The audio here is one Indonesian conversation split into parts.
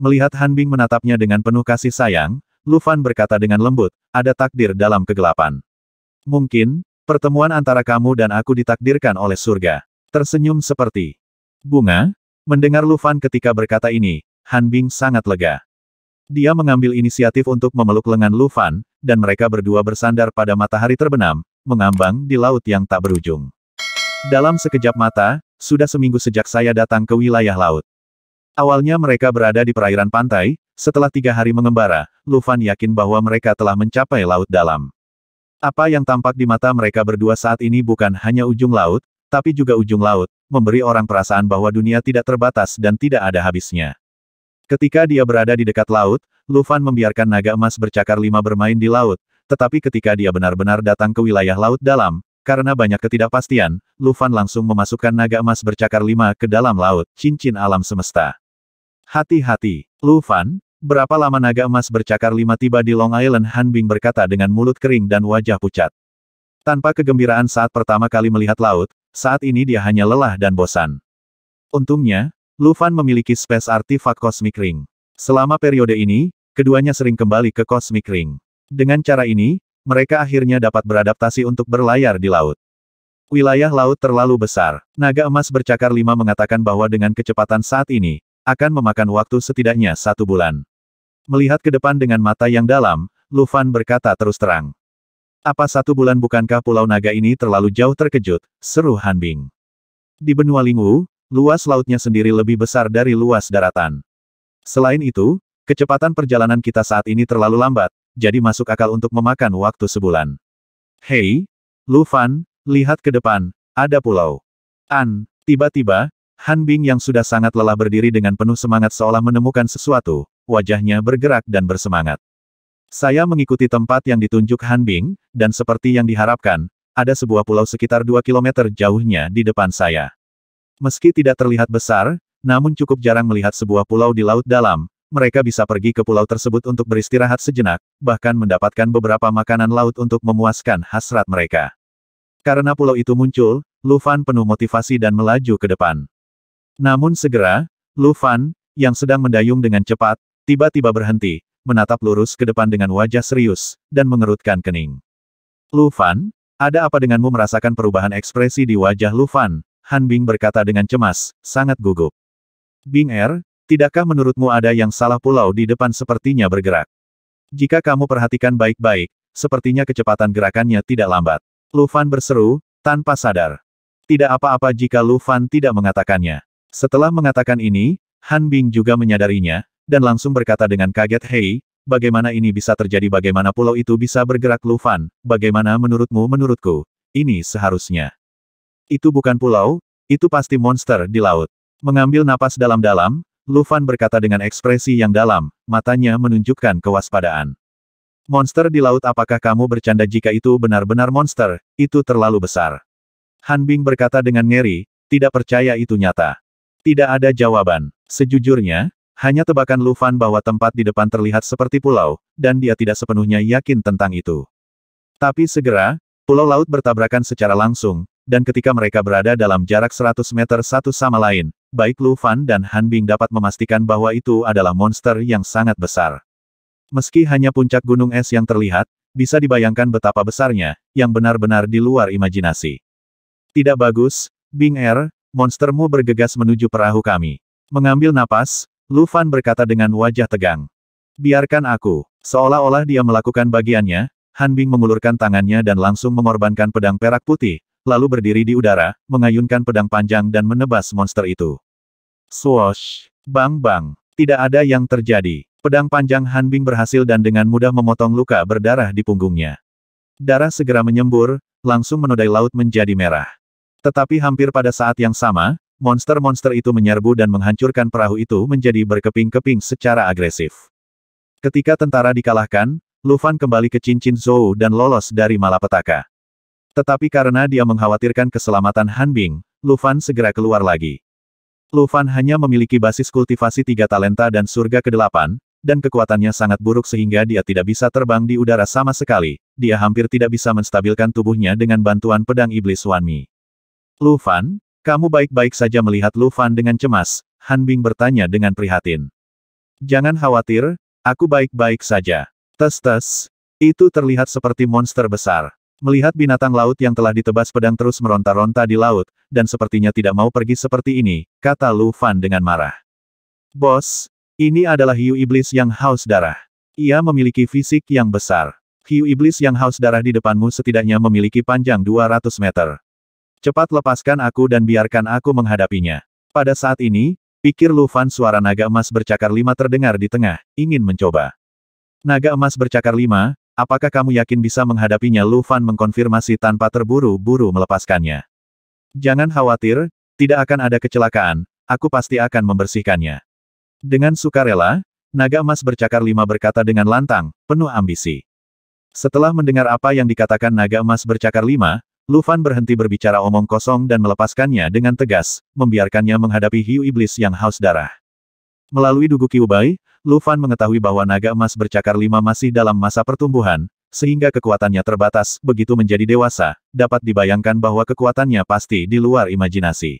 Melihat Han Bing menatapnya dengan penuh kasih sayang, Lufan berkata dengan lembut, ada takdir dalam kegelapan. Mungkin, pertemuan antara kamu dan aku ditakdirkan oleh surga. Tersenyum seperti bunga, mendengar Lufan ketika berkata ini, Han Bing sangat lega. Dia mengambil inisiatif untuk memeluk lengan Lufan, dan mereka berdua bersandar pada matahari terbenam, mengambang di laut yang tak berujung. Dalam sekejap mata, sudah seminggu sejak saya datang ke wilayah laut. Awalnya mereka berada di perairan pantai, setelah tiga hari mengembara, Lufan yakin bahwa mereka telah mencapai laut dalam. Apa yang tampak di mata mereka berdua saat ini bukan hanya ujung laut, tapi juga ujung laut, memberi orang perasaan bahwa dunia tidak terbatas dan tidak ada habisnya. Ketika dia berada di dekat laut, Lufan membiarkan naga emas bercakar lima bermain di laut, tetapi ketika dia benar-benar datang ke wilayah laut dalam, karena banyak ketidakpastian, Lufan langsung memasukkan naga emas bercakar lima ke dalam laut, cincin alam semesta. Hati-hati, Lu Fan, berapa lama naga emas bercakar lima tiba di Long Island Han Bing berkata dengan mulut kering dan wajah pucat. Tanpa kegembiraan saat pertama kali melihat laut, saat ini dia hanya lelah dan bosan. Untungnya, Lu Fan memiliki space artifak Cosmic Ring. Selama periode ini, keduanya sering kembali ke Cosmic Ring. Dengan cara ini, mereka akhirnya dapat beradaptasi untuk berlayar di laut. Wilayah laut terlalu besar. Naga emas bercakar lima mengatakan bahwa dengan kecepatan saat ini, akan memakan waktu setidaknya satu bulan. Melihat ke depan dengan mata yang dalam, Lufan berkata terus terang. Apa satu bulan bukankah Pulau Naga ini terlalu jauh terkejut, seru Hanbing. Di benua Lingwu, luas lautnya sendiri lebih besar dari luas daratan. Selain itu, kecepatan perjalanan kita saat ini terlalu lambat, jadi masuk akal untuk memakan waktu sebulan. Hei, Lufan, lihat ke depan, ada pulau. An, tiba-tiba, Han Bing yang sudah sangat lelah berdiri dengan penuh semangat seolah menemukan sesuatu, wajahnya bergerak dan bersemangat. Saya mengikuti tempat yang ditunjuk Han Bing, dan seperti yang diharapkan, ada sebuah pulau sekitar 2 km jauhnya di depan saya. Meski tidak terlihat besar, namun cukup jarang melihat sebuah pulau di laut dalam, mereka bisa pergi ke pulau tersebut untuk beristirahat sejenak, bahkan mendapatkan beberapa makanan laut untuk memuaskan hasrat mereka. Karena pulau itu muncul, Lufan penuh motivasi dan melaju ke depan. Namun segera, Lu Fan, yang sedang mendayung dengan cepat, tiba-tiba berhenti, menatap lurus ke depan dengan wajah serius, dan mengerutkan kening. Lu Fan, ada apa denganmu merasakan perubahan ekspresi di wajah Lu Fan? Han Bing berkata dengan cemas, sangat gugup. Bing Er, tidakkah menurutmu ada yang salah pulau di depan sepertinya bergerak? Jika kamu perhatikan baik-baik, sepertinya kecepatan gerakannya tidak lambat. Lu Fan berseru, tanpa sadar. Tidak apa-apa jika Lu Fan tidak mengatakannya. Setelah mengatakan ini, Han Bing juga menyadarinya, dan langsung berkata dengan kaget Hei, bagaimana ini bisa terjadi bagaimana pulau itu bisa bergerak Lufan, bagaimana menurutmu menurutku, ini seharusnya. Itu bukan pulau, itu pasti monster di laut. Mengambil napas dalam-dalam, Lufan berkata dengan ekspresi yang dalam, matanya menunjukkan kewaspadaan. Monster di laut apakah kamu bercanda jika itu benar-benar monster, itu terlalu besar. Han Bing berkata dengan ngeri, tidak percaya itu nyata. Tidak ada jawaban. Sejujurnya, hanya tebakan Lufan bahwa tempat di depan terlihat seperti pulau, dan dia tidak sepenuhnya yakin tentang itu. Tapi segera, pulau laut bertabrakan secara langsung, dan ketika mereka berada dalam jarak 100 meter satu sama lain, baik Lufan dan Han Bing dapat memastikan bahwa itu adalah monster yang sangat besar. Meski hanya puncak gunung es yang terlihat, bisa dibayangkan betapa besarnya, yang benar-benar di luar imajinasi. Tidak bagus, Bing Er, monstermu bergegas menuju perahu kami. Mengambil napas, Lufan berkata dengan wajah tegang. Biarkan aku. Seolah-olah dia melakukan bagiannya, Han Bing mengulurkan tangannya dan langsung mengorbankan pedang perak putih, lalu berdiri di udara, mengayunkan pedang panjang dan menebas monster itu. Swoosh! Bang bang! Tidak ada yang terjadi. Pedang panjang Han Bing berhasil dan dengan mudah memotong luka berdarah di punggungnya. Darah segera menyembur, langsung menodai laut menjadi merah. Tetapi hampir pada saat yang sama, monster-monster itu menyerbu dan menghancurkan perahu itu menjadi berkeping-keping secara agresif. Ketika tentara dikalahkan, Lufan kembali ke cincin Zhou dan lolos dari malapetaka. Tetapi karena dia mengkhawatirkan keselamatan Hanbing, Lufan segera keluar lagi. Lufan hanya memiliki basis kultivasi tiga talenta dan surga ke-8, dan kekuatannya sangat buruk sehingga dia tidak bisa terbang di udara sama sekali. Dia hampir tidak bisa menstabilkan tubuhnya dengan bantuan pedang iblis Wanmi. Lu Fan, kamu baik-baik saja melihat Lu Fan dengan cemas, Han Bing bertanya dengan prihatin. Jangan khawatir, aku baik-baik saja. Tes-tes, itu terlihat seperti monster besar. Melihat binatang laut yang telah ditebas pedang terus meronta-ronta di laut, dan sepertinya tidak mau pergi seperti ini, kata Lu Fan dengan marah. Bos, ini adalah hiu iblis yang haus darah. Ia memiliki fisik yang besar. Hiu iblis yang haus darah di depanmu setidaknya memiliki panjang 200 meter. Cepat lepaskan aku dan biarkan aku menghadapinya. Pada saat ini, pikir Lufan suara naga emas bercakar lima terdengar di tengah, ingin mencoba. Naga emas bercakar lima, apakah kamu yakin bisa menghadapinya Lufan mengkonfirmasi tanpa terburu-buru melepaskannya. Jangan khawatir, tidak akan ada kecelakaan, aku pasti akan membersihkannya. Dengan sukarela, naga emas bercakar lima berkata dengan lantang, penuh ambisi. Setelah mendengar apa yang dikatakan naga emas bercakar lima, Lufan berhenti berbicara omong kosong dan melepaskannya dengan tegas, membiarkannya menghadapi hiu iblis yang haus darah. Melalui dugu Kiubai, Lufan mengetahui bahwa naga emas bercakar lima masih dalam masa pertumbuhan, sehingga kekuatannya terbatas, begitu menjadi dewasa, dapat dibayangkan bahwa kekuatannya pasti di luar imajinasi.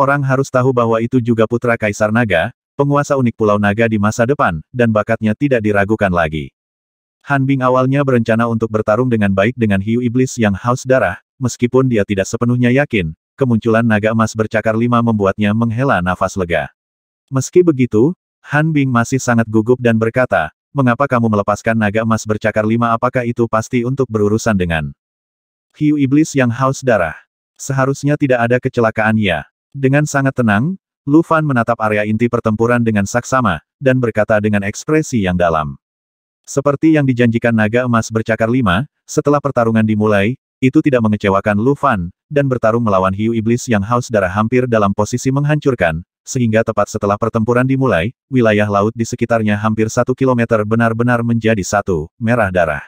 Orang harus tahu bahwa itu juga putra Kaisar Naga, penguasa unik Pulau Naga di masa depan, dan bakatnya tidak diragukan lagi. Han Bing awalnya berencana untuk bertarung dengan baik dengan hiu iblis yang haus darah, meskipun dia tidak sepenuhnya yakin, kemunculan naga emas bercakar lima membuatnya menghela nafas lega. Meski begitu, Han Bing masih sangat gugup dan berkata, mengapa kamu melepaskan naga emas bercakar lima apakah itu pasti untuk berurusan dengan hiu iblis yang haus darah. Seharusnya tidak ada kecelakaan ya. Dengan sangat tenang, Lu Fan menatap area inti pertempuran dengan saksama, dan berkata dengan ekspresi yang dalam. Seperti yang dijanjikan naga emas bercakar lima, setelah pertarungan dimulai, itu tidak mengecewakan Lu Fan, dan bertarung melawan hiu iblis yang haus darah hampir dalam posisi menghancurkan, sehingga tepat setelah pertempuran dimulai, wilayah laut di sekitarnya hampir satu kilometer benar-benar menjadi satu, merah darah.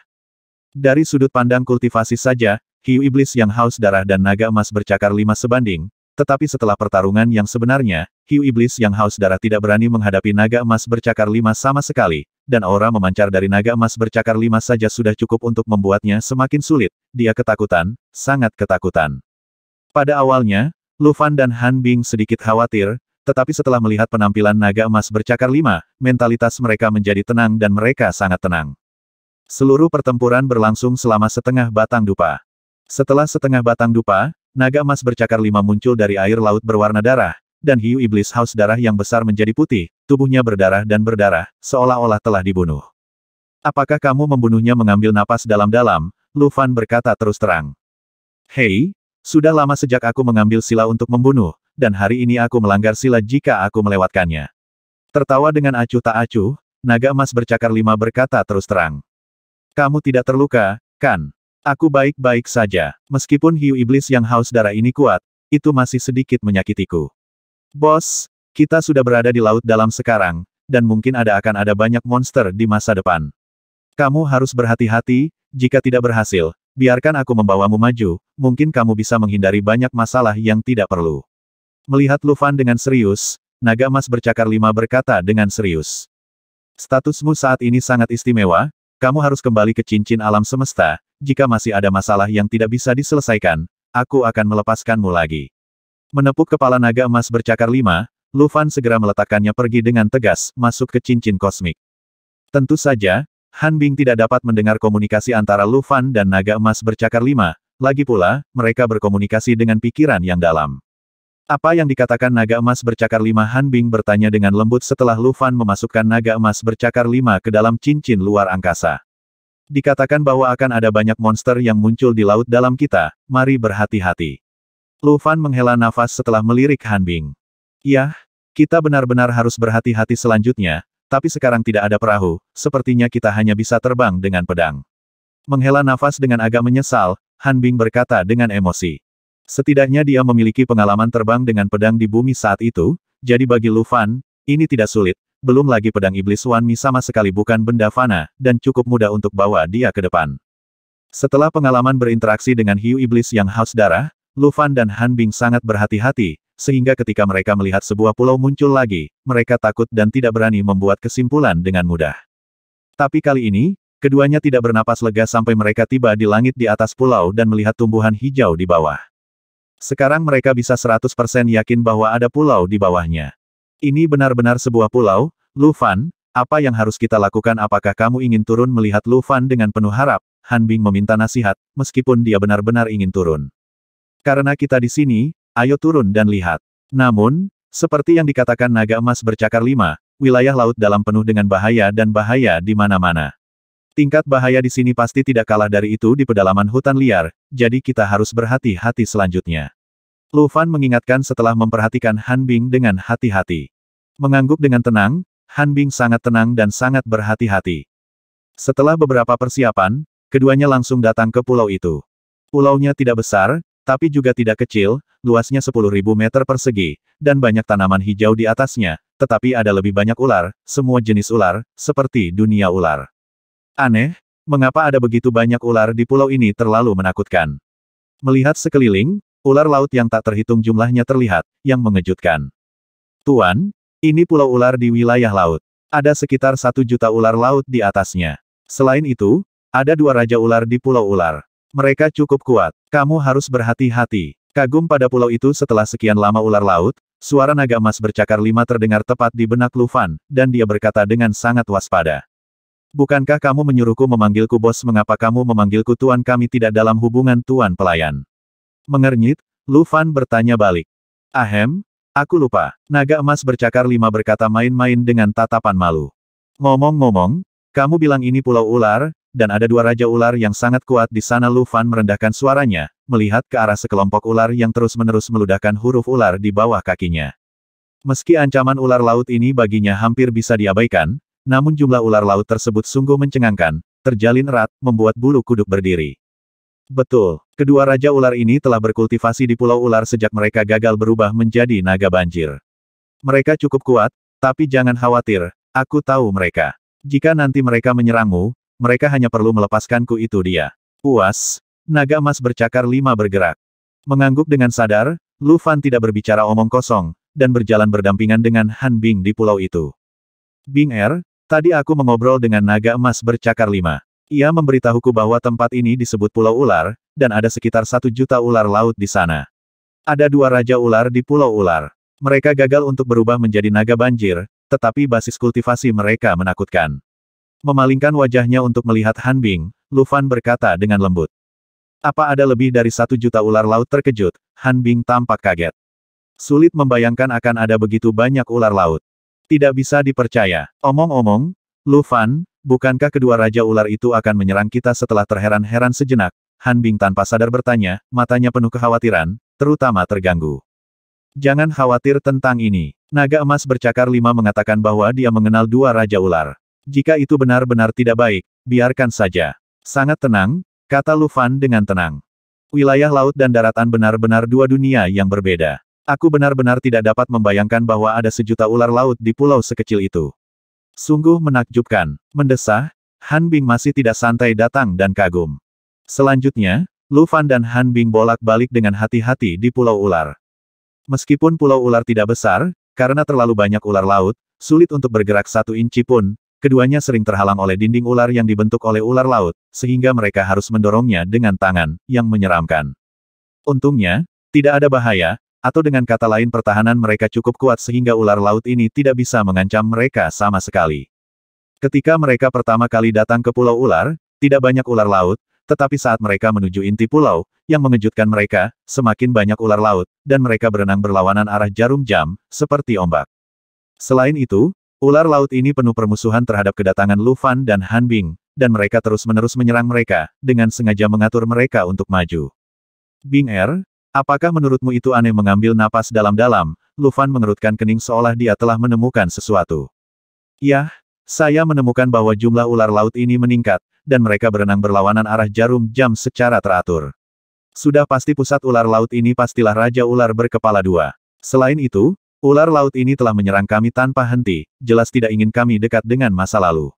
Dari sudut pandang kultivasi saja, hiu iblis yang haus darah dan naga emas bercakar lima sebanding, tetapi setelah pertarungan yang sebenarnya, hiu iblis yang haus darah tidak berani menghadapi naga emas bercakar lima sama sekali, dan aura memancar dari naga emas bercakar lima saja sudah cukup untuk membuatnya semakin sulit. Dia ketakutan, sangat ketakutan. Pada awalnya, Lufan dan Han Bing sedikit khawatir, tetapi setelah melihat penampilan naga emas bercakar lima, mentalitas mereka menjadi tenang dan mereka sangat tenang. Seluruh pertempuran berlangsung selama setengah batang dupa. Setelah setengah batang dupa, naga emas bercakar lima muncul dari air laut berwarna darah, dan hiu iblis haus darah yang besar menjadi putih, tubuhnya berdarah dan berdarah, seolah-olah telah dibunuh. Apakah kamu membunuhnya mengambil napas dalam-dalam? Lufan berkata terus terang. Hei, sudah lama sejak aku mengambil sila untuk membunuh, dan hari ini aku melanggar sila jika aku melewatkannya. Tertawa dengan acuh tak acuh, naga emas bercakar lima berkata terus terang. Kamu tidak terluka, kan? Aku baik-baik saja. Meskipun hiu iblis yang haus darah ini kuat, itu masih sedikit menyakitiku. Bos, kita sudah berada di laut dalam sekarang, dan mungkin ada akan ada banyak monster di masa depan. Kamu harus berhati-hati, jika tidak berhasil, biarkan aku membawamu maju, mungkin kamu bisa menghindari banyak masalah yang tidak perlu. Melihat Lufan dengan serius, naga emas bercakar lima berkata dengan serius. Statusmu saat ini sangat istimewa, kamu harus kembali ke cincin alam semesta, jika masih ada masalah yang tidak bisa diselesaikan, aku akan melepaskanmu lagi. Menepuk kepala naga emas bercakar lima, Lufan segera meletakkannya pergi dengan tegas, masuk ke cincin kosmik. Tentu saja, Han Bing tidak dapat mendengar komunikasi antara Lufan dan naga emas bercakar lima, lagi pula, mereka berkomunikasi dengan pikiran yang dalam. Apa yang dikatakan naga emas bercakar lima Han Bing bertanya dengan lembut setelah Lufan memasukkan naga emas bercakar lima ke dalam cincin luar angkasa. Dikatakan bahwa akan ada banyak monster yang muncul di laut dalam kita, mari berhati-hati. Lu Fan menghela nafas setelah melirik Han Bing. Yah, kita benar-benar harus berhati-hati selanjutnya, tapi sekarang tidak ada perahu, sepertinya kita hanya bisa terbang dengan pedang. Menghela nafas dengan agak menyesal, Han Bing berkata dengan emosi. Setidaknya dia memiliki pengalaman terbang dengan pedang di bumi saat itu, jadi bagi Lu Fan, ini tidak sulit, belum lagi pedang iblis Wanmi sama sekali bukan benda fana, dan cukup mudah untuk bawa dia ke depan. Setelah pengalaman berinteraksi dengan hiu iblis yang haus darah, Lu Fan dan Han Bing sangat berhati-hati, sehingga ketika mereka melihat sebuah pulau muncul lagi, mereka takut dan tidak berani membuat kesimpulan dengan mudah. Tapi kali ini, keduanya tidak bernapas lega sampai mereka tiba di langit di atas pulau dan melihat tumbuhan hijau di bawah. Sekarang mereka bisa 100% yakin bahwa ada pulau di bawahnya. Ini benar-benar sebuah pulau, Lu Fan, apa yang harus kita lakukan apakah kamu ingin turun melihat Lu Fan dengan penuh harap? Han Bing meminta nasihat, meskipun dia benar-benar ingin turun. Karena kita di sini, ayo turun dan lihat. Namun, seperti yang dikatakan naga emas bercakar lima, wilayah laut dalam penuh dengan bahaya dan bahaya di mana-mana. Tingkat bahaya di sini pasti tidak kalah dari itu di pedalaman hutan liar, jadi kita harus berhati-hati selanjutnya. Lu Fan mengingatkan setelah memperhatikan Han Bing dengan hati-hati. Mengangguk dengan tenang, Han Bing sangat tenang dan sangat berhati-hati. Setelah beberapa persiapan, keduanya langsung datang ke pulau itu. Pulaunya tidak besar, tapi juga tidak kecil, luasnya 10.000 meter persegi, dan banyak tanaman hijau di atasnya, tetapi ada lebih banyak ular, semua jenis ular, seperti dunia ular. Aneh, mengapa ada begitu banyak ular di pulau ini terlalu menakutkan. Melihat sekeliling, Ular laut yang tak terhitung jumlahnya terlihat, yang mengejutkan. Tuan, ini pulau ular di wilayah laut. Ada sekitar satu juta ular laut di atasnya. Selain itu, ada dua raja ular di pulau ular. Mereka cukup kuat. Kamu harus berhati-hati. Kagum pada pulau itu setelah sekian lama ular laut, suara naga emas bercakar lima terdengar tepat di benak Lufan, dan dia berkata dengan sangat waspada. Bukankah kamu menyuruhku memanggilku bos mengapa kamu memanggilku tuan kami tidak dalam hubungan tuan pelayan? Mengernyit, Lu Fan bertanya balik. Ahem, aku lupa. Naga emas bercakar lima berkata main-main dengan tatapan malu. Ngomong-ngomong, kamu bilang ini pulau ular, dan ada dua raja ular yang sangat kuat di sana Lu Fan merendahkan suaranya, melihat ke arah sekelompok ular yang terus-menerus meludahkan huruf ular di bawah kakinya. Meski ancaman ular laut ini baginya hampir bisa diabaikan, namun jumlah ular laut tersebut sungguh mencengangkan, terjalin erat, membuat bulu kuduk berdiri. Betul. Kedua Raja Ular ini telah berkultivasi di Pulau Ular sejak mereka gagal berubah menjadi naga banjir. Mereka cukup kuat, tapi jangan khawatir, aku tahu mereka. Jika nanti mereka menyerangmu, mereka hanya perlu melepaskanku itu dia. Puas, naga emas bercakar lima bergerak. Mengangguk dengan sadar, Lu Fan tidak berbicara omong kosong, dan berjalan berdampingan dengan Han Bing di pulau itu. Bing Er, tadi aku mengobrol dengan naga emas bercakar lima. Ia memberitahuku bahwa tempat ini disebut Pulau Ular, dan ada sekitar satu juta ular laut di sana. Ada dua raja ular di Pulau Ular. Mereka gagal untuk berubah menjadi naga banjir, tetapi basis kultivasi mereka menakutkan. Memalingkan wajahnya untuk melihat Han Lu Lufan berkata dengan lembut. Apa ada lebih dari satu juta ular laut terkejut? Han Bing tampak kaget. Sulit membayangkan akan ada begitu banyak ular laut. Tidak bisa dipercaya. Omong-omong, Lufan, bukankah kedua Raja Ular itu akan menyerang kita setelah terheran-heran sejenak? Han Bing tanpa sadar bertanya, matanya penuh kekhawatiran, terutama terganggu. Jangan khawatir tentang ini. Naga emas bercakar lima mengatakan bahwa dia mengenal dua Raja Ular. Jika itu benar-benar tidak baik, biarkan saja. Sangat tenang, kata Lufan dengan tenang. Wilayah laut dan daratan benar-benar dua dunia yang berbeda. Aku benar-benar tidak dapat membayangkan bahwa ada sejuta ular laut di pulau sekecil itu. Sungguh menakjubkan, mendesah, Han Bing masih tidak santai datang dan kagum. Selanjutnya, Lu Fan dan Han Bing bolak-balik dengan hati-hati di Pulau Ular. Meskipun Pulau Ular tidak besar, karena terlalu banyak ular laut, sulit untuk bergerak satu inci pun, keduanya sering terhalang oleh dinding ular yang dibentuk oleh ular laut, sehingga mereka harus mendorongnya dengan tangan, yang menyeramkan. Untungnya, tidak ada bahaya, atau dengan kata lain pertahanan mereka cukup kuat sehingga ular laut ini tidak bisa mengancam mereka sama sekali. Ketika mereka pertama kali datang ke Pulau Ular, tidak banyak ular laut, tetapi saat mereka menuju inti pulau, yang mengejutkan mereka, semakin banyak ular laut, dan mereka berenang berlawanan arah jarum jam, seperti ombak. Selain itu, ular laut ini penuh permusuhan terhadap kedatangan Lu Fan dan Han Bing, dan mereka terus-menerus menyerang mereka, dengan sengaja mengatur mereka untuk maju. Bing Er, Apakah menurutmu itu aneh mengambil napas dalam-dalam? Lufan mengerutkan kening seolah dia telah menemukan sesuatu. Yah, saya menemukan bahwa jumlah ular laut ini meningkat, dan mereka berenang berlawanan arah jarum jam secara teratur. Sudah pasti pusat ular laut ini pastilah Raja Ular berkepala dua. Selain itu, ular laut ini telah menyerang kami tanpa henti, jelas tidak ingin kami dekat dengan masa lalu.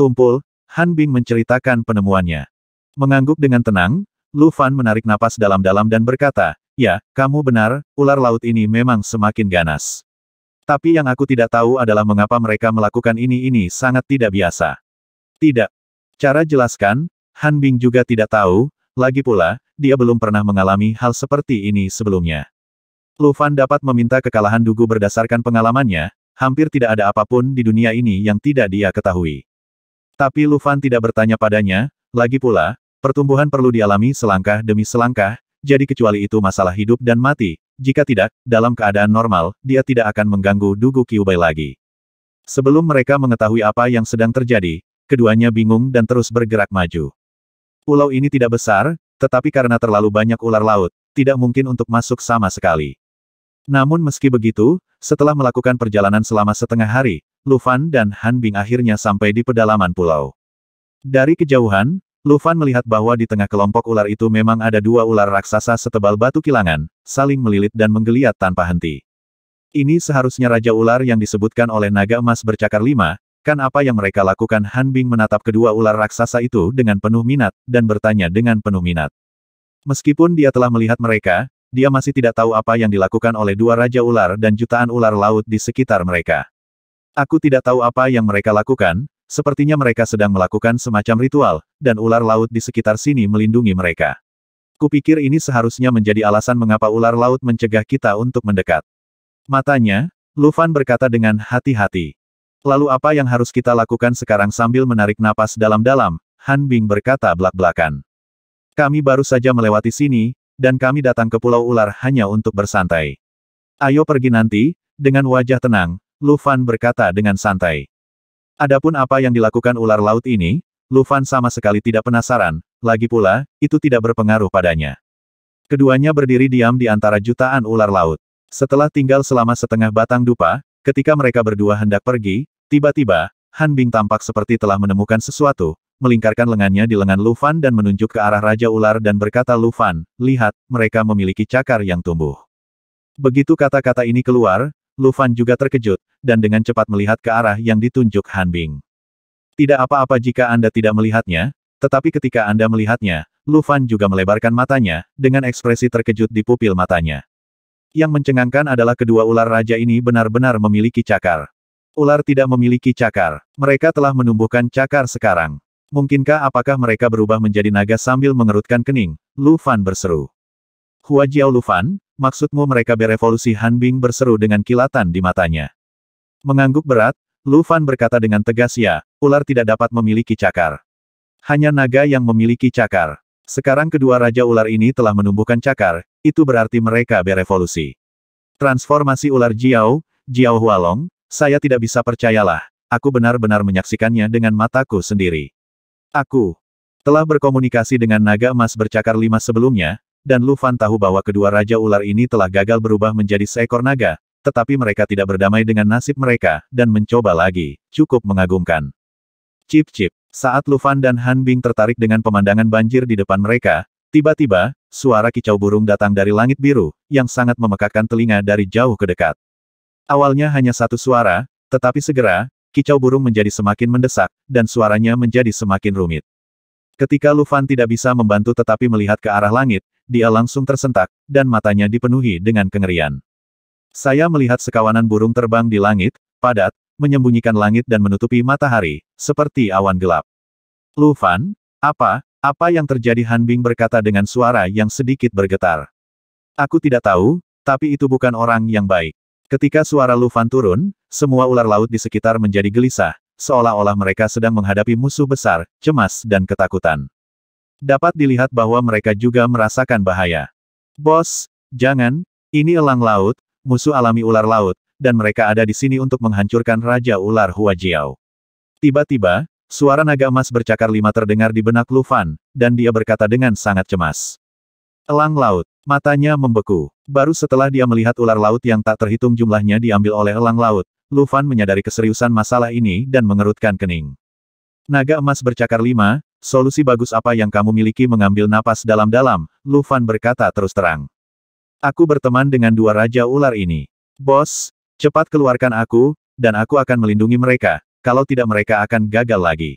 Tumpul, Han Bing menceritakan penemuannya. Mengangguk dengan tenang, Lu Fan menarik napas dalam-dalam dan berkata, Ya, kamu benar, ular laut ini memang semakin ganas. Tapi yang aku tidak tahu adalah mengapa mereka melakukan ini-ini sangat tidak biasa. Tidak. Cara jelaskan, Han Bing juga tidak tahu, lagi pula, dia belum pernah mengalami hal seperti ini sebelumnya. Lu Fan dapat meminta kekalahan Dugu berdasarkan pengalamannya, hampir tidak ada apapun di dunia ini yang tidak dia ketahui. Tapi Lu Fan tidak bertanya padanya, lagi pula, Pertumbuhan perlu dialami selangkah demi selangkah, jadi kecuali itu masalah hidup dan mati, jika tidak, dalam keadaan normal, dia tidak akan mengganggu Dugu Kyubai lagi. Sebelum mereka mengetahui apa yang sedang terjadi, keduanya bingung dan terus bergerak maju. Pulau ini tidak besar, tetapi karena terlalu banyak ular laut, tidak mungkin untuk masuk sama sekali. Namun meski begitu, setelah melakukan perjalanan selama setengah hari, Lufan dan Han Bing akhirnya sampai di pedalaman pulau. Dari kejauhan, Lufan melihat bahwa di tengah kelompok ular itu memang ada dua ular raksasa setebal batu kilangan, saling melilit dan menggeliat tanpa henti. Ini seharusnya Raja Ular yang disebutkan oleh naga emas bercakar lima, kan apa yang mereka lakukan Han Bing menatap kedua ular raksasa itu dengan penuh minat, dan bertanya dengan penuh minat. Meskipun dia telah melihat mereka, dia masih tidak tahu apa yang dilakukan oleh dua Raja Ular dan jutaan ular laut di sekitar mereka. Aku tidak tahu apa yang mereka lakukan, Sepertinya mereka sedang melakukan semacam ritual, dan ular laut di sekitar sini melindungi mereka. Kupikir ini seharusnya menjadi alasan mengapa ular laut mencegah kita untuk mendekat. Matanya, Lufan berkata dengan hati-hati. Lalu apa yang harus kita lakukan sekarang sambil menarik napas dalam-dalam, Han Bing berkata belak-belakan. Kami baru saja melewati sini, dan kami datang ke Pulau Ular hanya untuk bersantai. Ayo pergi nanti, dengan wajah tenang, Lufan berkata dengan santai. Adapun apa yang dilakukan ular laut ini, Lufan sama sekali tidak penasaran, lagi pula, itu tidak berpengaruh padanya. Keduanya berdiri diam di antara jutaan ular laut. Setelah tinggal selama setengah batang dupa, ketika mereka berdua hendak pergi, tiba-tiba, Han Bing tampak seperti telah menemukan sesuatu, melingkarkan lengannya di lengan Lufan dan menunjuk ke arah Raja Ular dan berkata Lufan, lihat, mereka memiliki cakar yang tumbuh. Begitu kata-kata ini keluar, Lu juga terkejut, dan dengan cepat melihat ke arah yang ditunjuk Han Bing. Tidak apa-apa jika Anda tidak melihatnya, tetapi ketika Anda melihatnya, Lu juga melebarkan matanya, dengan ekspresi terkejut di pupil matanya. Yang mencengangkan adalah kedua ular raja ini benar-benar memiliki cakar. Ular tidak memiliki cakar. Mereka telah menumbuhkan cakar sekarang. Mungkinkah apakah mereka berubah menjadi naga sambil mengerutkan kening? Lu berseru. Hua Jiao Lu maksudmu mereka berevolusi Hanbing berseru dengan kilatan di matanya. Mengangguk berat, Lu Fan berkata dengan tegas ya, ular tidak dapat memiliki cakar. Hanya naga yang memiliki cakar. Sekarang kedua Raja Ular ini telah menumbuhkan cakar, itu berarti mereka berevolusi. Transformasi ular Jiao, Jiao Hualong, saya tidak bisa percayalah, aku benar-benar menyaksikannya dengan mataku sendiri. Aku telah berkomunikasi dengan naga emas bercakar lima sebelumnya, dan Lu Fan tahu bahwa kedua Raja Ular ini telah gagal berubah menjadi seekor naga, tetapi mereka tidak berdamai dengan nasib mereka, dan mencoba lagi. Cukup mengagumkan. Cip-cip. Saat Lu Fan dan Han Bing tertarik dengan pemandangan banjir di depan mereka, tiba-tiba, suara kicau burung datang dari langit biru, yang sangat memekakkan telinga dari jauh ke dekat. Awalnya hanya satu suara, tetapi segera, kicau burung menjadi semakin mendesak, dan suaranya menjadi semakin rumit. Ketika Lufan tidak bisa membantu tetapi melihat ke arah langit, dia langsung tersentak, dan matanya dipenuhi dengan kengerian. Saya melihat sekawanan burung terbang di langit, padat, menyembunyikan langit dan menutupi matahari, seperti awan gelap. Lu Fan, apa, apa yang terjadi Han Bing berkata dengan suara yang sedikit bergetar. Aku tidak tahu, tapi itu bukan orang yang baik. Ketika suara Lu Fan turun, semua ular laut di sekitar menjadi gelisah, seolah-olah mereka sedang menghadapi musuh besar, cemas dan ketakutan. Dapat dilihat bahwa mereka juga merasakan bahaya. Bos, jangan, ini elang laut, musuh alami ular laut, dan mereka ada di sini untuk menghancurkan Raja Ular Hua Tiba-tiba, suara naga emas bercakar lima terdengar di benak Lufan, dan dia berkata dengan sangat cemas. Elang laut, matanya membeku. Baru setelah dia melihat ular laut yang tak terhitung jumlahnya diambil oleh elang laut, Lufan menyadari keseriusan masalah ini dan mengerutkan kening. Naga emas bercakar lima, Solusi bagus apa yang kamu miliki mengambil napas dalam-dalam, Lu Fan berkata terus terang. Aku berteman dengan dua Raja Ular ini. Bos, cepat keluarkan aku, dan aku akan melindungi mereka, kalau tidak mereka akan gagal lagi.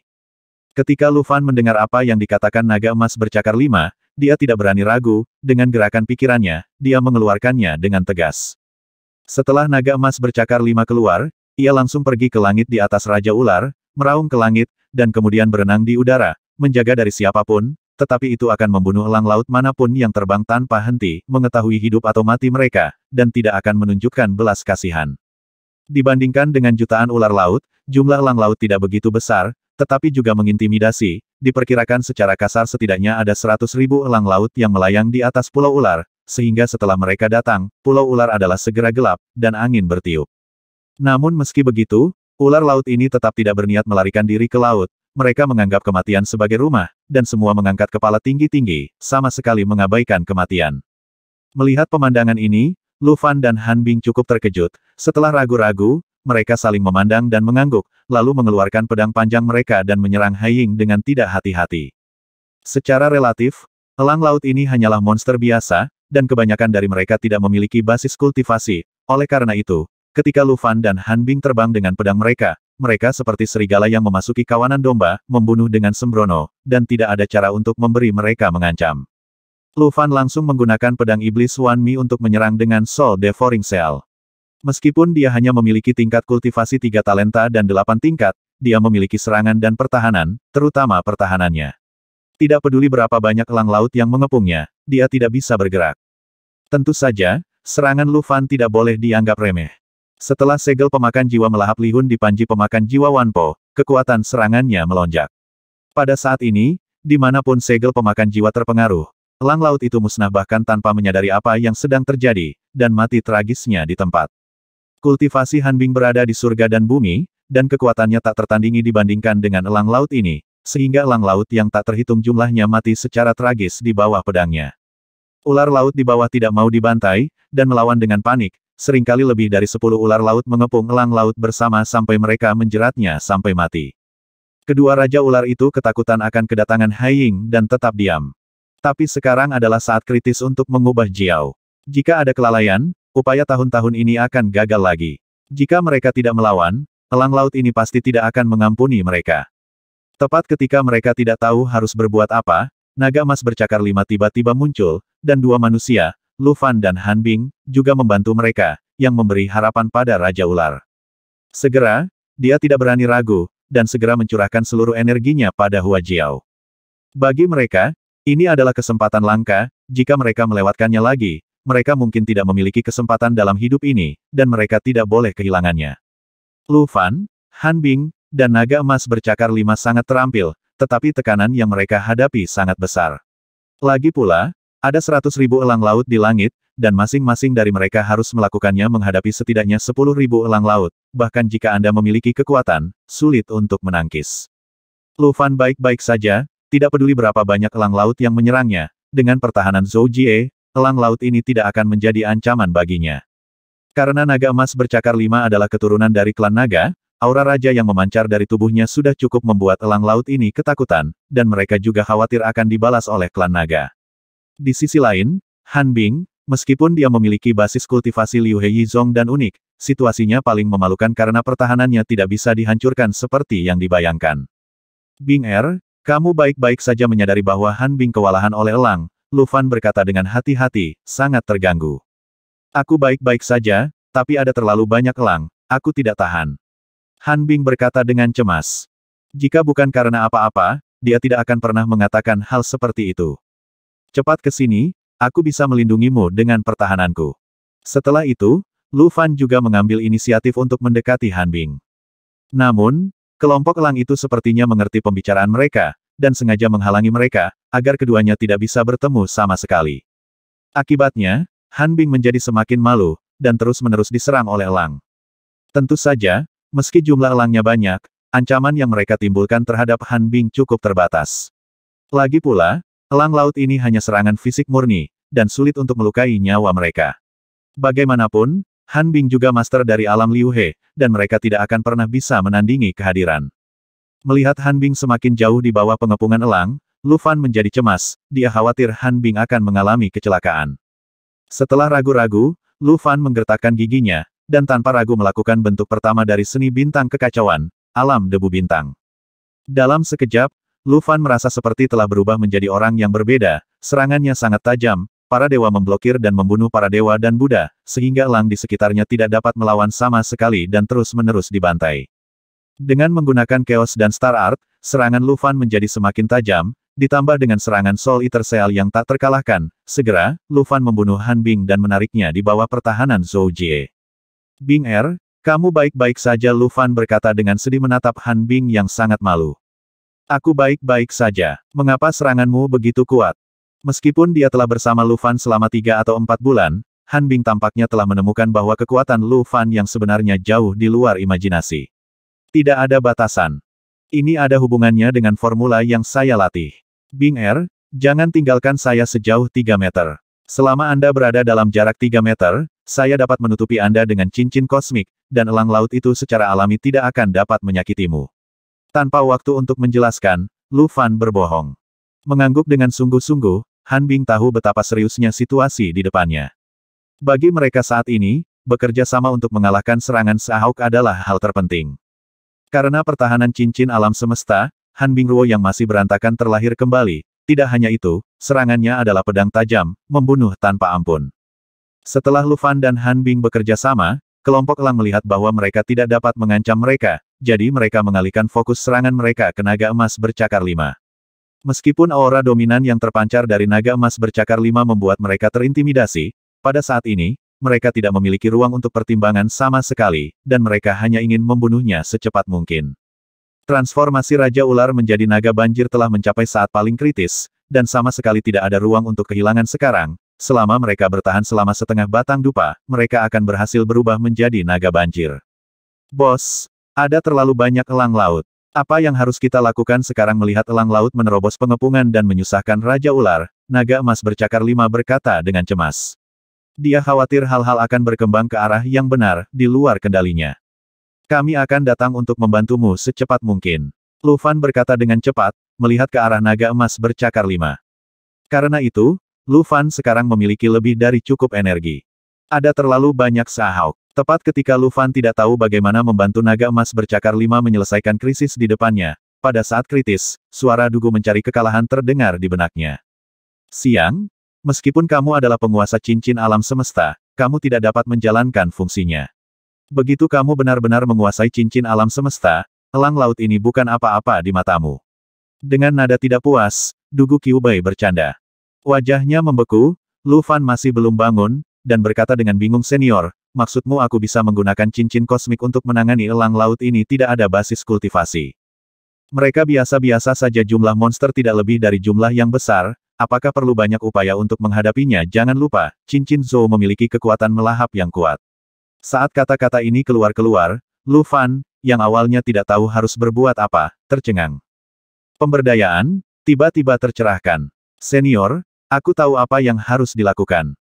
Ketika Lu Fan mendengar apa yang dikatakan naga emas bercakar lima, dia tidak berani ragu, dengan gerakan pikirannya, dia mengeluarkannya dengan tegas. Setelah naga emas bercakar lima keluar, ia langsung pergi ke langit di atas Raja Ular, meraung ke langit, dan kemudian berenang di udara, menjaga dari siapapun, tetapi itu akan membunuh elang laut manapun yang terbang tanpa henti, mengetahui hidup atau mati mereka, dan tidak akan menunjukkan belas kasihan. Dibandingkan dengan jutaan ular laut, jumlah elang laut tidak begitu besar, tetapi juga mengintimidasi, diperkirakan secara kasar setidaknya ada 100 ribu elang laut yang melayang di atas pulau ular, sehingga setelah mereka datang, pulau ular adalah segera gelap, dan angin bertiup. Namun meski begitu, ular laut ini tetap tidak berniat melarikan diri ke laut, mereka menganggap kematian sebagai rumah, dan semua mengangkat kepala tinggi-tinggi, sama sekali mengabaikan kematian. Melihat pemandangan ini, Lu Fan dan Han Bing cukup terkejut. Setelah ragu-ragu, mereka saling memandang dan mengangguk, lalu mengeluarkan pedang panjang mereka dan menyerang Hai Ying dengan tidak hati-hati. Secara relatif, elang laut ini hanyalah monster biasa, dan kebanyakan dari mereka tidak memiliki basis kultivasi. Oleh karena itu, Ketika Lu Fan dan Han Bing terbang dengan pedang mereka, mereka seperti serigala yang memasuki kawanan domba, membunuh dengan sembrono, dan tidak ada cara untuk memberi mereka mengancam. Lu Fan langsung menggunakan pedang iblis Wan Mi untuk menyerang dengan Soul Devouring Cell. Meskipun dia hanya memiliki tingkat kultivasi tiga talenta dan delapan tingkat, dia memiliki serangan dan pertahanan, terutama pertahanannya. Tidak peduli berapa banyak elang laut yang mengepungnya, dia tidak bisa bergerak. Tentu saja, serangan Lu Fan tidak boleh dianggap remeh. Setelah segel pemakan jiwa melahap Lihun di panji pemakan jiwa Wanpo, kekuatan serangannya melonjak. Pada saat ini, dimanapun segel pemakan jiwa terpengaruh, elang laut itu musnah bahkan tanpa menyadari apa yang sedang terjadi, dan mati tragisnya di tempat. Kultivasi Hanbing berada di surga dan bumi, dan kekuatannya tak tertandingi dibandingkan dengan elang laut ini, sehingga elang laut yang tak terhitung jumlahnya mati secara tragis di bawah pedangnya. Ular laut di bawah tidak mau dibantai, dan melawan dengan panik, seringkali lebih dari sepuluh ular laut mengepung elang laut bersama sampai mereka menjeratnya sampai mati. Kedua raja ular itu ketakutan akan kedatangan Haiying dan tetap diam. Tapi sekarang adalah saat kritis untuk mengubah Jiao. Jika ada kelalaian, upaya tahun-tahun ini akan gagal lagi. Jika mereka tidak melawan, elang laut ini pasti tidak akan mengampuni mereka. Tepat ketika mereka tidak tahu harus berbuat apa, naga emas bercakar lima tiba-tiba muncul, dan dua manusia, Lu Fan dan Han Bing, juga membantu mereka, yang memberi harapan pada Raja Ular. Segera, dia tidak berani ragu, dan segera mencurahkan seluruh energinya pada Hua Jiao. Bagi mereka, ini adalah kesempatan langka, jika mereka melewatkannya lagi, mereka mungkin tidak memiliki kesempatan dalam hidup ini, dan mereka tidak boleh kehilangannya. Lu Fan, Han Bing, dan naga emas bercakar lima sangat terampil, tetapi tekanan yang mereka hadapi sangat besar. Lagi pula, ada seratus ribu elang laut di langit, dan masing-masing dari mereka harus melakukannya menghadapi setidaknya sepuluh ribu elang laut, bahkan jika Anda memiliki kekuatan, sulit untuk menangkis. Lufan baik-baik saja, tidak peduli berapa banyak elang laut yang menyerangnya, dengan pertahanan Zhou Jie, elang laut ini tidak akan menjadi ancaman baginya. Karena naga emas bercakar lima adalah keturunan dari klan naga, aura raja yang memancar dari tubuhnya sudah cukup membuat elang laut ini ketakutan, dan mereka juga khawatir akan dibalas oleh klan naga. Di sisi lain, Han Bing, meskipun dia memiliki basis kultivasi Liu He Yizong dan unik, situasinya paling memalukan karena pertahanannya tidak bisa dihancurkan seperti yang dibayangkan. Bing Er, kamu baik-baik saja menyadari bahwa Han Bing kewalahan oleh elang, Lu Fan berkata dengan hati-hati, sangat terganggu. Aku baik-baik saja, tapi ada terlalu banyak elang, aku tidak tahan. Han Bing berkata dengan cemas. Jika bukan karena apa-apa, dia tidak akan pernah mengatakan hal seperti itu. Cepat ke sini, aku bisa melindungimu dengan pertahananku. Setelah itu, Lu Fan juga mengambil inisiatif untuk mendekati Han Bing. Namun, kelompok elang itu sepertinya mengerti pembicaraan mereka, dan sengaja menghalangi mereka, agar keduanya tidak bisa bertemu sama sekali. Akibatnya, Han Bing menjadi semakin malu, dan terus-menerus diserang oleh elang. Tentu saja, meski jumlah elangnya banyak, ancaman yang mereka timbulkan terhadap Han Bing cukup terbatas. Lagi pula, Elang laut ini hanya serangan fisik murni, dan sulit untuk melukai nyawa mereka. Bagaimanapun, Han Bing juga master dari alam Liu He, dan mereka tidak akan pernah bisa menandingi kehadiran. Melihat Han Bing semakin jauh di bawah pengepungan elang, Lu Fan menjadi cemas, dia khawatir Han Bing akan mengalami kecelakaan. Setelah ragu-ragu, Lu Fan menggertakkan giginya, dan tanpa ragu melakukan bentuk pertama dari seni bintang kekacauan, alam debu bintang. Dalam sekejap, Lufan merasa seperti telah berubah menjadi orang yang berbeda, serangannya sangat tajam, para dewa memblokir dan membunuh para dewa dan Buddha, sehingga elang di sekitarnya tidak dapat melawan sama sekali dan terus-menerus dibantai. Dengan menggunakan Chaos dan Star Art, serangan Lufan menjadi semakin tajam, ditambah dengan serangan Soul Eater Seal yang tak terkalahkan, segera, Lufan membunuh Han Bing dan menariknya di bawah pertahanan Zhou Jie. Bing Er, kamu baik-baik saja Lufan berkata dengan sedih menatap Han Bing yang sangat malu. Aku baik-baik saja. Mengapa seranganmu begitu kuat? Meskipun dia telah bersama Lu Fan selama tiga atau empat bulan, Han Bing tampaknya telah menemukan bahwa kekuatan Lu Fan yang sebenarnya jauh di luar imajinasi. Tidak ada batasan. Ini ada hubungannya dengan formula yang saya latih. Bing Er, jangan tinggalkan saya sejauh 3 meter. Selama Anda berada dalam jarak 3 meter, saya dapat menutupi Anda dengan cincin kosmik, dan elang laut itu secara alami tidak akan dapat menyakitimu. Tanpa waktu untuk menjelaskan, Lu Fan berbohong. Mengangguk dengan sungguh-sungguh, Han Bing tahu betapa seriusnya situasi di depannya. Bagi mereka saat ini, bekerja sama untuk mengalahkan serangan Sahok adalah hal terpenting. Karena pertahanan cincin alam semesta, Han Bing Ruo yang masih berantakan terlahir kembali, tidak hanya itu, serangannya adalah pedang tajam, membunuh tanpa ampun. Setelah Lu Fan dan Han Bing bekerja sama, kelompok Lang melihat bahwa mereka tidak dapat mengancam mereka, jadi mereka mengalihkan fokus serangan mereka ke naga emas bercakar lima. Meskipun aura dominan yang terpancar dari naga emas bercakar lima membuat mereka terintimidasi, pada saat ini, mereka tidak memiliki ruang untuk pertimbangan sama sekali, dan mereka hanya ingin membunuhnya secepat mungkin. Transformasi Raja Ular menjadi naga banjir telah mencapai saat paling kritis, dan sama sekali tidak ada ruang untuk kehilangan sekarang, selama mereka bertahan selama setengah batang dupa, mereka akan berhasil berubah menjadi naga banjir. Bos, ada terlalu banyak elang laut. Apa yang harus kita lakukan sekarang melihat elang laut menerobos pengepungan dan menyusahkan Raja Ular, naga emas bercakar lima berkata dengan cemas. Dia khawatir hal-hal akan berkembang ke arah yang benar, di luar kendalinya. Kami akan datang untuk membantumu secepat mungkin. Lufan berkata dengan cepat, melihat ke arah naga emas bercakar lima. Karena itu, Lufan sekarang memiliki lebih dari cukup energi. Ada terlalu banyak sahauk. Tepat ketika Lu Fan tidak tahu bagaimana membantu naga emas bercakar lima menyelesaikan krisis di depannya, pada saat kritis, suara dugu mencari kekalahan terdengar di benaknya. Siang, meskipun kamu adalah penguasa cincin alam semesta, kamu tidak dapat menjalankan fungsinya. Begitu kamu benar-benar menguasai cincin alam semesta, elang laut ini bukan apa-apa di matamu. Dengan nada tidak puas, Dugu Kyubai bercanda. Wajahnya membeku, Lu Fan masih belum bangun, dan berkata dengan bingung senior, maksudmu aku bisa menggunakan cincin kosmik untuk menangani elang laut ini tidak ada basis kultivasi. Mereka biasa-biasa saja jumlah monster tidak lebih dari jumlah yang besar, apakah perlu banyak upaya untuk menghadapinya? Jangan lupa, cincin Zhou memiliki kekuatan melahap yang kuat. Saat kata-kata ini keluar-keluar, Lu Fan, yang awalnya tidak tahu harus berbuat apa, tercengang. Pemberdayaan, tiba-tiba tercerahkan. Senior, aku tahu apa yang harus dilakukan.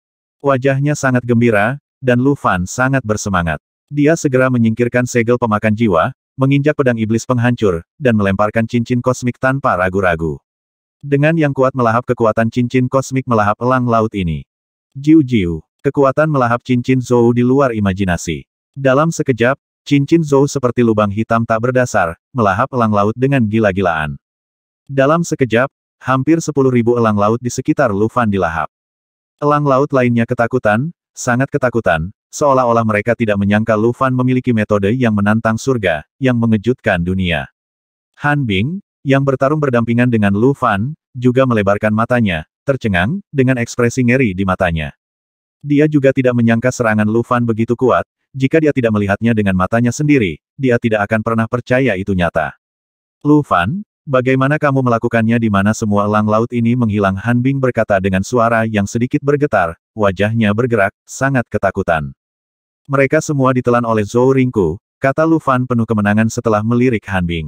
Wajahnya sangat gembira, dan Lu Fan sangat bersemangat. Dia segera menyingkirkan segel pemakan jiwa, menginjak pedang iblis penghancur, dan melemparkan cincin kosmik tanpa ragu-ragu. Dengan yang kuat melahap kekuatan cincin kosmik melahap elang laut ini. Jiu-jiu, kekuatan melahap cincin Zhou di luar imajinasi. Dalam sekejap, cincin Zhou seperti lubang hitam tak berdasar, melahap elang laut dengan gila-gilaan. Dalam sekejap, hampir sepuluh ribu elang laut di sekitar Lufan dilahap. Elang laut lainnya ketakutan, sangat ketakutan, seolah-olah mereka tidak menyangka Lu Fan memiliki metode yang menantang surga, yang mengejutkan dunia. Han Bing, yang bertarung berdampingan dengan Lu Fan, juga melebarkan matanya, tercengang, dengan ekspresi ngeri di matanya. Dia juga tidak menyangka serangan Lu Fan begitu kuat, jika dia tidak melihatnya dengan matanya sendiri, dia tidak akan pernah percaya itu nyata. Lu Fan, Bagaimana kamu melakukannya di mana semua elang laut ini menghilang Han Bing berkata dengan suara yang sedikit bergetar, wajahnya bergerak, sangat ketakutan. Mereka semua ditelan oleh Zhou Ringku, kata Lu Fan penuh kemenangan setelah melirik Han Bing.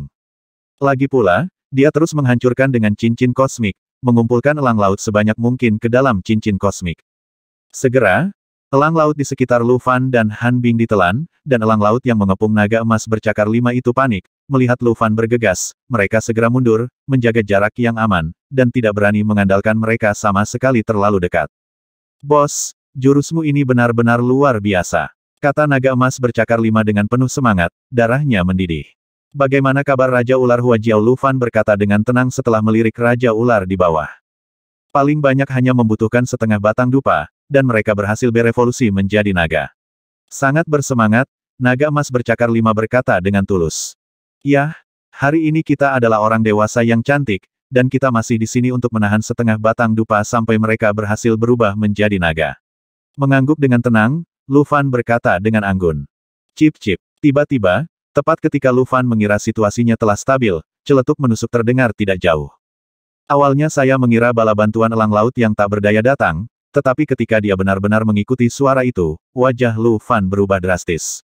Lagi pula, dia terus menghancurkan dengan cincin kosmik, mengumpulkan elang laut sebanyak mungkin ke dalam cincin kosmik. Segera, Elang laut di sekitar Lu Fan dan Han Bing ditelan, dan elang laut yang mengepung naga emas bercakar lima itu panik, melihat Lu Fan bergegas, mereka segera mundur, menjaga jarak yang aman, dan tidak berani mengandalkan mereka sama sekali terlalu dekat. Bos, jurusmu ini benar-benar luar biasa. Kata naga emas bercakar lima dengan penuh semangat, darahnya mendidih. Bagaimana kabar Raja Ular Hua Jiao Lu Fan berkata dengan tenang setelah melirik Raja Ular di bawah. Paling banyak hanya membutuhkan setengah batang dupa, dan mereka berhasil berevolusi menjadi naga. Sangat bersemangat, naga emas bercakar lima berkata dengan tulus. Yah, hari ini kita adalah orang dewasa yang cantik, dan kita masih di sini untuk menahan setengah batang dupa sampai mereka berhasil berubah menjadi naga. Mengangguk dengan tenang, Lufan berkata dengan anggun. Cip-cip, tiba-tiba, tepat ketika Lufan mengira situasinya telah stabil, celetuk menusuk terdengar tidak jauh. Awalnya saya mengira bala bantuan elang laut yang tak berdaya datang, tetapi ketika dia benar-benar mengikuti suara itu, wajah Lu Fan berubah drastis.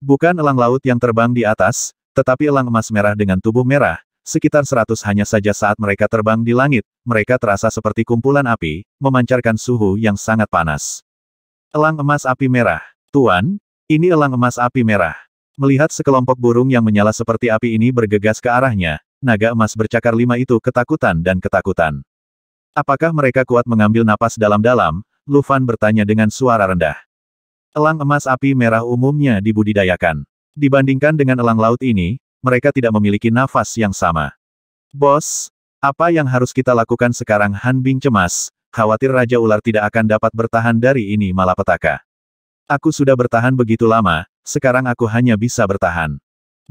Bukan elang laut yang terbang di atas, tetapi elang emas merah dengan tubuh merah, sekitar seratus hanya saja saat mereka terbang di langit, mereka terasa seperti kumpulan api, memancarkan suhu yang sangat panas. Elang emas api merah. Tuan, ini elang emas api merah. Melihat sekelompok burung yang menyala seperti api ini bergegas ke arahnya, naga emas bercakar lima itu ketakutan dan ketakutan. Apakah mereka kuat mengambil napas dalam-dalam? Lufan bertanya dengan suara rendah. Elang emas api merah umumnya dibudidayakan. Dibandingkan dengan elang laut ini, mereka tidak memiliki nafas yang sama. Bos, apa yang harus kita lakukan sekarang Han Bing cemas, khawatir Raja Ular tidak akan dapat bertahan dari ini malapetaka. Aku sudah bertahan begitu lama, sekarang aku hanya bisa bertahan.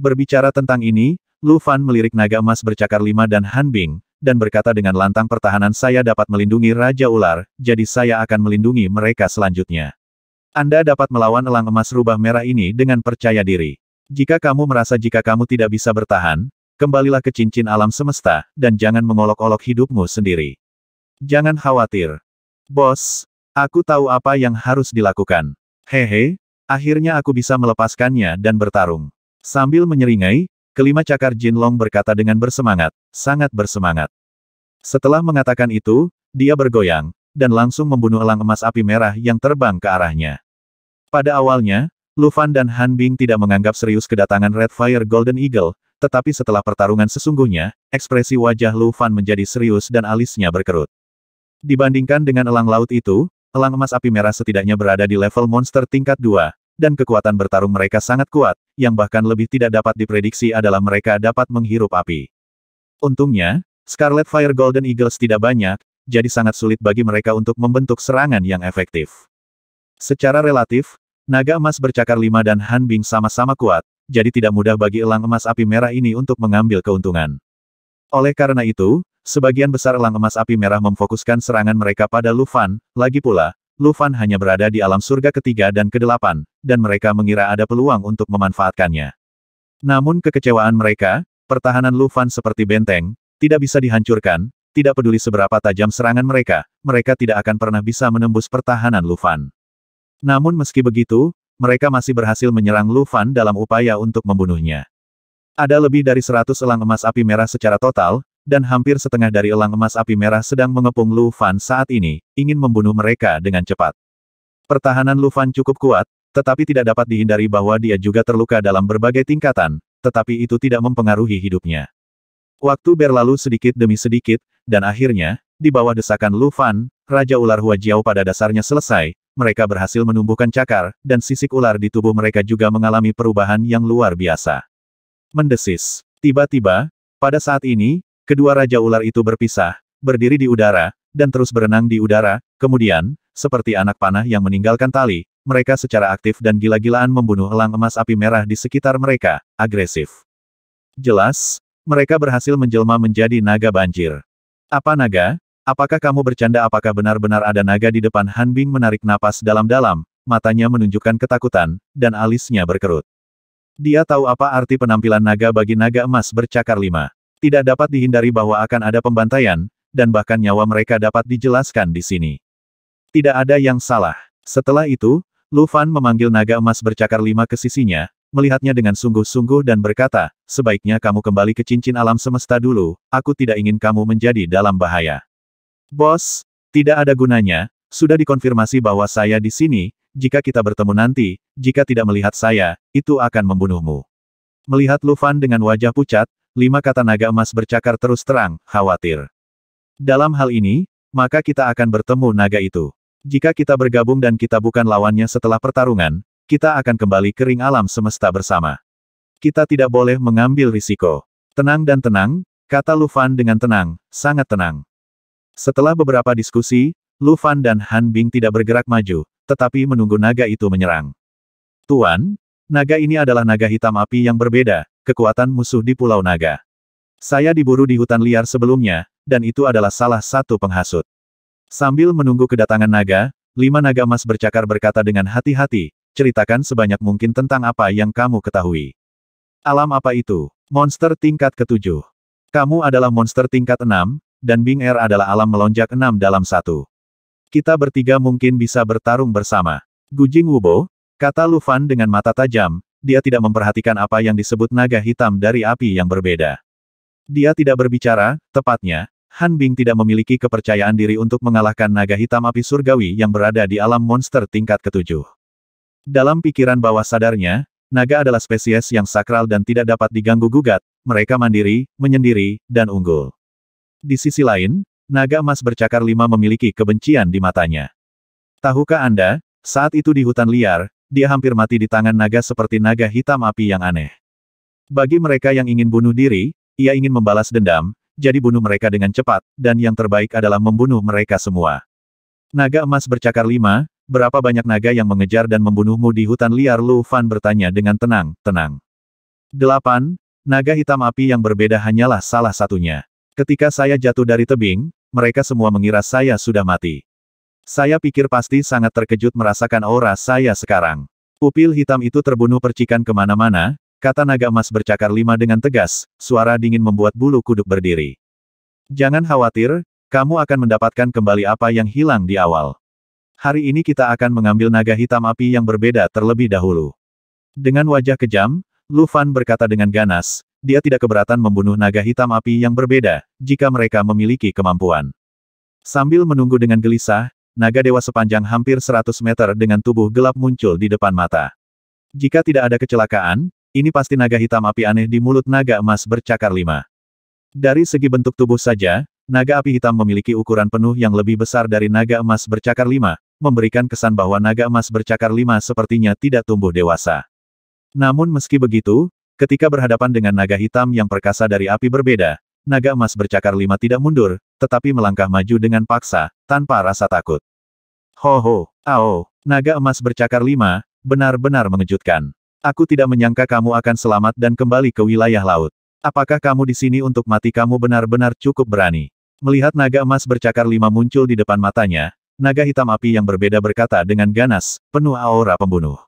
Berbicara tentang ini, Lu Fan melirik naga emas bercakar lima dan Han Bing, dan berkata dengan lantang pertahanan saya dapat melindungi Raja Ular, jadi saya akan melindungi mereka selanjutnya. Anda dapat melawan elang emas rubah merah ini dengan percaya diri. Jika kamu merasa jika kamu tidak bisa bertahan, kembalilah ke cincin alam semesta, dan jangan mengolok-olok hidupmu sendiri. Jangan khawatir. Bos, aku tahu apa yang harus dilakukan. Hehe, akhirnya aku bisa melepaskannya dan bertarung. Sambil menyeringai, Kelima cakar Jin Long berkata dengan bersemangat, sangat bersemangat. Setelah mengatakan itu, dia bergoyang, dan langsung membunuh elang emas api merah yang terbang ke arahnya. Pada awalnya, Lu Fan dan Han Bing tidak menganggap serius kedatangan Red Fire Golden Eagle, tetapi setelah pertarungan sesungguhnya, ekspresi wajah Lu Fan menjadi serius dan alisnya berkerut. Dibandingkan dengan elang laut itu, elang emas api merah setidaknya berada di level monster tingkat 2, dan kekuatan bertarung mereka sangat kuat, yang bahkan lebih tidak dapat diprediksi adalah mereka dapat menghirup api. Untungnya, Scarlet Fire Golden Eagles tidak banyak, jadi sangat sulit bagi mereka untuk membentuk serangan yang efektif. Secara relatif, naga emas bercakar lima dan Han Bing sama-sama kuat, jadi tidak mudah bagi elang emas api merah ini untuk mengambil keuntungan. Oleh karena itu, sebagian besar elang emas api merah memfokuskan serangan mereka pada Lufan, lagi pula, Lufan hanya berada di alam surga ketiga dan kedelapan, dan mereka mengira ada peluang untuk memanfaatkannya. Namun kekecewaan mereka, pertahanan Lufan seperti benteng, tidak bisa dihancurkan, tidak peduli seberapa tajam serangan mereka, mereka tidak akan pernah bisa menembus pertahanan Lufan. Namun meski begitu, mereka masih berhasil menyerang Lufan dalam upaya untuk membunuhnya. Ada lebih dari 100 elang emas api merah secara total, dan hampir setengah dari elang emas api merah sedang mengepung Lu Fan saat ini, ingin membunuh mereka dengan cepat. Pertahanan Lu Fan cukup kuat, tetapi tidak dapat dihindari bahwa dia juga terluka dalam berbagai tingkatan, tetapi itu tidak mempengaruhi hidupnya. Waktu berlalu sedikit demi sedikit, dan akhirnya, di bawah desakan Lu Fan, Raja Ular Hua Jiao pada dasarnya selesai, mereka berhasil menumbuhkan cakar, dan sisik ular di tubuh mereka juga mengalami perubahan yang luar biasa. Mendesis. Tiba-tiba, pada saat ini, Kedua Raja Ular itu berpisah, berdiri di udara, dan terus berenang di udara, kemudian, seperti anak panah yang meninggalkan tali, mereka secara aktif dan gila-gilaan membunuh elang emas api merah di sekitar mereka, agresif. Jelas, mereka berhasil menjelma menjadi naga banjir. Apa naga? Apakah kamu bercanda apakah benar-benar ada naga di depan Han Bing menarik napas dalam-dalam, matanya menunjukkan ketakutan, dan alisnya berkerut. Dia tahu apa arti penampilan naga bagi naga emas bercakar lima. Tidak dapat dihindari bahwa akan ada pembantaian, dan bahkan nyawa mereka dapat dijelaskan di sini. Tidak ada yang salah. Setelah itu, Lu Fan memanggil naga emas bercakar lima ke sisinya, melihatnya dengan sungguh-sungguh dan berkata, sebaiknya kamu kembali ke cincin alam semesta dulu, aku tidak ingin kamu menjadi dalam bahaya. Bos, tidak ada gunanya, sudah dikonfirmasi bahwa saya di sini, jika kita bertemu nanti, jika tidak melihat saya, itu akan membunuhmu. Melihat Lufan dengan wajah pucat, lima kata naga emas bercakar terus terang, khawatir. Dalam hal ini, maka kita akan bertemu naga itu. Jika kita bergabung dan kita bukan lawannya setelah pertarungan, kita akan kembali ke ring alam semesta bersama. Kita tidak boleh mengambil risiko. Tenang dan tenang, kata Lufan dengan tenang, sangat tenang. Setelah beberapa diskusi, Lufan dan Han Bing tidak bergerak maju, tetapi menunggu naga itu menyerang. Tuan, naga ini adalah naga hitam api yang berbeda, kekuatan musuh di Pulau Naga. Saya diburu di hutan liar sebelumnya, dan itu adalah salah satu penghasut. Sambil menunggu kedatangan naga, lima naga emas bercakar berkata dengan hati-hati, ceritakan sebanyak mungkin tentang apa yang kamu ketahui. Alam apa itu? Monster tingkat ketujuh. Kamu adalah monster tingkat enam, dan Bing Er adalah alam melonjak enam dalam satu. Kita bertiga mungkin bisa bertarung bersama. Gujing Wubo, kata Lufan dengan mata tajam, dia tidak memperhatikan apa yang disebut naga hitam dari api yang berbeda. Dia tidak berbicara, tepatnya, Han Bing tidak memiliki kepercayaan diri untuk mengalahkan naga hitam api surgawi yang berada di alam monster tingkat ketujuh. Dalam pikiran bawah sadarnya, naga adalah spesies yang sakral dan tidak dapat diganggu-gugat, mereka mandiri, menyendiri, dan unggul. Di sisi lain, naga emas bercakar lima memiliki kebencian di matanya. Tahukah Anda, saat itu di hutan liar, dia hampir mati di tangan naga seperti naga hitam api yang aneh. Bagi mereka yang ingin bunuh diri, ia ingin membalas dendam, jadi bunuh mereka dengan cepat, dan yang terbaik adalah membunuh mereka semua. Naga emas bercakar lima, berapa banyak naga yang mengejar dan membunuhmu di hutan liar Lu Fan bertanya dengan tenang, tenang. Delapan, naga hitam api yang berbeda hanyalah salah satunya. Ketika saya jatuh dari tebing, mereka semua mengira saya sudah mati. Saya pikir pasti sangat terkejut merasakan aura saya sekarang. Pupil hitam itu terbunuh percikan kemana-mana, kata naga emas bercakar lima dengan tegas, suara dingin membuat bulu kuduk berdiri. Jangan khawatir, kamu akan mendapatkan kembali apa yang hilang di awal. Hari ini kita akan mengambil naga hitam api yang berbeda terlebih dahulu. Dengan wajah kejam, Lufan berkata dengan ganas, dia tidak keberatan membunuh naga hitam api yang berbeda, jika mereka memiliki kemampuan. Sambil menunggu dengan gelisah, naga dewa sepanjang hampir 100 meter dengan tubuh gelap muncul di depan mata. Jika tidak ada kecelakaan, ini pasti naga hitam api aneh di mulut naga emas bercakar lima. Dari segi bentuk tubuh saja, naga api hitam memiliki ukuran penuh yang lebih besar dari naga emas bercakar lima, memberikan kesan bahwa naga emas bercakar lima sepertinya tidak tumbuh dewasa. Namun meski begitu, ketika berhadapan dengan naga hitam yang perkasa dari api berbeda, naga emas bercakar lima tidak mundur, tetapi melangkah maju dengan paksa, tanpa rasa takut. Ho ho, ao, naga emas bercakar lima, benar-benar mengejutkan. Aku tidak menyangka kamu akan selamat dan kembali ke wilayah laut. Apakah kamu di sini untuk mati kamu benar-benar cukup berani? Melihat naga emas bercakar lima muncul di depan matanya, naga hitam api yang berbeda berkata dengan ganas, penuh aura pembunuh.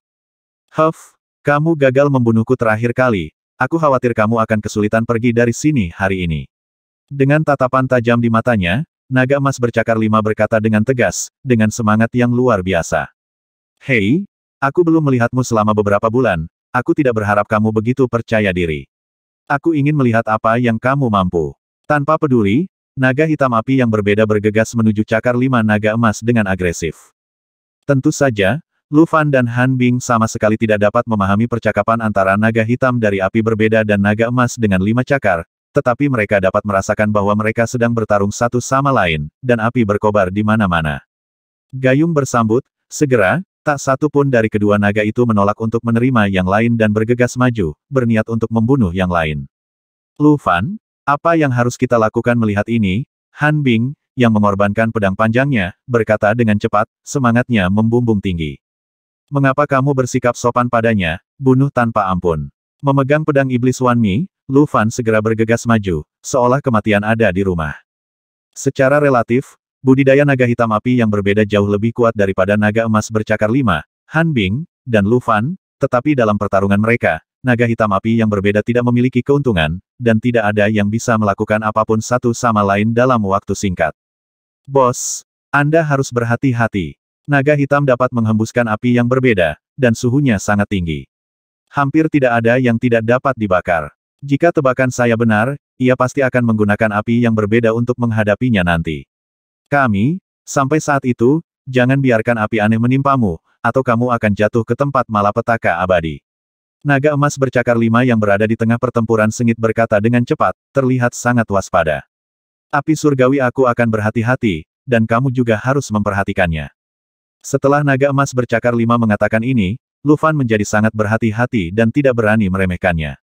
Huff, kamu gagal membunuhku terakhir kali, aku khawatir kamu akan kesulitan pergi dari sini hari ini. Dengan tatapan tajam di matanya, naga emas bercakar lima berkata dengan tegas, dengan semangat yang luar biasa. Hei, aku belum melihatmu selama beberapa bulan, aku tidak berharap kamu begitu percaya diri. Aku ingin melihat apa yang kamu mampu. Tanpa peduli, naga hitam api yang berbeda bergegas menuju cakar lima naga emas dengan agresif. Tentu saja, Lu Fan dan Han Bing sama sekali tidak dapat memahami percakapan antara naga hitam dari api berbeda dan naga emas dengan lima cakar, tetapi mereka dapat merasakan bahwa mereka sedang bertarung satu sama lain, dan api berkobar di mana-mana. Gayung bersambut, segera, tak satu pun dari kedua naga itu menolak untuk menerima yang lain dan bergegas maju, berniat untuk membunuh yang lain. Lu Fan, apa yang harus kita lakukan melihat ini? Han Bing, yang mengorbankan pedang panjangnya, berkata dengan cepat, semangatnya membumbung tinggi. Mengapa kamu bersikap sopan padanya, bunuh tanpa ampun? Memegang pedang iblis Wan Mi, Lu Fan segera bergegas maju, seolah kematian ada di rumah. Secara relatif, budidaya naga hitam api yang berbeda jauh lebih kuat daripada naga emas bercakar lima, Han Bing, dan Lu Fan, tetapi dalam pertarungan mereka, naga hitam api yang berbeda tidak memiliki keuntungan, dan tidak ada yang bisa melakukan apapun satu sama lain dalam waktu singkat. Bos, Anda harus berhati-hati. Naga hitam dapat menghembuskan api yang berbeda, dan suhunya sangat tinggi. Hampir tidak ada yang tidak dapat dibakar. Jika tebakan saya benar, ia pasti akan menggunakan api yang berbeda untuk menghadapinya nanti. Kami, sampai saat itu, jangan biarkan api aneh menimpamu, atau kamu akan jatuh ke tempat malapetaka abadi. Naga emas bercakar lima yang berada di tengah pertempuran sengit berkata dengan cepat, terlihat sangat waspada. Api surgawi aku akan berhati-hati, dan kamu juga harus memperhatikannya. Setelah naga emas bercakar lima mengatakan ini, Lufan menjadi sangat berhati-hati dan tidak berani meremehkannya.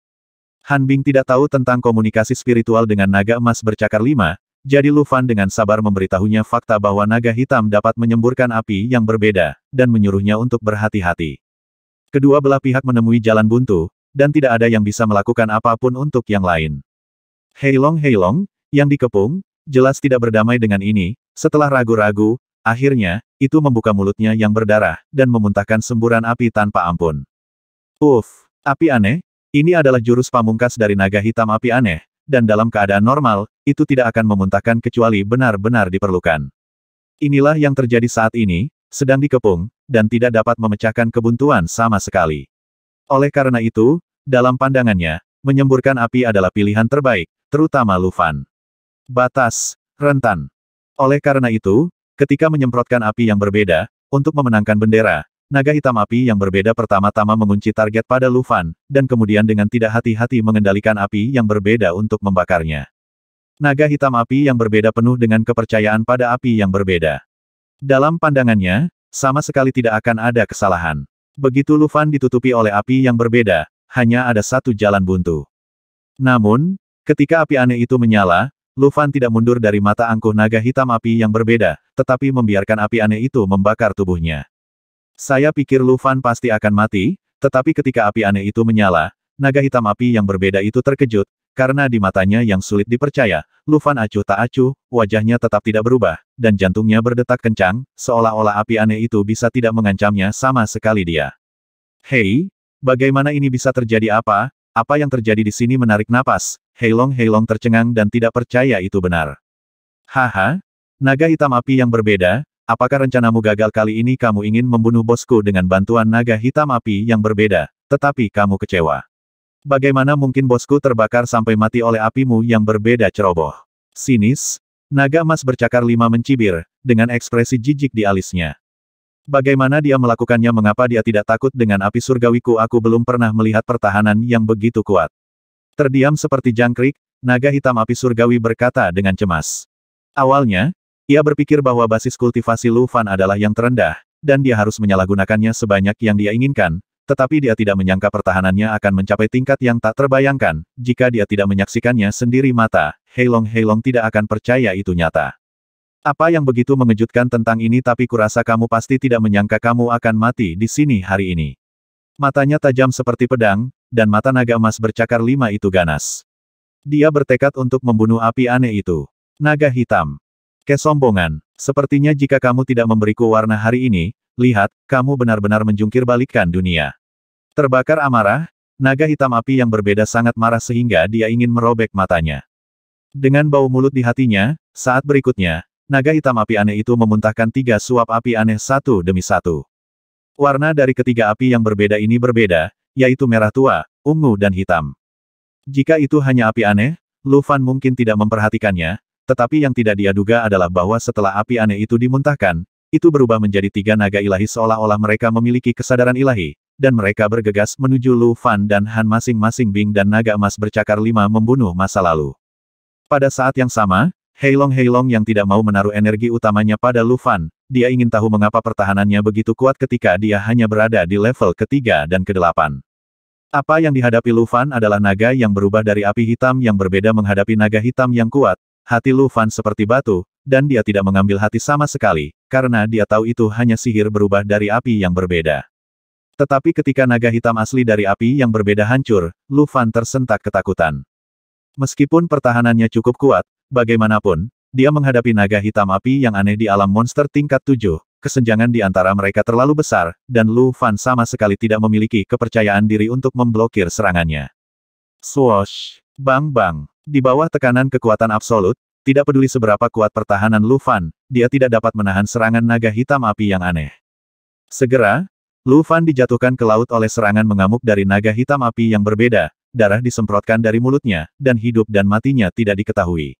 Han Bing tidak tahu tentang komunikasi spiritual dengan naga emas bercakar lima, jadi Lu Fan dengan sabar memberitahunya fakta bahwa naga hitam dapat menyemburkan api yang berbeda, dan menyuruhnya untuk berhati-hati. Kedua belah pihak menemui jalan buntu, dan tidak ada yang bisa melakukan apapun untuk yang lain. Heilong Heilong, yang dikepung, jelas tidak berdamai dengan ini, setelah ragu-ragu, akhirnya, itu membuka mulutnya yang berdarah, dan memuntahkan semburan api tanpa ampun. Uff, api aneh, ini adalah jurus pamungkas dari naga hitam api aneh, dan dalam keadaan normal, itu tidak akan memuntahkan kecuali benar-benar diperlukan. Inilah yang terjadi saat ini, sedang dikepung, dan tidak dapat memecahkan kebuntuan sama sekali. Oleh karena itu, dalam pandangannya, menyemburkan api adalah pilihan terbaik, terutama Lufan. Batas, rentan. Oleh karena itu, ketika menyemprotkan api yang berbeda, untuk memenangkan bendera, Naga hitam api yang berbeda pertama-tama mengunci target pada Lufan, dan kemudian dengan tidak hati-hati mengendalikan api yang berbeda untuk membakarnya. Naga hitam api yang berbeda penuh dengan kepercayaan pada api yang berbeda. Dalam pandangannya, sama sekali tidak akan ada kesalahan. Begitu Lufan ditutupi oleh api yang berbeda, hanya ada satu jalan buntu. Namun, ketika api aneh itu menyala, Lufan tidak mundur dari mata angkuh naga hitam api yang berbeda, tetapi membiarkan api aneh itu membakar tubuhnya. Saya pikir Lufan pasti akan mati, tetapi ketika api aneh itu menyala, naga hitam api yang berbeda itu terkejut, karena di matanya yang sulit dipercaya, Lufan acuh tak acuh, wajahnya tetap tidak berubah, dan jantungnya berdetak kencang, seolah-olah api aneh itu bisa tidak mengancamnya sama sekali dia. Hei, bagaimana ini bisa terjadi apa? Apa yang terjadi di sini menarik napas, Heilong Heilong tercengang dan tidak percaya itu benar. Haha, naga hitam api yang berbeda, Apakah rencanamu gagal kali ini kamu ingin membunuh bosku dengan bantuan naga hitam api yang berbeda, tetapi kamu kecewa. Bagaimana mungkin bosku terbakar sampai mati oleh apimu yang berbeda ceroboh? Sinis, naga emas bercakar lima mencibir, dengan ekspresi jijik di alisnya. Bagaimana dia melakukannya mengapa dia tidak takut dengan api surgawiku aku belum pernah melihat pertahanan yang begitu kuat. Terdiam seperti jangkrik, naga hitam api surgawi berkata dengan cemas. Awalnya, ia berpikir bahwa basis kultivasi Lu Fan adalah yang terendah, dan dia harus menyalahgunakannya sebanyak yang dia inginkan, tetapi dia tidak menyangka pertahanannya akan mencapai tingkat yang tak terbayangkan, jika dia tidak menyaksikannya sendiri mata, Heilong Heilong tidak akan percaya itu nyata. Apa yang begitu mengejutkan tentang ini tapi kurasa kamu pasti tidak menyangka kamu akan mati di sini hari ini. Matanya tajam seperti pedang, dan mata naga emas bercakar lima itu ganas. Dia bertekad untuk membunuh api aneh itu. Naga hitam. Kesombongan. Sepertinya jika kamu tidak memberiku warna hari ini, lihat, kamu benar-benar menjungkir balikkan dunia. Terbakar amarah, naga hitam api yang berbeda sangat marah sehingga dia ingin merobek matanya. Dengan bau mulut di hatinya, saat berikutnya, naga hitam api aneh itu memuntahkan tiga suap api aneh satu demi satu. Warna dari ketiga api yang berbeda ini berbeda, yaitu merah tua, ungu dan hitam. Jika itu hanya api aneh, Lufan mungkin tidak memperhatikannya, tetapi yang tidak dia duga adalah bahwa setelah api aneh itu dimuntahkan, itu berubah menjadi tiga naga ilahi seolah-olah mereka memiliki kesadaran ilahi, dan mereka bergegas menuju Lu Fan dan Han masing-masing Bing dan naga emas bercakar lima membunuh masa lalu. Pada saat yang sama, Heilong Heilong yang tidak mau menaruh energi utamanya pada Lu Fan, dia ingin tahu mengapa pertahanannya begitu kuat ketika dia hanya berada di level ketiga dan kedelapan. Apa yang dihadapi Lu Fan adalah naga yang berubah dari api hitam yang berbeda menghadapi naga hitam yang kuat, hati Lu Fan seperti batu, dan dia tidak mengambil hati sama sekali, karena dia tahu itu hanya sihir berubah dari api yang berbeda. Tetapi ketika naga hitam asli dari api yang berbeda hancur, Lu Fan tersentak ketakutan. Meskipun pertahanannya cukup kuat, bagaimanapun, dia menghadapi naga hitam api yang aneh di alam monster tingkat 7, kesenjangan di antara mereka terlalu besar, dan Lu Fan sama sekali tidak memiliki kepercayaan diri untuk memblokir serangannya. Swoosh! Bang-bang! Di bawah tekanan kekuatan absolut, tidak peduli seberapa kuat pertahanan Lu Fan, dia tidak dapat menahan serangan naga hitam api yang aneh. Segera, Lu Fan dijatuhkan ke laut oleh serangan mengamuk dari naga hitam api yang berbeda, darah disemprotkan dari mulutnya, dan hidup dan matinya tidak diketahui.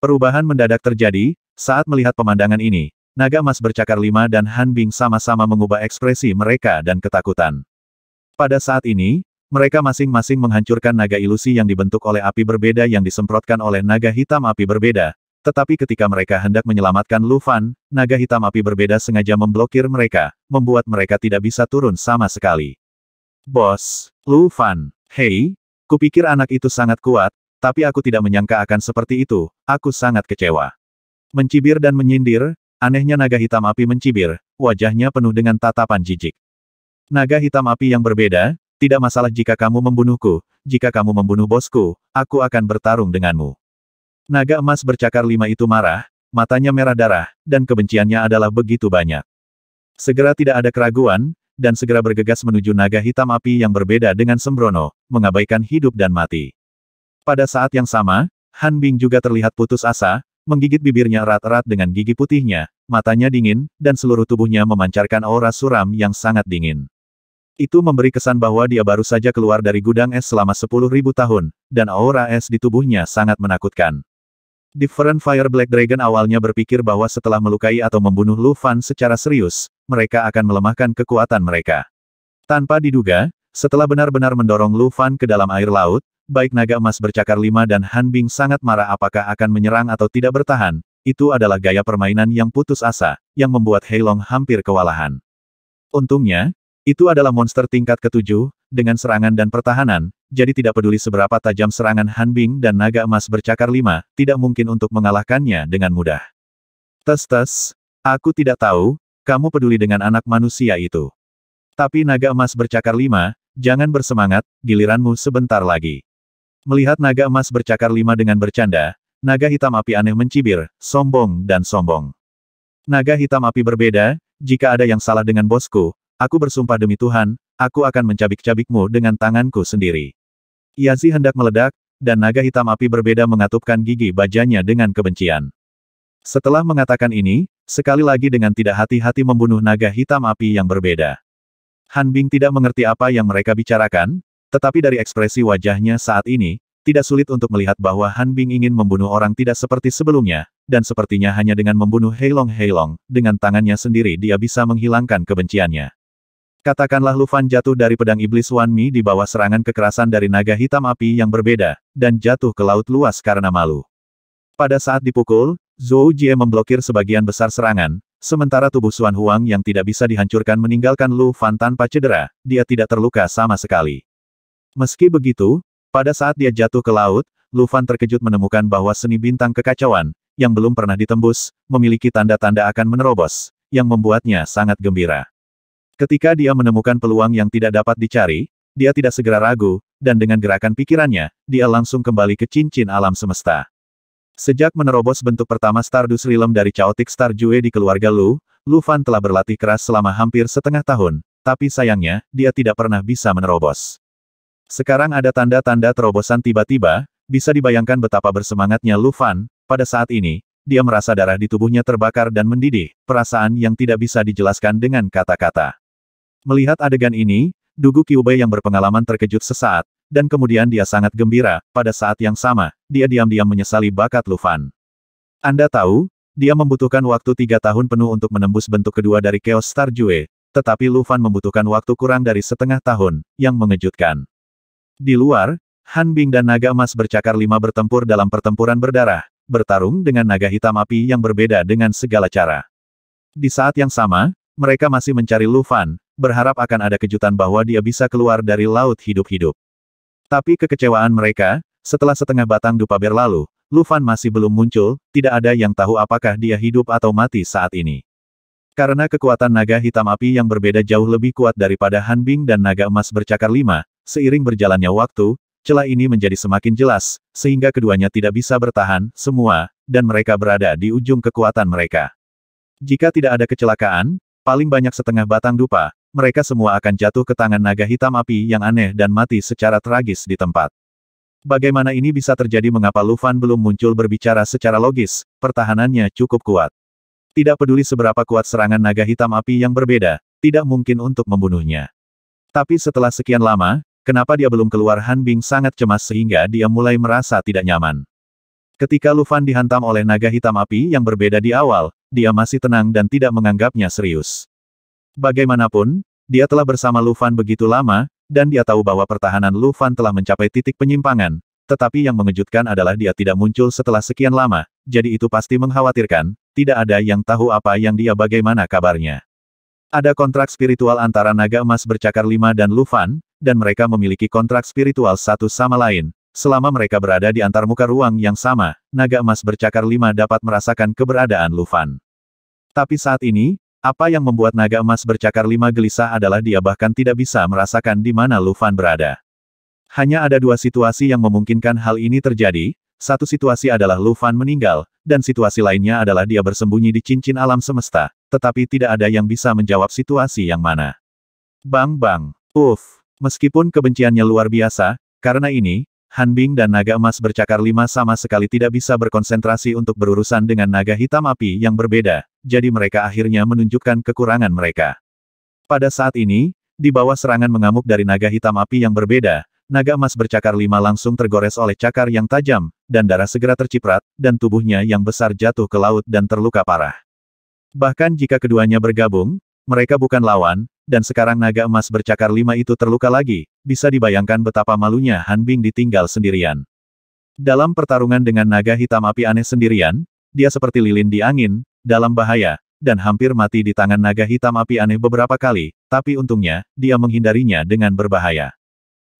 Perubahan mendadak terjadi, saat melihat pemandangan ini, naga emas bercakar lima dan Han Bing sama-sama mengubah ekspresi mereka dan ketakutan. Pada saat ini, mereka masing-masing menghancurkan naga ilusi yang dibentuk oleh api berbeda yang disemprotkan oleh naga hitam api berbeda, tetapi ketika mereka hendak menyelamatkan Lufan, naga hitam api berbeda sengaja memblokir mereka, membuat mereka tidak bisa turun sama sekali. Bos, Lufan, hei, kupikir anak itu sangat kuat, tapi aku tidak menyangka akan seperti itu, aku sangat kecewa. Mencibir dan menyindir, anehnya naga hitam api mencibir, wajahnya penuh dengan tatapan jijik. Naga hitam api yang berbeda, tidak masalah jika kamu membunuhku, jika kamu membunuh bosku, aku akan bertarung denganmu. Naga emas bercakar lima itu marah, matanya merah darah, dan kebenciannya adalah begitu banyak. Segera tidak ada keraguan, dan segera bergegas menuju naga hitam api yang berbeda dengan Sembrono, mengabaikan hidup dan mati. Pada saat yang sama, Han Bing juga terlihat putus asa, menggigit bibirnya erat-erat dengan gigi putihnya, matanya dingin, dan seluruh tubuhnya memancarkan aura suram yang sangat dingin. Itu memberi kesan bahwa dia baru saja keluar dari gudang es selama 10.000 tahun, dan aura es di tubuhnya sangat menakutkan. Different Fire Black Dragon awalnya berpikir bahwa setelah melukai atau membunuh Lu Fan secara serius, mereka akan melemahkan kekuatan mereka. Tanpa diduga, setelah benar-benar mendorong Lu Fan ke dalam air laut, baik naga emas bercakar lima dan Han Bing sangat marah apakah akan menyerang atau tidak bertahan, itu adalah gaya permainan yang putus asa, yang membuat Heilong hampir kewalahan. Untungnya, itu adalah monster tingkat ketujuh, dengan serangan dan pertahanan, jadi tidak peduli seberapa tajam serangan Hanbing dan naga emas bercakar lima, tidak mungkin untuk mengalahkannya dengan mudah. Tes-tes, aku tidak tahu, kamu peduli dengan anak manusia itu. Tapi naga emas bercakar lima, jangan bersemangat, giliranmu sebentar lagi. Melihat naga emas bercakar lima dengan bercanda, naga hitam api aneh mencibir, sombong dan sombong. Naga hitam api berbeda, jika ada yang salah dengan bosku, Aku bersumpah demi Tuhan, aku akan mencabik-cabikmu dengan tanganku sendiri. Yazi hendak meledak, dan naga hitam api berbeda mengatupkan gigi bajanya dengan kebencian. Setelah mengatakan ini, sekali lagi dengan tidak hati-hati membunuh naga hitam api yang berbeda. Han Bing tidak mengerti apa yang mereka bicarakan, tetapi dari ekspresi wajahnya saat ini, tidak sulit untuk melihat bahwa Han Bing ingin membunuh orang tidak seperti sebelumnya, dan sepertinya hanya dengan membunuh Heilong Heilong, dengan tangannya sendiri dia bisa menghilangkan kebenciannya. Katakanlah Lufan jatuh dari pedang iblis Mi di bawah serangan kekerasan dari naga hitam api yang berbeda, dan jatuh ke laut luas karena malu. Pada saat dipukul, Zhou Jie memblokir sebagian besar serangan, sementara tubuh Xuan Huang yang tidak bisa dihancurkan meninggalkan Lu Fan tanpa cedera, dia tidak terluka sama sekali. Meski begitu, pada saat dia jatuh ke laut, Lu Fan terkejut menemukan bahwa seni bintang kekacauan, yang belum pernah ditembus, memiliki tanda-tanda akan menerobos, yang membuatnya sangat gembira. Ketika dia menemukan peluang yang tidak dapat dicari, dia tidak segera ragu, dan dengan gerakan pikirannya, dia langsung kembali ke cincin alam semesta. Sejak menerobos bentuk pertama Stardust Realm dari Chaotic Star Jue di keluarga Lu, Lu Fan telah berlatih keras selama hampir setengah tahun, tapi sayangnya, dia tidak pernah bisa menerobos. Sekarang ada tanda-tanda terobosan tiba-tiba, bisa dibayangkan betapa bersemangatnya Lu Fan, pada saat ini, dia merasa darah di tubuhnya terbakar dan mendidih, perasaan yang tidak bisa dijelaskan dengan kata-kata. Melihat adegan ini, Dugu Kyubei yang berpengalaman terkejut sesaat, dan kemudian dia sangat gembira, pada saat yang sama, dia diam-diam menyesali bakat Lufan. Anda tahu, dia membutuhkan waktu tiga tahun penuh untuk menembus bentuk kedua dari Chaos Star Jue, tetapi Lufan membutuhkan waktu kurang dari setengah tahun, yang mengejutkan. Di luar, Han Bing dan naga emas bercakar lima bertempur dalam pertempuran berdarah, bertarung dengan naga hitam api yang berbeda dengan segala cara. Di saat yang sama, mereka masih mencari Lufan, berharap akan ada kejutan bahwa dia bisa keluar dari laut hidup-hidup. Tapi kekecewaan mereka, setelah setengah batang dupa berlalu, Lufan masih belum muncul, tidak ada yang tahu apakah dia hidup atau mati saat ini. Karena kekuatan naga hitam api yang berbeda jauh lebih kuat daripada Han Bing dan naga emas bercakar lima, seiring berjalannya waktu, celah ini menjadi semakin jelas, sehingga keduanya tidak bisa bertahan, semua, dan mereka berada di ujung kekuatan mereka. Jika tidak ada kecelakaan, paling banyak setengah batang dupa, mereka semua akan jatuh ke tangan naga hitam api yang aneh dan mati secara tragis di tempat. Bagaimana ini bisa terjadi mengapa Lufan belum muncul berbicara secara logis, pertahanannya cukup kuat. Tidak peduli seberapa kuat serangan naga hitam api yang berbeda, tidak mungkin untuk membunuhnya. Tapi setelah sekian lama, kenapa dia belum keluar Han Bing sangat cemas sehingga dia mulai merasa tidak nyaman. Ketika Lufan dihantam oleh naga hitam api yang berbeda di awal, dia masih tenang dan tidak menganggapnya serius. Bagaimanapun, dia telah bersama Lufan begitu lama, dan dia tahu bahwa pertahanan Lufan telah mencapai titik penyimpangan, tetapi yang mengejutkan adalah dia tidak muncul setelah sekian lama, jadi itu pasti mengkhawatirkan, tidak ada yang tahu apa yang dia bagaimana kabarnya. Ada kontrak spiritual antara naga emas bercakar lima dan Lufan, dan mereka memiliki kontrak spiritual satu sama lain, Selama mereka berada di antar muka ruang yang sama, naga emas bercakar lima dapat merasakan keberadaan Lufan. Tapi saat ini, apa yang membuat naga emas bercakar lima gelisah adalah dia bahkan tidak bisa merasakan di mana Lufan berada. Hanya ada dua situasi yang memungkinkan hal ini terjadi, satu situasi adalah Lufan meninggal, dan situasi lainnya adalah dia bersembunyi di cincin alam semesta, tetapi tidak ada yang bisa menjawab situasi yang mana. Bang bang, uff, meskipun kebenciannya luar biasa, karena ini, Han Bing dan naga emas bercakar lima sama sekali tidak bisa berkonsentrasi untuk berurusan dengan naga hitam api yang berbeda, jadi mereka akhirnya menunjukkan kekurangan mereka. Pada saat ini, di bawah serangan mengamuk dari naga hitam api yang berbeda, naga emas bercakar lima langsung tergores oleh cakar yang tajam, dan darah segera terciprat, dan tubuhnya yang besar jatuh ke laut dan terluka parah. Bahkan jika keduanya bergabung, mereka bukan lawan, dan sekarang naga emas bercakar lima itu terluka lagi, bisa dibayangkan betapa malunya Han Bing ditinggal sendirian. Dalam pertarungan dengan naga hitam api aneh sendirian, dia seperti lilin di angin, dalam bahaya, dan hampir mati di tangan naga hitam api aneh beberapa kali, tapi untungnya, dia menghindarinya dengan berbahaya.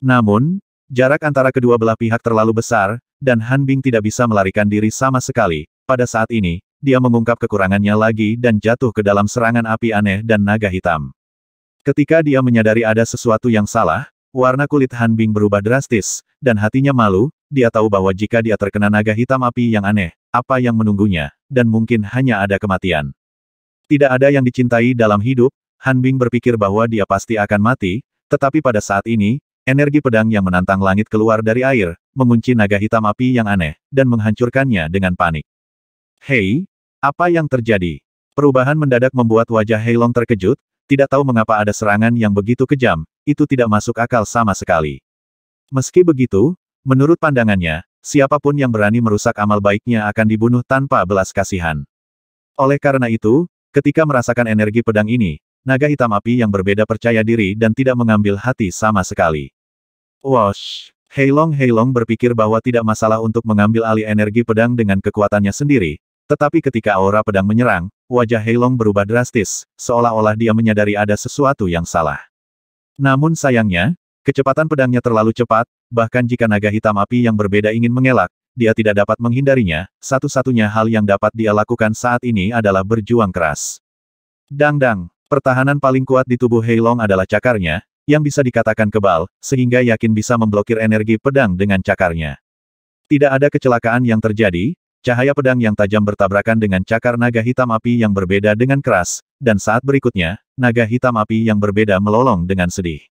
Namun, jarak antara kedua belah pihak terlalu besar, dan Han Bing tidak bisa melarikan diri sama sekali. Pada saat ini, dia mengungkap kekurangannya lagi dan jatuh ke dalam serangan api aneh dan naga hitam. Ketika dia menyadari ada sesuatu yang salah, warna kulit Han Bing berubah drastis, dan hatinya malu, dia tahu bahwa jika dia terkena naga hitam api yang aneh, apa yang menunggunya, dan mungkin hanya ada kematian. Tidak ada yang dicintai dalam hidup, Han Bing berpikir bahwa dia pasti akan mati, tetapi pada saat ini, energi pedang yang menantang langit keluar dari air, mengunci naga hitam api yang aneh, dan menghancurkannya dengan panik. Hei, apa yang terjadi? Perubahan mendadak membuat wajah Heilong terkejut, tidak tahu mengapa ada serangan yang begitu kejam, itu tidak masuk akal sama sekali. Meski begitu, menurut pandangannya, siapapun yang berani merusak amal baiknya akan dibunuh tanpa belas kasihan. Oleh karena itu, ketika merasakan energi pedang ini, naga hitam api yang berbeda percaya diri dan tidak mengambil hati sama sekali. Wash! Heilong Heilong berpikir bahwa tidak masalah untuk mengambil alih energi pedang dengan kekuatannya sendiri, tetapi ketika aura pedang menyerang, wajah Heilong berubah drastis, seolah-olah dia menyadari ada sesuatu yang salah. Namun sayangnya, kecepatan pedangnya terlalu cepat, bahkan jika naga hitam api yang berbeda ingin mengelak, dia tidak dapat menghindarinya, satu-satunya hal yang dapat dia lakukan saat ini adalah berjuang keras. Dang-dang, pertahanan paling kuat di tubuh Heilong adalah cakarnya, yang bisa dikatakan kebal, sehingga yakin bisa memblokir energi pedang dengan cakarnya. Tidak ada kecelakaan yang terjadi, Cahaya pedang yang tajam bertabrakan dengan cakar naga hitam api yang berbeda dengan keras, dan saat berikutnya, naga hitam api yang berbeda melolong dengan sedih.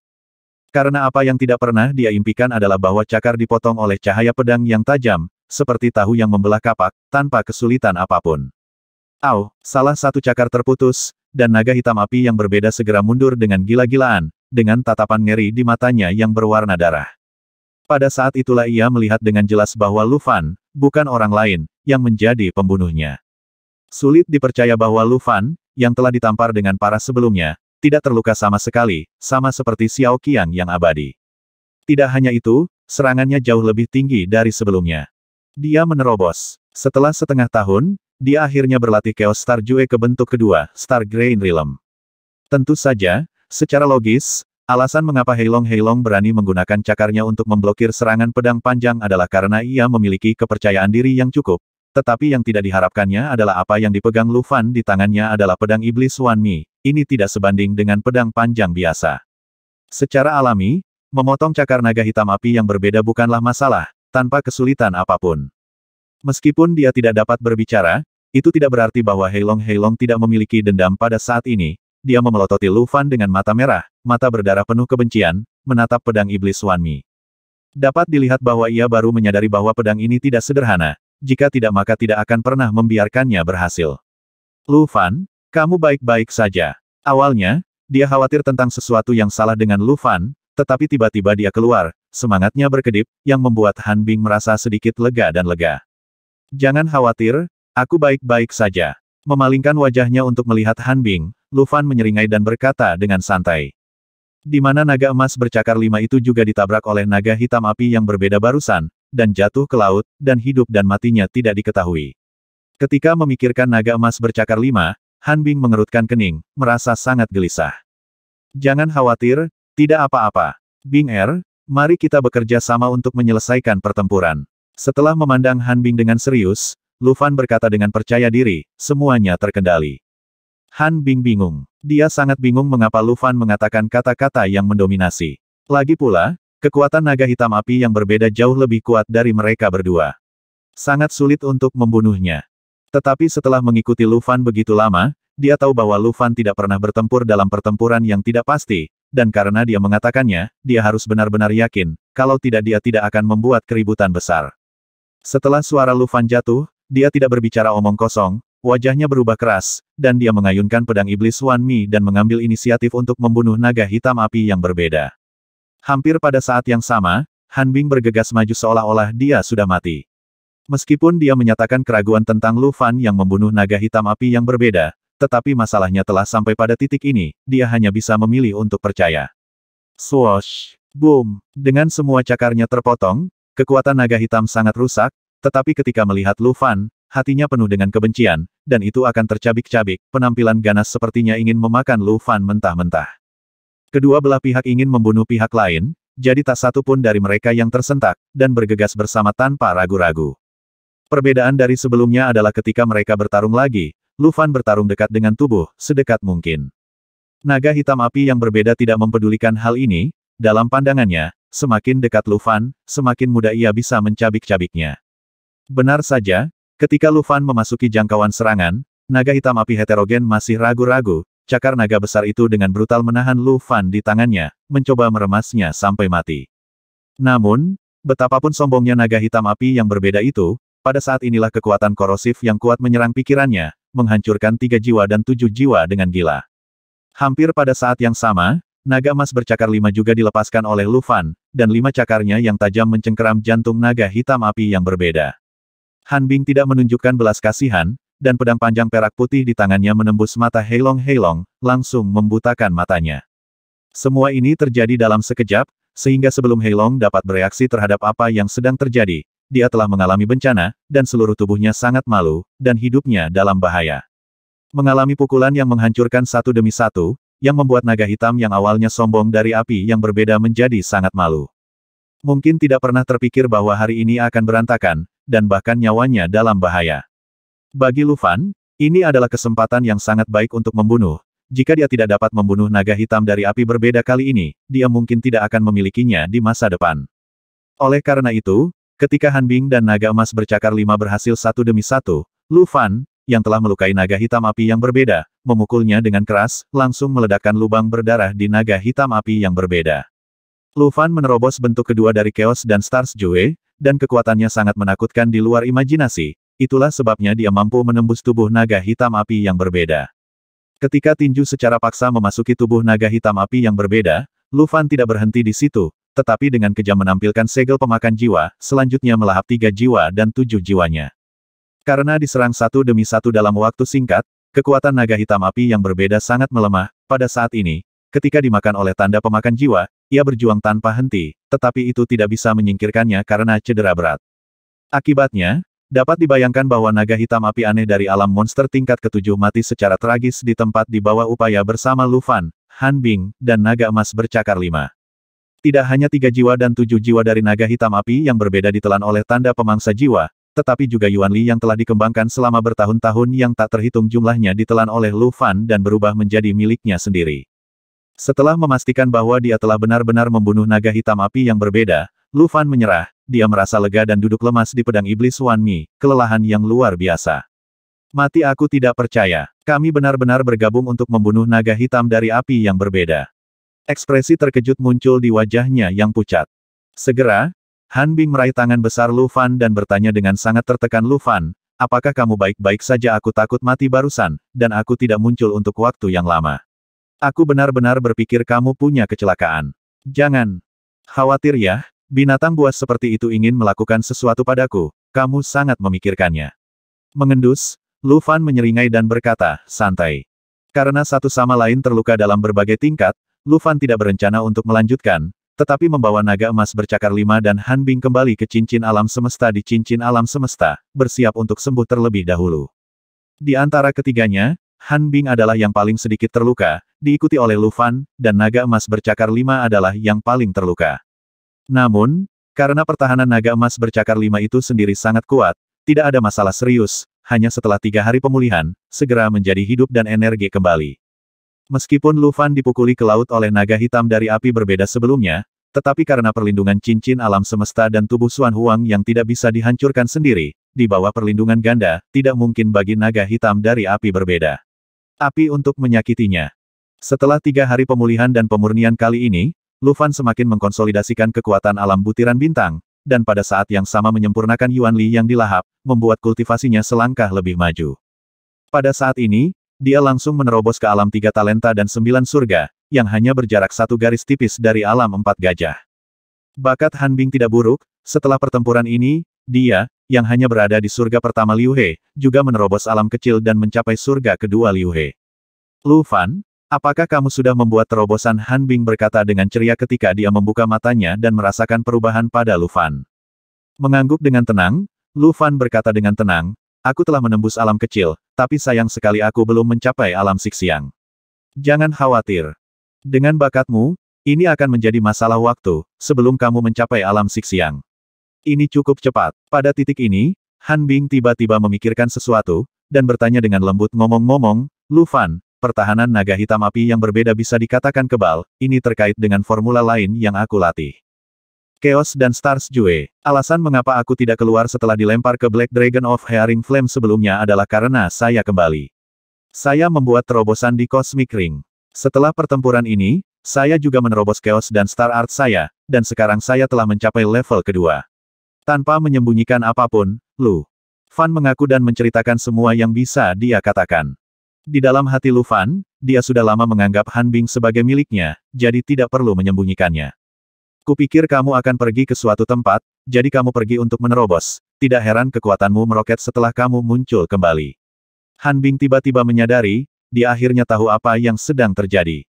Karena apa yang tidak pernah dia impikan adalah bahwa cakar dipotong oleh cahaya pedang yang tajam, seperti tahu yang membelah kapak, tanpa kesulitan apapun. Au, salah satu cakar terputus, dan naga hitam api yang berbeda segera mundur dengan gila-gilaan, dengan tatapan ngeri di matanya yang berwarna darah. Pada saat itulah ia melihat dengan jelas bahwa Lufan, bukan orang lain, yang menjadi pembunuhnya. Sulit dipercaya bahwa Lu Fan, yang telah ditampar dengan parah sebelumnya, tidak terluka sama sekali, sama seperti Xiao Qiang yang abadi. Tidak hanya itu, serangannya jauh lebih tinggi dari sebelumnya. Dia menerobos. Setelah setengah tahun, dia akhirnya berlatih Chaos Star Jue ke bentuk kedua, Star Grey Realm. Tentu saja, secara logis, Alasan mengapa Heilong Heilong berani menggunakan cakarnya untuk memblokir serangan pedang panjang adalah karena ia memiliki kepercayaan diri yang cukup. Tetapi yang tidak diharapkannya adalah apa yang dipegang Lu Fan di tangannya adalah pedang iblis Wan Mi. Ini tidak sebanding dengan pedang panjang biasa. Secara alami, memotong cakar naga hitam api yang berbeda bukanlah masalah, tanpa kesulitan apapun. Meskipun dia tidak dapat berbicara, itu tidak berarti bahwa Heilong Heilong tidak memiliki dendam pada saat ini, dia memelototi Lu Fan dengan mata merah, mata berdarah penuh kebencian, menatap pedang iblis suami. Dapat dilihat bahwa ia baru menyadari bahwa pedang ini tidak sederhana, jika tidak maka tidak akan pernah membiarkannya berhasil. Lu Fan, kamu baik-baik saja. Awalnya, dia khawatir tentang sesuatu yang salah dengan Lu Fan, tetapi tiba-tiba dia keluar, semangatnya berkedip, yang membuat Han Bing merasa sedikit lega dan lega. Jangan khawatir, aku baik-baik saja. Memalingkan wajahnya untuk melihat Han Bing, Lufan menyeringai dan berkata dengan santai. Di mana naga emas bercakar lima itu juga ditabrak oleh naga hitam api yang berbeda barusan, dan jatuh ke laut, dan hidup dan matinya tidak diketahui. Ketika memikirkan naga emas bercakar lima, Han Bing mengerutkan kening, merasa sangat gelisah. Jangan khawatir, tidak apa-apa. Bing Er, mari kita bekerja sama untuk menyelesaikan pertempuran. Setelah memandang Han Bing dengan serius, Lufan berkata dengan percaya diri, semuanya terkendali. Han Bing bingung. Dia sangat bingung mengapa Lu Fan mengatakan kata-kata yang mendominasi. Lagi pula, kekuatan naga hitam api yang berbeda jauh lebih kuat dari mereka berdua. Sangat sulit untuk membunuhnya. Tetapi setelah mengikuti Lu Fan begitu lama, dia tahu bahwa Lu Fan tidak pernah bertempur dalam pertempuran yang tidak pasti, dan karena dia mengatakannya, dia harus benar-benar yakin, kalau tidak dia tidak akan membuat keributan besar. Setelah suara Lu Fan jatuh, dia tidak berbicara omong kosong, Wajahnya berubah keras, dan dia mengayunkan pedang iblis Wan Mi dan mengambil inisiatif untuk membunuh naga hitam api yang berbeda. Hampir pada saat yang sama, Han Bing bergegas maju seolah-olah dia sudah mati. Meskipun dia menyatakan keraguan tentang Lu Fan yang membunuh naga hitam api yang berbeda, tetapi masalahnya telah sampai pada titik ini, dia hanya bisa memilih untuk percaya. Swoosh! Boom! Dengan semua cakarnya terpotong, kekuatan naga hitam sangat rusak, tetapi ketika melihat Lu Fan, hatinya penuh dengan kebencian, dan itu akan tercabik-cabik, penampilan ganas sepertinya ingin memakan Lu Fan mentah-mentah. Kedua belah pihak ingin membunuh pihak lain, jadi tak satu pun dari mereka yang tersentak, dan bergegas bersama tanpa ragu-ragu. Perbedaan dari sebelumnya adalah ketika mereka bertarung lagi, Lu Fan bertarung dekat dengan tubuh, sedekat mungkin. Naga hitam api yang berbeda tidak mempedulikan hal ini, dalam pandangannya, semakin dekat Lu Fan, semakin mudah ia bisa mencabik-cabiknya. Benar saja, Ketika Lufan memasuki jangkauan serangan, naga hitam api heterogen masih ragu-ragu, cakar naga besar itu dengan brutal menahan Lufan di tangannya, mencoba meremasnya sampai mati. Namun, betapapun sombongnya naga hitam api yang berbeda itu, pada saat inilah kekuatan korosif yang kuat menyerang pikirannya, menghancurkan tiga jiwa dan tujuh jiwa dengan gila. Hampir pada saat yang sama, naga emas bercakar lima juga dilepaskan oleh Lufan, dan lima cakarnya yang tajam mencengkeram jantung naga hitam api yang berbeda. Han Bing tidak menunjukkan belas kasihan, dan pedang panjang perak putih di tangannya menembus mata Heilong-Heilong, langsung membutakan matanya. Semua ini terjadi dalam sekejap, sehingga sebelum Heilong dapat bereaksi terhadap apa yang sedang terjadi, dia telah mengalami bencana, dan seluruh tubuhnya sangat malu, dan hidupnya dalam bahaya. Mengalami pukulan yang menghancurkan satu demi satu, yang membuat naga hitam yang awalnya sombong dari api yang berbeda menjadi sangat malu. Mungkin tidak pernah terpikir bahwa hari ini akan berantakan, dan bahkan nyawanya dalam bahaya. Bagi Lufan, ini adalah kesempatan yang sangat baik untuk membunuh. Jika dia tidak dapat membunuh naga hitam dari api berbeda kali ini, dia mungkin tidak akan memilikinya di masa depan. Oleh karena itu, ketika Han Bing dan naga emas bercakar lima berhasil satu demi satu, Lufan, yang telah melukai naga hitam api yang berbeda, memukulnya dengan keras, langsung meledakkan lubang berdarah di naga hitam api yang berbeda. Lufan menerobos bentuk kedua dari Chaos dan Stars Jue, dan kekuatannya sangat menakutkan di luar imajinasi, itulah sebabnya dia mampu menembus tubuh naga hitam api yang berbeda. Ketika tinju secara paksa memasuki tubuh naga hitam api yang berbeda, Lufan tidak berhenti di situ, tetapi dengan kejam menampilkan segel pemakan jiwa, selanjutnya melahap tiga jiwa dan tujuh jiwanya. Karena diserang satu demi satu dalam waktu singkat, kekuatan naga hitam api yang berbeda sangat melemah, pada saat ini, ketika dimakan oleh tanda pemakan jiwa, ia berjuang tanpa henti, tetapi itu tidak bisa menyingkirkannya karena cedera berat. Akibatnya, dapat dibayangkan bahwa naga hitam api aneh dari alam monster tingkat ketujuh mati secara tragis di tempat di bawah upaya bersama Lufan, Han Bing, dan naga emas bercakar lima. Tidak hanya tiga jiwa dan tujuh jiwa dari naga hitam api yang berbeda ditelan oleh tanda pemangsa jiwa, tetapi juga Yuan Li yang telah dikembangkan selama bertahun-tahun yang tak terhitung jumlahnya ditelan oleh Lu Fan dan berubah menjadi miliknya sendiri. Setelah memastikan bahwa dia telah benar-benar membunuh naga hitam api yang berbeda, Lu Fan menyerah, dia merasa lega dan duduk lemas di pedang iblis Wan Mi, kelelahan yang luar biasa. Mati aku tidak percaya, kami benar-benar bergabung untuk membunuh naga hitam dari api yang berbeda. Ekspresi terkejut muncul di wajahnya yang pucat. Segera, Han Bing meraih tangan besar Lu Fan dan bertanya dengan sangat tertekan Lu Fan, apakah kamu baik-baik saja aku takut mati barusan, dan aku tidak muncul untuk waktu yang lama. Aku benar-benar berpikir kamu punya kecelakaan. Jangan khawatir ya, binatang buas seperti itu ingin melakukan sesuatu padaku, kamu sangat memikirkannya. Mengendus, Lufan menyeringai dan berkata, santai. Karena satu sama lain terluka dalam berbagai tingkat, Lufan tidak berencana untuk melanjutkan, tetapi membawa naga emas bercakar lima dan Hanbing kembali ke cincin alam semesta di cincin alam semesta, bersiap untuk sembuh terlebih dahulu. Di antara ketiganya, Han Bing adalah yang paling sedikit terluka, diikuti oleh Lufan, dan naga emas bercakar lima adalah yang paling terluka. Namun, karena pertahanan naga emas bercakar lima itu sendiri sangat kuat, tidak ada masalah serius, hanya setelah tiga hari pemulihan, segera menjadi hidup dan energi kembali. Meskipun Lufan dipukuli ke laut oleh naga hitam dari api berbeda sebelumnya, tetapi karena perlindungan cincin alam semesta dan tubuh Suan Huang yang tidak bisa dihancurkan sendiri, di bawah perlindungan ganda, tidak mungkin bagi naga hitam dari api berbeda. Api untuk menyakitinya. Setelah tiga hari pemulihan dan pemurnian kali ini, Lufan semakin mengkonsolidasikan kekuatan alam butiran bintang, dan pada saat yang sama menyempurnakan Yuan Li yang dilahap, membuat kultivasinya selangkah lebih maju. Pada saat ini, dia langsung menerobos ke alam tiga talenta dan sembilan surga, yang hanya berjarak satu garis tipis dari alam empat gajah. Bakat Han Bing tidak buruk, setelah pertempuran ini, dia, yang hanya berada di surga pertama Liu He, juga menerobos alam kecil dan mencapai surga kedua Liu He. Lu Fan, Apakah kamu sudah membuat terobosan Han Bing berkata dengan ceria ketika dia membuka matanya dan merasakan perubahan pada Lu Fan. Mengangguk dengan tenang, Lu Fan berkata dengan tenang, aku telah menembus alam kecil, tapi sayang sekali aku belum mencapai alam siksiang. Jangan khawatir. Dengan bakatmu, ini akan menjadi masalah waktu, sebelum kamu mencapai alam siksiang. Ini cukup cepat. Pada titik ini, Han Bing tiba-tiba memikirkan sesuatu, dan bertanya dengan lembut ngomong-ngomong, Lu Fan, pertahanan naga hitam api yang berbeda bisa dikatakan kebal, ini terkait dengan formula lain yang aku latih. Chaos dan Stars Jue. Alasan mengapa aku tidak keluar setelah dilempar ke Black Dragon of Hearing Flame sebelumnya adalah karena saya kembali. Saya membuat terobosan di Cosmic Ring. Setelah pertempuran ini, saya juga menerobos Chaos dan Star Art saya, dan sekarang saya telah mencapai level kedua. Tanpa menyembunyikan apapun, Lu. Fan mengaku dan menceritakan semua yang bisa dia katakan. Di dalam hati Lu Fan, dia sudah lama menganggap Han Bing sebagai miliknya, jadi tidak perlu menyembunyikannya. Kupikir kamu akan pergi ke suatu tempat, jadi kamu pergi untuk menerobos. Tidak heran kekuatanmu meroket setelah kamu muncul kembali. Han Bing tiba-tiba menyadari, dia akhirnya tahu apa yang sedang terjadi.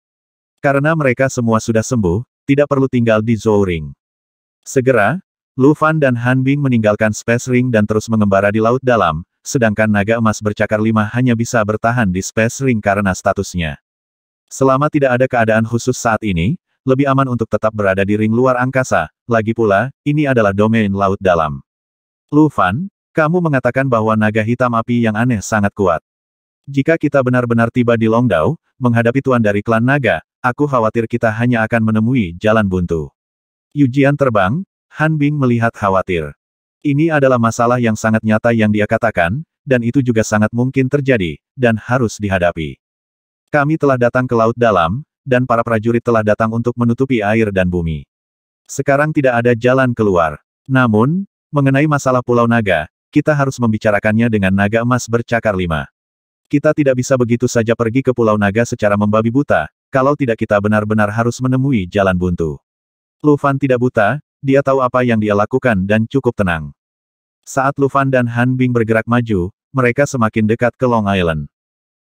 Karena mereka semua sudah sembuh, tidak perlu tinggal di Zhou Ring. Segera, Lu Fan dan Han Bing meninggalkan Space Ring dan terus mengembara di Laut Dalam, sedangkan naga emas bercakar lima hanya bisa bertahan di space ring karena statusnya. Selama tidak ada keadaan khusus saat ini, lebih aman untuk tetap berada di ring luar angkasa, lagi pula, ini adalah domain laut dalam. Lu Fan, kamu mengatakan bahwa naga hitam api yang aneh sangat kuat. Jika kita benar-benar tiba di Longdao, menghadapi tuan dari klan naga, aku khawatir kita hanya akan menemui jalan buntu. Yujian terbang, Han Bing melihat khawatir. Ini adalah masalah yang sangat nyata yang dia katakan, dan itu juga sangat mungkin terjadi, dan harus dihadapi. Kami telah datang ke Laut Dalam, dan para prajurit telah datang untuk menutupi air dan bumi. Sekarang tidak ada jalan keluar. Namun, mengenai masalah Pulau Naga, kita harus membicarakannya dengan naga emas bercakar lima. Kita tidak bisa begitu saja pergi ke Pulau Naga secara membabi buta, kalau tidak kita benar-benar harus menemui jalan buntu. Lufan tidak buta, dia tahu apa yang dia lakukan dan cukup tenang. Saat Lufan dan Han Bing bergerak maju, mereka semakin dekat ke Long Island.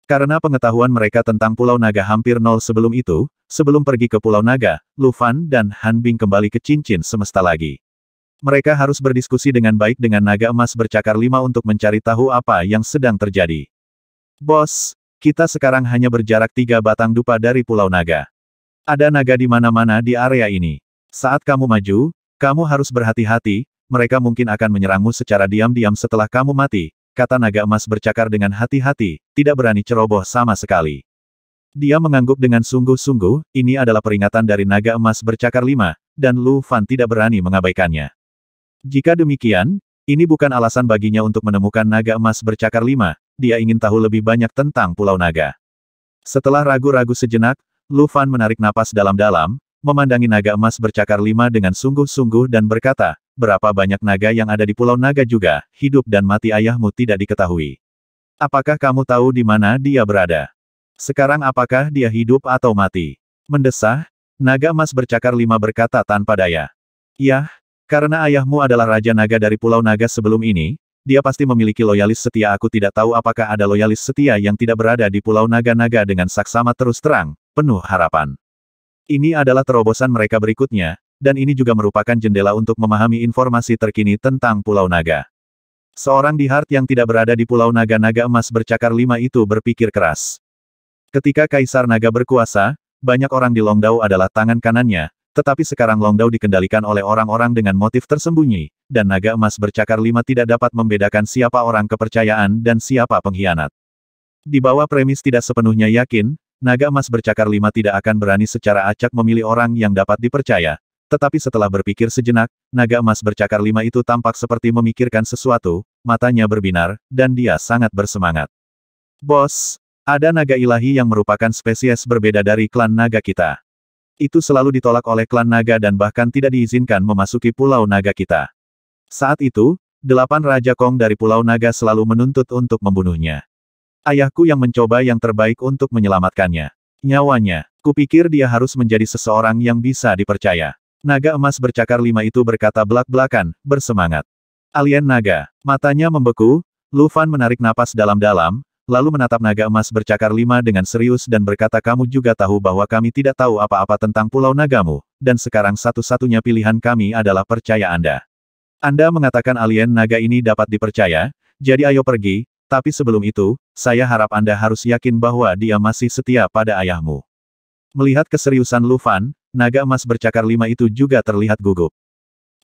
Karena pengetahuan mereka tentang Pulau Naga hampir nol sebelum itu, sebelum pergi ke Pulau Naga, Lufan dan Han Bing kembali ke cincin semesta lagi. Mereka harus berdiskusi dengan baik dengan naga emas bercakar lima untuk mencari tahu apa yang sedang terjadi. Bos, kita sekarang hanya berjarak tiga batang dupa dari Pulau Naga. Ada naga di mana-mana di area ini. Saat kamu maju, kamu harus berhati-hati, mereka mungkin akan menyerangmu secara diam-diam setelah kamu mati, kata naga emas bercakar dengan hati-hati, tidak berani ceroboh sama sekali. Dia mengangguk dengan sungguh-sungguh, ini adalah peringatan dari naga emas bercakar lima, dan Lu Fan tidak berani mengabaikannya. Jika demikian, ini bukan alasan baginya untuk menemukan naga emas bercakar lima, dia ingin tahu lebih banyak tentang Pulau Naga. Setelah ragu-ragu sejenak, Lu Fan menarik napas dalam-dalam, memandangi naga emas bercakar lima dengan sungguh-sungguh dan berkata, berapa banyak naga yang ada di Pulau Naga juga, hidup dan mati ayahmu tidak diketahui. Apakah kamu tahu di mana dia berada? Sekarang apakah dia hidup atau mati? Mendesah, naga emas bercakar lima berkata tanpa daya. Yah, karena ayahmu adalah Raja Naga dari Pulau Naga sebelum ini, dia pasti memiliki loyalis setia. Aku tidak tahu apakah ada loyalis setia yang tidak berada di Pulau Naga-Naga dengan saksama terus terang, penuh harapan. Ini adalah terobosan mereka berikutnya, dan ini juga merupakan jendela untuk memahami informasi terkini tentang Pulau Naga. Seorang di Hart yang tidak berada di Pulau Naga-Naga Emas bercakar lima itu berpikir keras. Ketika Kaisar Naga berkuasa, banyak orang di Longdao adalah tangan kanannya, tetapi sekarang Longdao dikendalikan oleh orang-orang dengan motif tersembunyi, dan Naga Emas bercakar lima tidak dapat membedakan siapa orang kepercayaan dan siapa pengkhianat. Di bawah premis tidak sepenuhnya yakin, naga emas bercakar lima tidak akan berani secara acak memilih orang yang dapat dipercaya. Tetapi setelah berpikir sejenak, naga emas bercakar lima itu tampak seperti memikirkan sesuatu, matanya berbinar, dan dia sangat bersemangat. Bos, ada naga ilahi yang merupakan spesies berbeda dari klan naga kita. Itu selalu ditolak oleh klan naga dan bahkan tidak diizinkan memasuki pulau naga kita. Saat itu, delapan Raja Kong dari Pulau Naga selalu menuntut untuk membunuhnya. Ayahku yang mencoba yang terbaik untuk menyelamatkannya. Nyawanya, kupikir dia harus menjadi seseorang yang bisa dipercaya. Naga emas bercakar lima itu berkata belak-belakan, bersemangat. Alien naga, matanya membeku, Lufan menarik napas dalam-dalam, lalu menatap naga emas bercakar lima dengan serius dan berkata kamu juga tahu bahwa kami tidak tahu apa-apa tentang pulau nagamu, dan sekarang satu-satunya pilihan kami adalah percaya Anda. Anda mengatakan alien naga ini dapat dipercaya, jadi ayo pergi, tapi sebelum itu, saya harap Anda harus yakin bahwa dia masih setia pada ayahmu. Melihat keseriusan Lufan, naga emas bercakar lima itu juga terlihat gugup.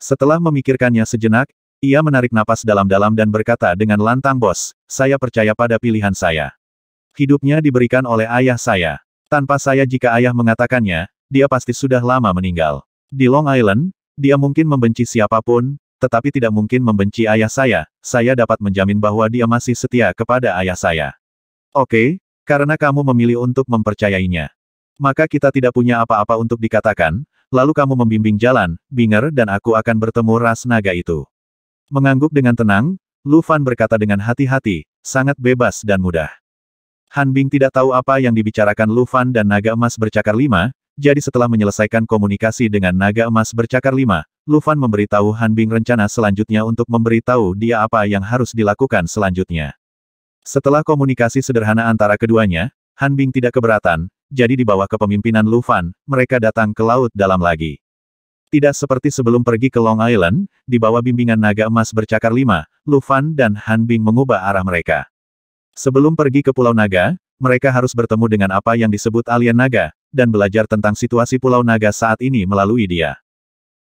Setelah memikirkannya sejenak, ia menarik napas dalam-dalam dan berkata dengan lantang bos, saya percaya pada pilihan saya. Hidupnya diberikan oleh ayah saya. Tanpa saya jika ayah mengatakannya, dia pasti sudah lama meninggal. Di Long Island, dia mungkin membenci siapapun, tetapi tidak mungkin membenci ayah saya, saya dapat menjamin bahwa dia masih setia kepada ayah saya. Oke, karena kamu memilih untuk mempercayainya. Maka kita tidak punya apa-apa untuk dikatakan, lalu kamu membimbing jalan, Binger dan aku akan bertemu ras naga itu. Mengangguk dengan tenang, Lufan berkata dengan hati-hati, sangat bebas dan mudah. Han Bing tidak tahu apa yang dibicarakan Lufan dan naga emas bercakar lima, jadi setelah menyelesaikan komunikasi dengan naga emas bercakar lima, Lufan Fan memberitahu Han Bing rencana selanjutnya untuk memberitahu dia apa yang harus dilakukan selanjutnya. Setelah komunikasi sederhana antara keduanya, Han Bing tidak keberatan, jadi di bawah kepemimpinan Lufan, mereka datang ke laut dalam lagi. Tidak seperti sebelum pergi ke Long Island, di bawah bimbingan naga emas bercakar lima, Lufan dan Han Bing mengubah arah mereka. Sebelum pergi ke Pulau Naga, mereka harus bertemu dengan apa yang disebut alien naga, dan belajar tentang situasi Pulau Naga saat ini melalui dia.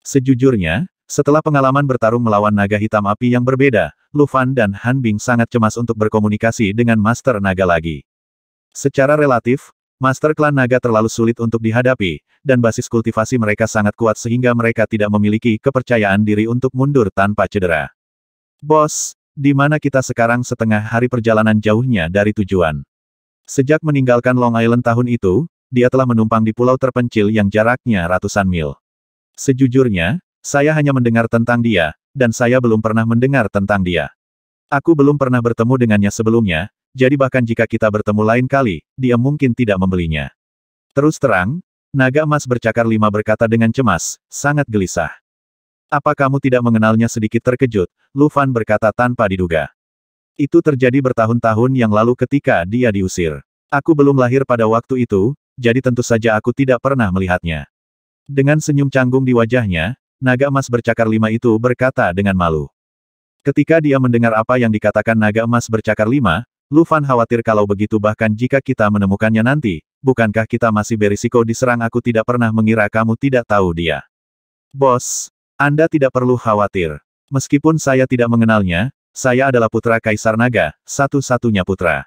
Sejujurnya, setelah pengalaman bertarung melawan naga hitam api yang berbeda, Lu Fan dan Han Bing sangat cemas untuk berkomunikasi dengan Master Naga lagi. Secara relatif, Master Klan Naga terlalu sulit untuk dihadapi, dan basis kultivasi mereka sangat kuat sehingga mereka tidak memiliki kepercayaan diri untuk mundur tanpa cedera. Bos, di mana kita sekarang setengah hari perjalanan jauhnya dari tujuan. Sejak meninggalkan Long Island tahun itu, dia telah menumpang di pulau terpencil yang jaraknya ratusan mil. Sejujurnya, saya hanya mendengar tentang dia, dan saya belum pernah mendengar tentang dia. Aku belum pernah bertemu dengannya sebelumnya, jadi bahkan jika kita bertemu lain kali, dia mungkin tidak membelinya. Terus terang, naga emas bercakar lima berkata dengan cemas, sangat gelisah. Apa kamu tidak mengenalnya sedikit terkejut? Lufan berkata tanpa diduga. Itu terjadi bertahun-tahun yang lalu ketika dia diusir. Aku belum lahir pada waktu itu, jadi tentu saja aku tidak pernah melihatnya. Dengan senyum canggung di wajahnya, naga emas bercakar lima itu berkata dengan malu. Ketika dia mendengar apa yang dikatakan naga emas bercakar lima, Lufan khawatir kalau begitu bahkan jika kita menemukannya nanti, bukankah kita masih berisiko diserang aku tidak pernah mengira kamu tidak tahu dia. Bos, Anda tidak perlu khawatir. Meskipun saya tidak mengenalnya, saya adalah putra Kaisar Naga, satu-satunya putra.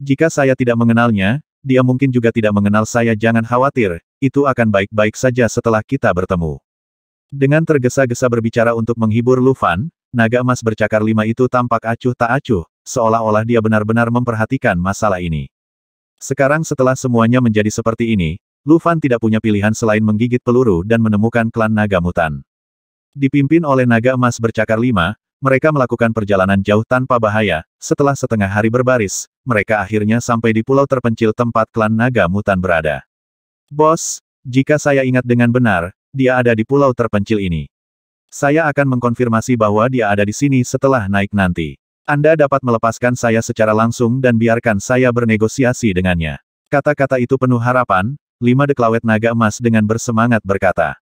Jika saya tidak mengenalnya, dia mungkin juga tidak mengenal saya jangan khawatir, itu akan baik-baik saja setelah kita bertemu. Dengan tergesa-gesa berbicara untuk menghibur Lufan, naga emas bercakar lima itu tampak acuh tak acuh, seolah-olah dia benar-benar memperhatikan masalah ini. Sekarang setelah semuanya menjadi seperti ini, Lufan tidak punya pilihan selain menggigit peluru dan menemukan klan naga mutan. Dipimpin oleh naga emas bercakar lima, mereka melakukan perjalanan jauh tanpa bahaya. Setelah setengah hari berbaris, mereka akhirnya sampai di pulau terpencil tempat klan naga mutan berada. Bos, jika saya ingat dengan benar, dia ada di pulau terpencil ini. Saya akan mengkonfirmasi bahwa dia ada di sini setelah naik nanti. Anda dapat melepaskan saya secara langsung dan biarkan saya bernegosiasi dengannya. Kata-kata itu penuh harapan, lima deklawet naga emas dengan bersemangat berkata.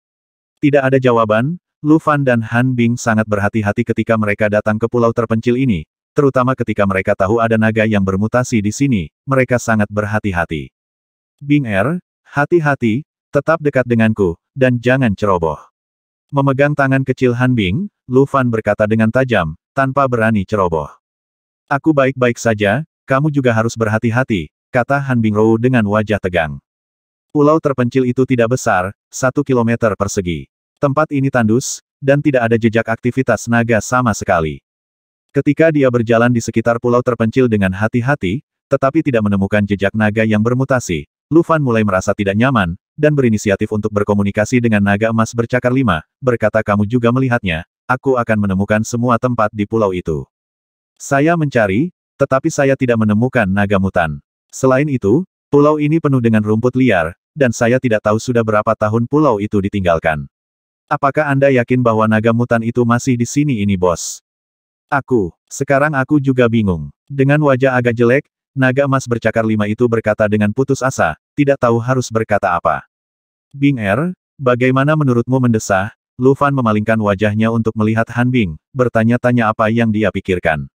Tidak ada jawaban, Lu Fan dan Han Bing sangat berhati-hati ketika mereka datang ke pulau terpencil ini, terutama ketika mereka tahu ada naga yang bermutasi di sini, mereka sangat berhati-hati. Bing Er, Hati-hati, tetap dekat denganku, dan jangan ceroboh. Memegang tangan kecil Han Bing, Lu Fan berkata dengan tajam, tanpa berani ceroboh. Aku baik-baik saja, kamu juga harus berhati-hati, kata Han Bingrou dengan wajah tegang. Pulau terpencil itu tidak besar, satu kilometer persegi. Tempat ini tandus, dan tidak ada jejak aktivitas naga sama sekali. Ketika dia berjalan di sekitar pulau terpencil dengan hati-hati, tetapi tidak menemukan jejak naga yang bermutasi, Lufan mulai merasa tidak nyaman, dan berinisiatif untuk berkomunikasi dengan naga emas bercakar lima, berkata kamu juga melihatnya, aku akan menemukan semua tempat di pulau itu. Saya mencari, tetapi saya tidak menemukan naga mutan. Selain itu, pulau ini penuh dengan rumput liar, dan saya tidak tahu sudah berapa tahun pulau itu ditinggalkan. Apakah Anda yakin bahwa naga mutan itu masih di sini ini bos? Aku, sekarang aku juga bingung. Dengan wajah agak jelek, Naga emas bercakar lima itu berkata dengan putus asa, tidak tahu harus berkata apa. Bing Er, bagaimana menurutmu mendesah? Lu Fan memalingkan wajahnya untuk melihat Han Bing, bertanya-tanya apa yang dia pikirkan.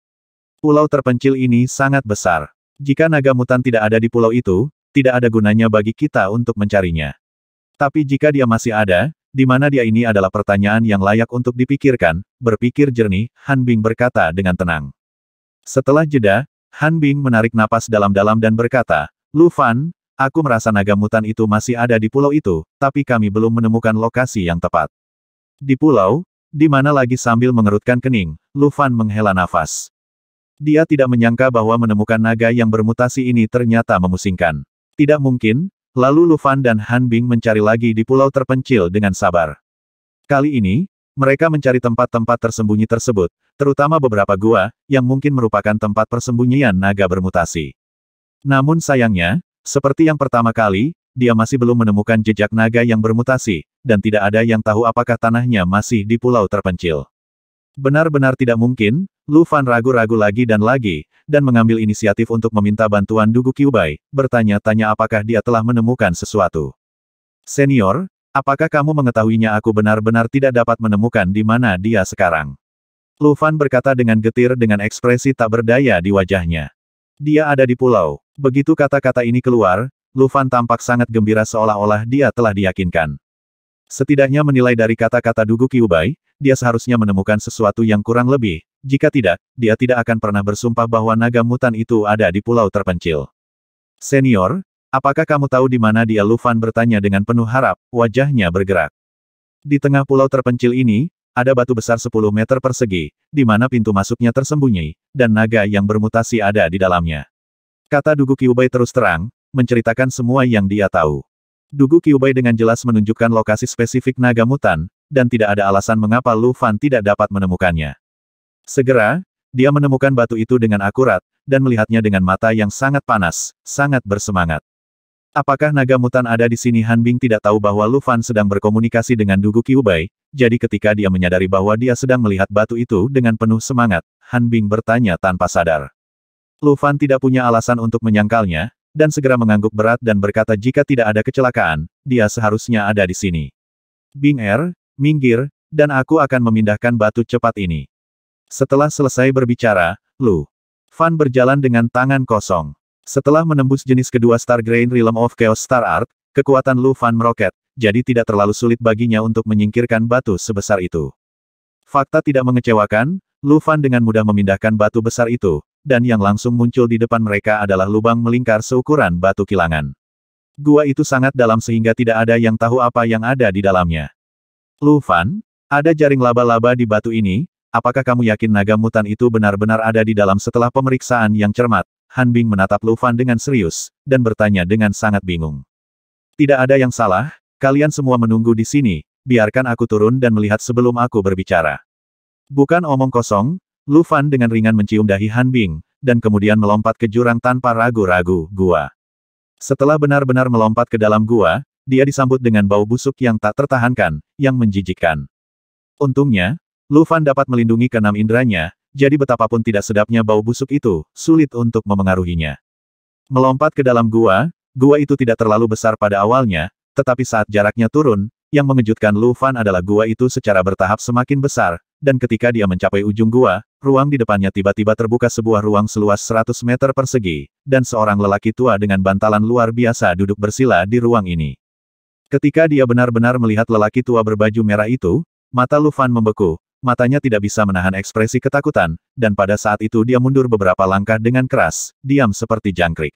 Pulau terpencil ini sangat besar. Jika naga mutan tidak ada di pulau itu, tidak ada gunanya bagi kita untuk mencarinya. Tapi jika dia masih ada, di mana dia ini adalah pertanyaan yang layak untuk dipikirkan, berpikir jernih, Han Bing berkata dengan tenang. Setelah jeda, Han Bing menarik napas dalam-dalam dan berkata, Lu Fan, aku merasa naga mutan itu masih ada di pulau itu, tapi kami belum menemukan lokasi yang tepat. Di pulau, di mana lagi sambil mengerutkan kening, Lu Fan menghela nafas. Dia tidak menyangka bahwa menemukan naga yang bermutasi ini ternyata memusingkan. Tidak mungkin, lalu Lu Fan dan Han Bing mencari lagi di pulau terpencil dengan sabar. Kali ini, mereka mencari tempat-tempat tersembunyi tersebut, terutama beberapa gua, yang mungkin merupakan tempat persembunyian naga bermutasi. Namun sayangnya, seperti yang pertama kali, dia masih belum menemukan jejak naga yang bermutasi, dan tidak ada yang tahu apakah tanahnya masih di pulau terpencil. Benar-benar tidak mungkin, Lu Fan ragu-ragu lagi dan lagi, dan mengambil inisiatif untuk meminta bantuan Dugu Kyubai, bertanya-tanya apakah dia telah menemukan sesuatu. Senior, Apakah kamu mengetahuinya aku benar-benar tidak dapat menemukan di mana dia sekarang? Lufan berkata dengan getir dengan ekspresi tak berdaya di wajahnya. Dia ada di pulau. Begitu kata-kata ini keluar, Lufan tampak sangat gembira seolah-olah dia telah diyakinkan. Setidaknya menilai dari kata-kata Dugu Kiubai, dia seharusnya menemukan sesuatu yang kurang lebih, jika tidak, dia tidak akan pernah bersumpah bahwa naga mutan itu ada di pulau terpencil. Senior, Apakah kamu tahu di mana dia Lufan bertanya dengan penuh harap, wajahnya bergerak. Di tengah pulau terpencil ini, ada batu besar 10 meter persegi, di mana pintu masuknya tersembunyi, dan naga yang bermutasi ada di dalamnya. Kata Dugu Kiubai terus terang, menceritakan semua yang dia tahu. Dugu Kiubai dengan jelas menunjukkan lokasi spesifik naga mutan, dan tidak ada alasan mengapa Lu Fan tidak dapat menemukannya. Segera, dia menemukan batu itu dengan akurat, dan melihatnya dengan mata yang sangat panas, sangat bersemangat. Apakah naga mutan ada di sini Han Bing tidak tahu bahwa Lu Fan sedang berkomunikasi dengan Dugu Kiubai, jadi ketika dia menyadari bahwa dia sedang melihat batu itu dengan penuh semangat, Han Bing bertanya tanpa sadar. Lu Fan tidak punya alasan untuk menyangkalnya, dan segera mengangguk berat dan berkata jika tidak ada kecelakaan, dia seharusnya ada di sini. Bing Er, minggir, dan aku akan memindahkan batu cepat ini. Setelah selesai berbicara, Lu Fan berjalan dengan tangan kosong. Setelah menembus jenis kedua Star Grain Realm of Chaos Star Art, kekuatan Lu Fan meroket, jadi tidak terlalu sulit baginya untuk menyingkirkan batu sebesar itu. Fakta tidak mengecewakan, Lu Fan dengan mudah memindahkan batu besar itu, dan yang langsung muncul di depan mereka adalah lubang melingkar seukuran batu kilangan. Gua itu sangat dalam sehingga tidak ada yang tahu apa yang ada di dalamnya. Lu Fan, ada jaring laba-laba di batu ini, apakah kamu yakin naga mutan itu benar-benar ada di dalam setelah pemeriksaan yang cermat? Han Bing menatap Lu Fan dengan serius, dan bertanya dengan sangat bingung. Tidak ada yang salah, kalian semua menunggu di sini, biarkan aku turun dan melihat sebelum aku berbicara. Bukan omong kosong, Lu Fan dengan ringan mencium dahi Han Bing dan kemudian melompat ke jurang tanpa ragu-ragu, gua. Setelah benar-benar melompat ke dalam gua, dia disambut dengan bau busuk yang tak tertahankan, yang menjijikkan. Untungnya, Lu Fan dapat melindungi keenam inderanya jadi betapapun tidak sedapnya bau busuk itu, sulit untuk memengaruhinya. Melompat ke dalam gua, gua itu tidak terlalu besar pada awalnya, tetapi saat jaraknya turun, yang mengejutkan Lu Fan adalah gua itu secara bertahap semakin besar, dan ketika dia mencapai ujung gua, ruang di depannya tiba-tiba terbuka sebuah ruang seluas 100 meter persegi, dan seorang lelaki tua dengan bantalan luar biasa duduk bersila di ruang ini. Ketika dia benar-benar melihat lelaki tua berbaju merah itu, mata Lu Fan membeku, matanya tidak bisa menahan ekspresi ketakutan, dan pada saat itu dia mundur beberapa langkah dengan keras, diam seperti jangkrik.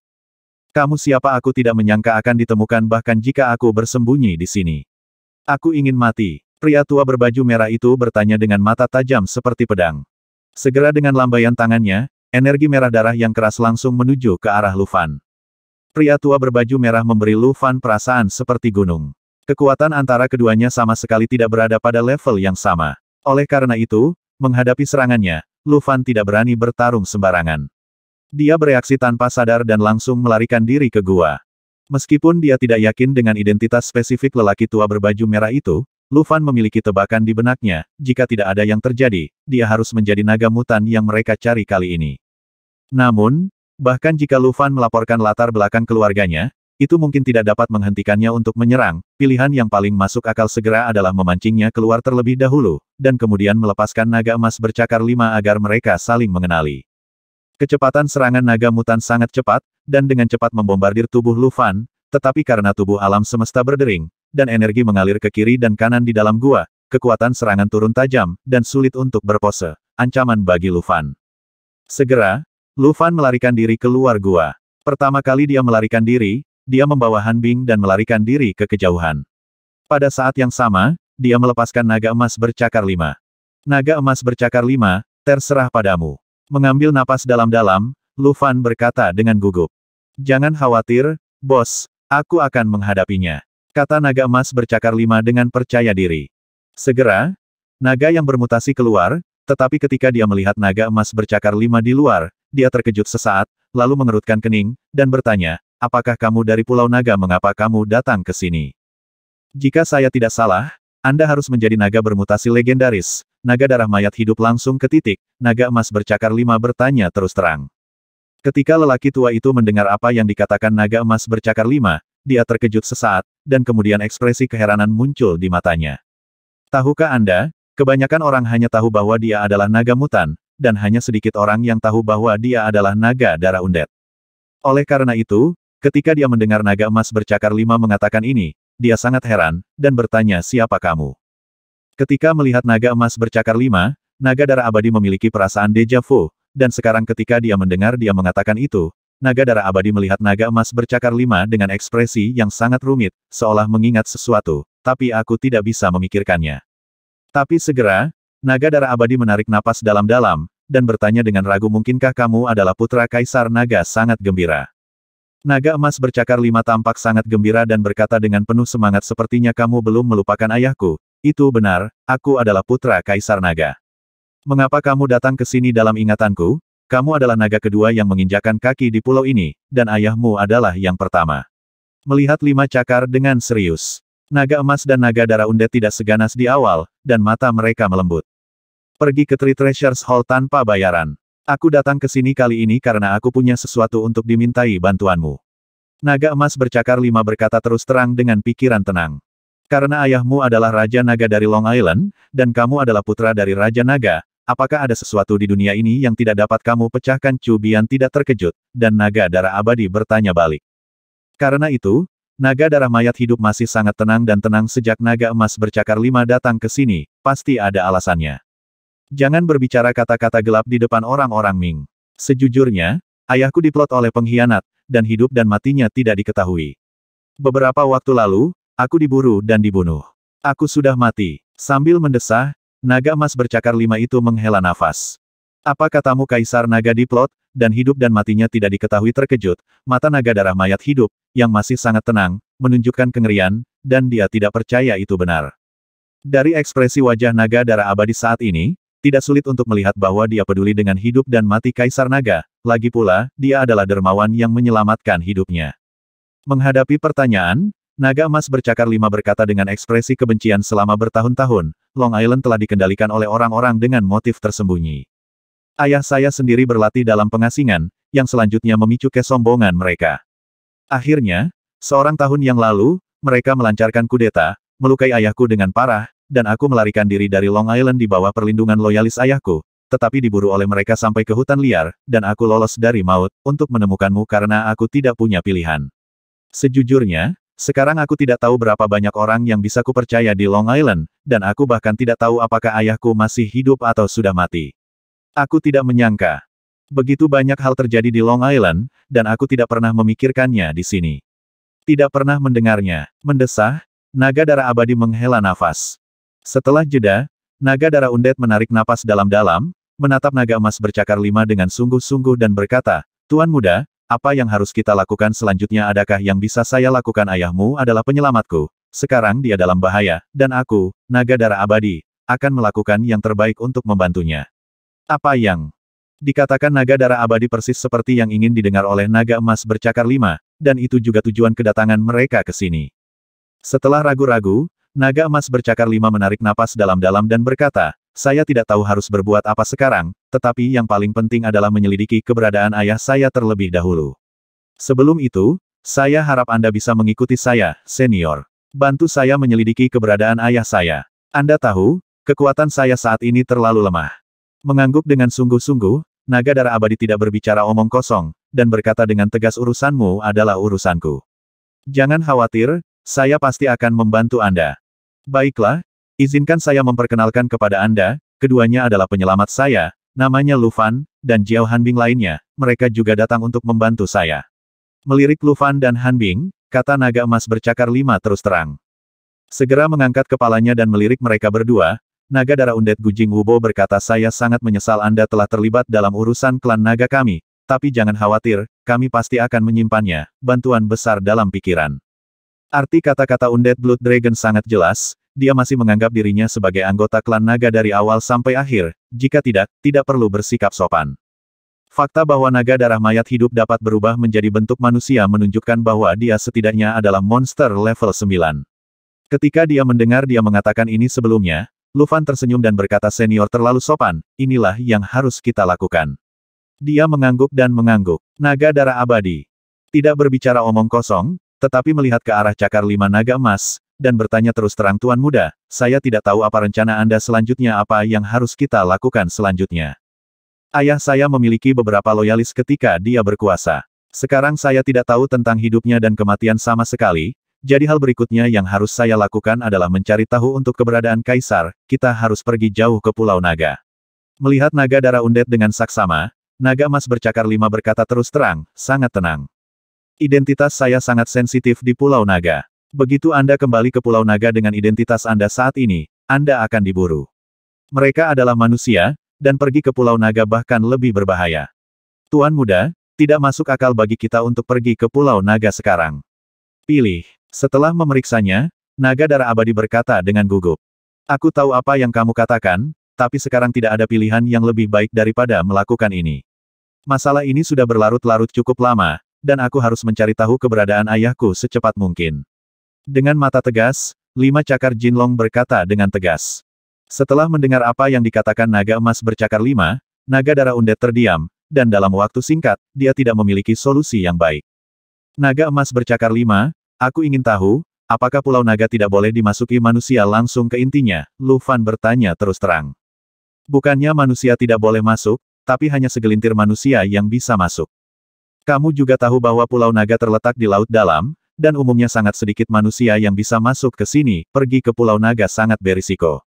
Kamu siapa aku tidak menyangka akan ditemukan bahkan jika aku bersembunyi di sini. Aku ingin mati. Pria tua berbaju merah itu bertanya dengan mata tajam seperti pedang. Segera dengan lambaian tangannya, energi merah darah yang keras langsung menuju ke arah Lufan. Pria tua berbaju merah memberi Lufan perasaan seperti gunung. Kekuatan antara keduanya sama sekali tidak berada pada level yang sama. Oleh karena itu, menghadapi serangannya, Lufan tidak berani bertarung sembarangan. Dia bereaksi tanpa sadar dan langsung melarikan diri ke gua. Meskipun dia tidak yakin dengan identitas spesifik lelaki tua berbaju merah itu, Lufan memiliki tebakan di benaknya, jika tidak ada yang terjadi, dia harus menjadi naga mutan yang mereka cari kali ini. Namun, bahkan jika Lufan melaporkan latar belakang keluarganya, itu mungkin tidak dapat menghentikannya untuk menyerang, pilihan yang paling masuk akal segera adalah memancingnya keluar terlebih dahulu, dan kemudian melepaskan naga emas bercakar lima agar mereka saling mengenali. Kecepatan serangan naga mutan sangat cepat, dan dengan cepat membombardir tubuh Lufan, tetapi karena tubuh alam semesta berdering, dan energi mengalir ke kiri dan kanan di dalam gua, kekuatan serangan turun tajam, dan sulit untuk berpose, ancaman bagi Lufan. Segera, Lufan melarikan diri keluar gua. Pertama kali dia melarikan diri, dia membawa Han Bing dan melarikan diri ke kejauhan. Pada saat yang sama, dia melepaskan naga emas bercakar lima. Naga emas bercakar lima, terserah padamu. Mengambil napas dalam-dalam, Lufan berkata dengan gugup. Jangan khawatir, bos, aku akan menghadapinya. Kata naga emas bercakar lima dengan percaya diri. Segera, naga yang bermutasi keluar, tetapi ketika dia melihat naga emas bercakar lima di luar, dia terkejut sesaat, lalu mengerutkan kening, dan bertanya, apakah kamu dari Pulau Naga mengapa kamu datang ke sini? Jika saya tidak salah, Anda harus menjadi naga bermutasi legendaris, naga darah mayat hidup langsung ke titik, naga emas bercakar lima bertanya terus terang. Ketika lelaki tua itu mendengar apa yang dikatakan naga emas bercakar lima, dia terkejut sesaat, dan kemudian ekspresi keheranan muncul di matanya. Tahukah Anda, kebanyakan orang hanya tahu bahwa dia adalah naga mutan, dan hanya sedikit orang yang tahu bahwa dia adalah naga darah undet. Oleh karena itu, Ketika dia mendengar naga emas bercakar lima mengatakan ini, dia sangat heran, dan bertanya siapa kamu. Ketika melihat naga emas bercakar lima, naga darah abadi memiliki perasaan deja vu, dan sekarang ketika dia mendengar dia mengatakan itu, naga darah abadi melihat naga emas bercakar lima dengan ekspresi yang sangat rumit, seolah mengingat sesuatu, tapi aku tidak bisa memikirkannya. Tapi segera, naga darah abadi menarik napas dalam-dalam, dan bertanya dengan ragu mungkinkah kamu adalah putra Kaisar Naga sangat gembira. Naga emas bercakar lima tampak sangat gembira dan berkata dengan penuh semangat sepertinya kamu belum melupakan ayahku. Itu benar, aku adalah putra Kaisar Naga. Mengapa kamu datang ke sini dalam ingatanku? Kamu adalah naga kedua yang menginjakan kaki di pulau ini, dan ayahmu adalah yang pertama. Melihat lima cakar dengan serius. Naga emas dan naga darah undet tidak seganas di awal, dan mata mereka melembut. Pergi ke Three Treasures Hall tanpa bayaran. Aku datang ke sini kali ini karena aku punya sesuatu untuk dimintai bantuanmu. Naga emas bercakar lima berkata terus terang dengan pikiran tenang. Karena ayahmu adalah Raja Naga dari Long Island, dan kamu adalah putra dari Raja Naga, apakah ada sesuatu di dunia ini yang tidak dapat kamu pecahkan Cubian tidak terkejut, dan Naga Darah Abadi bertanya balik. Karena itu, Naga Darah Mayat Hidup masih sangat tenang dan tenang sejak Naga Emas bercakar lima datang ke sini, pasti ada alasannya. Jangan berbicara kata-kata gelap di depan orang-orang Ming. Sejujurnya, ayahku diplot oleh pengkhianat, dan hidup dan matinya tidak diketahui. Beberapa waktu lalu, aku diburu dan dibunuh. Aku sudah mati. Sambil mendesah, naga emas bercakar lima itu menghela nafas. Apa katamu Kaisar Naga diplot, dan hidup dan matinya tidak diketahui terkejut, mata naga darah mayat hidup, yang masih sangat tenang, menunjukkan kengerian, dan dia tidak percaya itu benar. Dari ekspresi wajah naga darah abadi saat ini, tidak sulit untuk melihat bahwa dia peduli dengan hidup dan mati Kaisar Naga, lagi pula, dia adalah dermawan yang menyelamatkan hidupnya. Menghadapi pertanyaan, Naga Emas bercakar lima berkata dengan ekspresi kebencian selama bertahun-tahun, Long Island telah dikendalikan oleh orang-orang dengan motif tersembunyi. Ayah saya sendiri berlatih dalam pengasingan, yang selanjutnya memicu kesombongan mereka. Akhirnya, seorang tahun yang lalu, mereka melancarkan kudeta, melukai ayahku dengan parah, dan aku melarikan diri dari Long Island di bawah perlindungan loyalis ayahku, tetapi diburu oleh mereka sampai ke hutan liar, dan aku lolos dari maut, untuk menemukanmu karena aku tidak punya pilihan. Sejujurnya, sekarang aku tidak tahu berapa banyak orang yang bisa kupercaya di Long Island, dan aku bahkan tidak tahu apakah ayahku masih hidup atau sudah mati. Aku tidak menyangka. Begitu banyak hal terjadi di Long Island, dan aku tidak pernah memikirkannya di sini. Tidak pernah mendengarnya. Mendesah, naga darah abadi menghela nafas. Setelah jeda, naga darah undet menarik napas dalam-dalam, menatap naga emas bercakar lima dengan sungguh-sungguh dan berkata, Tuan muda, apa yang harus kita lakukan selanjutnya adakah yang bisa saya lakukan ayahmu adalah penyelamatku. Sekarang dia dalam bahaya, dan aku, naga darah abadi, akan melakukan yang terbaik untuk membantunya. Apa yang dikatakan naga darah abadi persis seperti yang ingin didengar oleh naga emas bercakar lima, dan itu juga tujuan kedatangan mereka ke sini. Setelah ragu-ragu, Naga emas bercakar lima menarik napas dalam-dalam dan berkata, saya tidak tahu harus berbuat apa sekarang, tetapi yang paling penting adalah menyelidiki keberadaan ayah saya terlebih dahulu. Sebelum itu, saya harap Anda bisa mengikuti saya, senior. Bantu saya menyelidiki keberadaan ayah saya. Anda tahu, kekuatan saya saat ini terlalu lemah. Mengangguk dengan sungguh-sungguh, naga darah abadi tidak berbicara omong kosong, dan berkata dengan tegas urusanmu adalah urusanku. Jangan khawatir, saya pasti akan membantu Anda. Baiklah, izinkan saya memperkenalkan kepada Anda, keduanya adalah penyelamat saya, namanya Lufan, dan Jiao Hanbing lainnya, mereka juga datang untuk membantu saya. Melirik Lufan dan Hanbing, kata naga emas bercakar lima terus terang. Segera mengangkat kepalanya dan melirik mereka berdua, naga darah undet Gujing Wubo berkata saya sangat menyesal Anda telah terlibat dalam urusan klan naga kami, tapi jangan khawatir, kami pasti akan menyimpannya, bantuan besar dalam pikiran. Arti kata-kata Undead Blood Dragon sangat jelas, dia masih menganggap dirinya sebagai anggota klan naga dari awal sampai akhir, jika tidak, tidak perlu bersikap sopan. Fakta bahwa naga darah mayat hidup dapat berubah menjadi bentuk manusia menunjukkan bahwa dia setidaknya adalah monster level 9. Ketika dia mendengar dia mengatakan ini sebelumnya, Lufan tersenyum dan berkata senior terlalu sopan, inilah yang harus kita lakukan. Dia mengangguk dan mengangguk. Naga darah abadi. Tidak berbicara omong kosong, tetapi melihat ke arah cakar lima naga emas, dan bertanya terus terang Tuan Muda, saya tidak tahu apa rencana Anda selanjutnya apa yang harus kita lakukan selanjutnya. Ayah saya memiliki beberapa loyalis ketika dia berkuasa. Sekarang saya tidak tahu tentang hidupnya dan kematian sama sekali, jadi hal berikutnya yang harus saya lakukan adalah mencari tahu untuk keberadaan Kaisar, kita harus pergi jauh ke Pulau Naga. Melihat naga darah undet dengan saksama, naga emas bercakar lima berkata terus terang, sangat tenang. Identitas saya sangat sensitif di Pulau Naga. Begitu Anda kembali ke Pulau Naga dengan identitas Anda saat ini, Anda akan diburu. Mereka adalah manusia, dan pergi ke Pulau Naga bahkan lebih berbahaya. Tuan muda, tidak masuk akal bagi kita untuk pergi ke Pulau Naga sekarang. Pilih. Setelah memeriksanya, Naga Darah Abadi berkata dengan gugup. Aku tahu apa yang kamu katakan, tapi sekarang tidak ada pilihan yang lebih baik daripada melakukan ini. Masalah ini sudah berlarut-larut cukup lama, dan aku harus mencari tahu keberadaan ayahku secepat mungkin. Dengan mata tegas, lima cakar Jinlong berkata dengan tegas. Setelah mendengar apa yang dikatakan naga emas bercakar lima, naga darah undet terdiam, dan dalam waktu singkat, dia tidak memiliki solusi yang baik. Naga emas bercakar lima, aku ingin tahu, apakah pulau naga tidak boleh dimasuki manusia langsung ke intinya? Lu Fan bertanya terus terang. Bukannya manusia tidak boleh masuk, tapi hanya segelintir manusia yang bisa masuk. Kamu juga tahu bahwa Pulau Naga terletak di Laut Dalam, dan umumnya sangat sedikit manusia yang bisa masuk ke sini, pergi ke Pulau Naga sangat berisiko.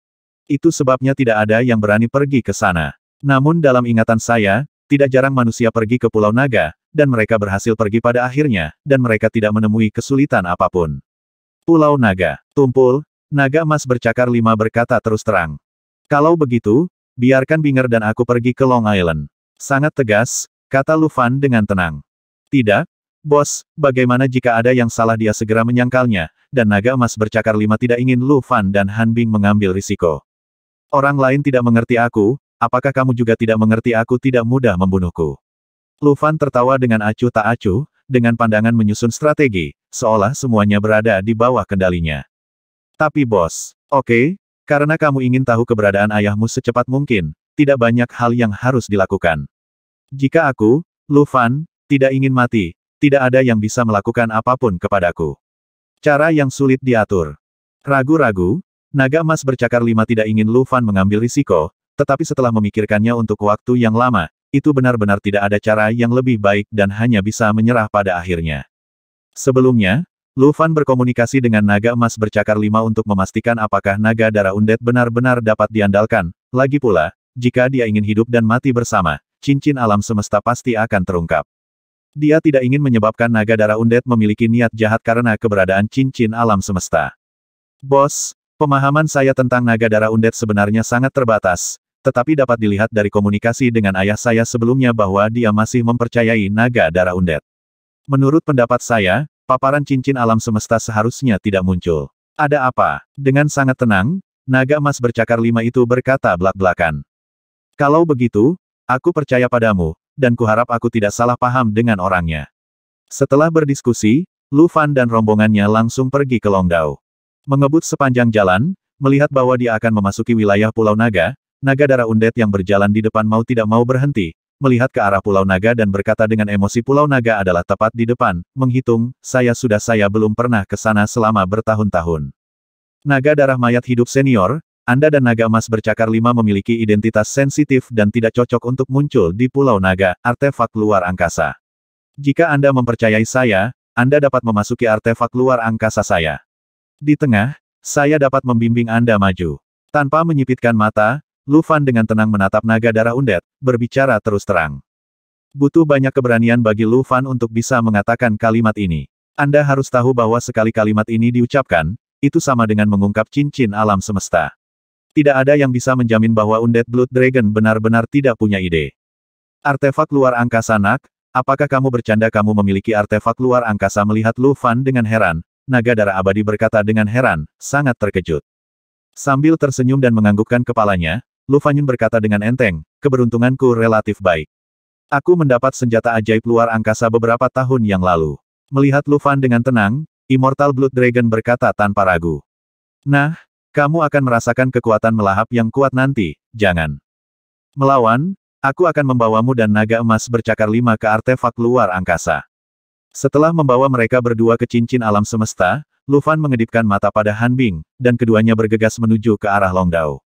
Itu sebabnya tidak ada yang berani pergi ke sana. Namun dalam ingatan saya, tidak jarang manusia pergi ke Pulau Naga, dan mereka berhasil pergi pada akhirnya, dan mereka tidak menemui kesulitan apapun. Pulau Naga, tumpul, naga emas bercakar lima berkata terus terang. Kalau begitu, biarkan Binger dan aku pergi ke Long Island. Sangat tegas, kata Lufan dengan tenang. Tidak, bos, bagaimana jika ada yang salah dia segera menyangkalnya, dan naga emas bercakar lima tidak ingin Lu Fan dan Han Bing mengambil risiko. Orang lain tidak mengerti aku, apakah kamu juga tidak mengerti aku tidak mudah membunuhku. Lu Fan tertawa dengan acuh tak acuh, dengan pandangan menyusun strategi, seolah semuanya berada di bawah kendalinya. Tapi bos, oke, okay, karena kamu ingin tahu keberadaan ayahmu secepat mungkin, tidak banyak hal yang harus dilakukan. Jika aku, Lu Fan, tidak ingin mati, tidak ada yang bisa melakukan apapun kepadaku. Cara yang sulit diatur. Ragu-ragu, naga emas bercakar lima tidak ingin Lu Fan mengambil risiko, tetapi setelah memikirkannya untuk waktu yang lama, itu benar-benar tidak ada cara yang lebih baik dan hanya bisa menyerah pada akhirnya. Sebelumnya, Lu Fan berkomunikasi dengan naga emas bercakar lima untuk memastikan apakah naga darah undet benar-benar dapat diandalkan. Lagi pula, jika dia ingin hidup dan mati bersama, cincin alam semesta pasti akan terungkap. Dia tidak ingin menyebabkan naga darah undet memiliki niat jahat karena keberadaan cincin alam semesta. Bos, pemahaman saya tentang naga darah undet sebenarnya sangat terbatas, tetapi dapat dilihat dari komunikasi dengan ayah saya sebelumnya bahwa dia masih mempercayai naga darah undet. Menurut pendapat saya, paparan cincin alam semesta seharusnya tidak muncul. Ada apa? Dengan sangat tenang, naga emas bercakar lima itu berkata belak-belakan. Kalau begitu, aku percaya padamu, dan kuharap aku tidak salah paham dengan orangnya. Setelah berdiskusi, Lu Fan dan rombongannya langsung pergi ke Longdao. Mengebut sepanjang jalan, melihat bahwa dia akan memasuki wilayah Pulau Naga, Naga Darah Undet yang berjalan di depan mau tidak mau berhenti, melihat ke arah Pulau Naga dan berkata dengan emosi Pulau Naga adalah tepat di depan, menghitung, saya sudah saya belum pernah ke sana selama bertahun-tahun. Naga Darah Mayat Hidup Senior, anda dan naga emas bercakar lima memiliki identitas sensitif dan tidak cocok untuk muncul di Pulau Naga, artefak luar angkasa. Jika Anda mempercayai saya, Anda dapat memasuki artefak luar angkasa saya. Di tengah, saya dapat membimbing Anda maju. Tanpa menyipitkan mata, Lufan dengan tenang menatap naga darah undet, berbicara terus terang. Butuh banyak keberanian bagi Lufan untuk bisa mengatakan kalimat ini. Anda harus tahu bahwa sekali kalimat ini diucapkan, itu sama dengan mengungkap cincin alam semesta. Tidak ada yang bisa menjamin bahwa Undead Blood Dragon benar-benar tidak punya ide. Artefak luar angkasa Nak, apakah kamu bercanda kamu memiliki artefak luar angkasa melihat Lu Fan dengan heran, naga darah abadi berkata dengan heran, sangat terkejut. Sambil tersenyum dan menganggukkan kepalanya, Lu Fanyun berkata dengan enteng, keberuntunganku relatif baik. Aku mendapat senjata ajaib luar angkasa beberapa tahun yang lalu. Melihat Lu Fan dengan tenang, Immortal Blood Dragon berkata tanpa ragu. Nah, kamu akan merasakan kekuatan melahap yang kuat nanti, jangan. Melawan, aku akan membawamu dan naga emas bercakar lima ke artefak luar angkasa. Setelah membawa mereka berdua ke cincin alam semesta, Lufan mengedipkan mata pada Han Bing, dan keduanya bergegas menuju ke arah Long Dao.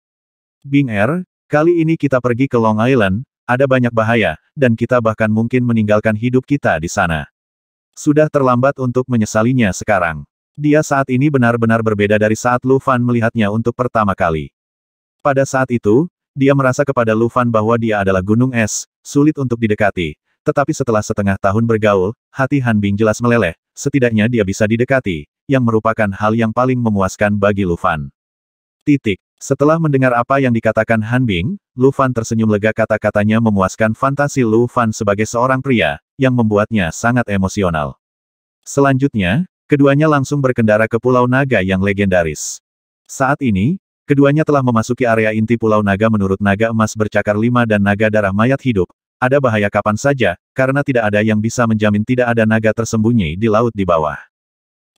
Bing Er, kali ini kita pergi ke Long Island, ada banyak bahaya, dan kita bahkan mungkin meninggalkan hidup kita di sana. Sudah terlambat untuk menyesalinya sekarang. Dia saat ini benar-benar berbeda dari saat Lu Fan melihatnya untuk pertama kali. Pada saat itu, dia merasa kepada Lu Fan bahwa dia adalah gunung es, sulit untuk didekati. Tetapi setelah setengah tahun bergaul, hati Han Bing jelas meleleh, setidaknya dia bisa didekati, yang merupakan hal yang paling memuaskan bagi Lu Fan. Titik. Setelah mendengar apa yang dikatakan Han Bing, Lu Fan tersenyum lega kata-katanya memuaskan fantasi Lu Fan sebagai seorang pria, yang membuatnya sangat emosional. Selanjutnya, Keduanya langsung berkendara ke Pulau Naga yang legendaris. Saat ini, keduanya telah memasuki area inti Pulau Naga menurut Naga Emas Bercakar Lima dan Naga Darah Mayat Hidup, ada bahaya kapan saja, karena tidak ada yang bisa menjamin tidak ada naga tersembunyi di laut di bawah.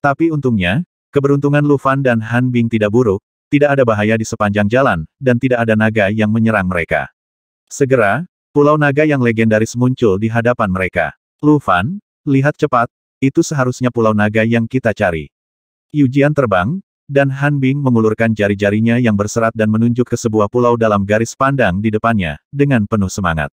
Tapi untungnya, keberuntungan Lufan dan Han Bing tidak buruk, tidak ada bahaya di sepanjang jalan, dan tidak ada naga yang menyerang mereka. Segera, pulau naga yang legendaris muncul di hadapan mereka. Lufan, lihat cepat, itu seharusnya Pulau Naga yang kita cari. Yujian terbang, dan Han Bing mengulurkan jari-jarinya yang berserat dan menunjuk ke sebuah pulau dalam garis pandang di depannya, dengan penuh semangat.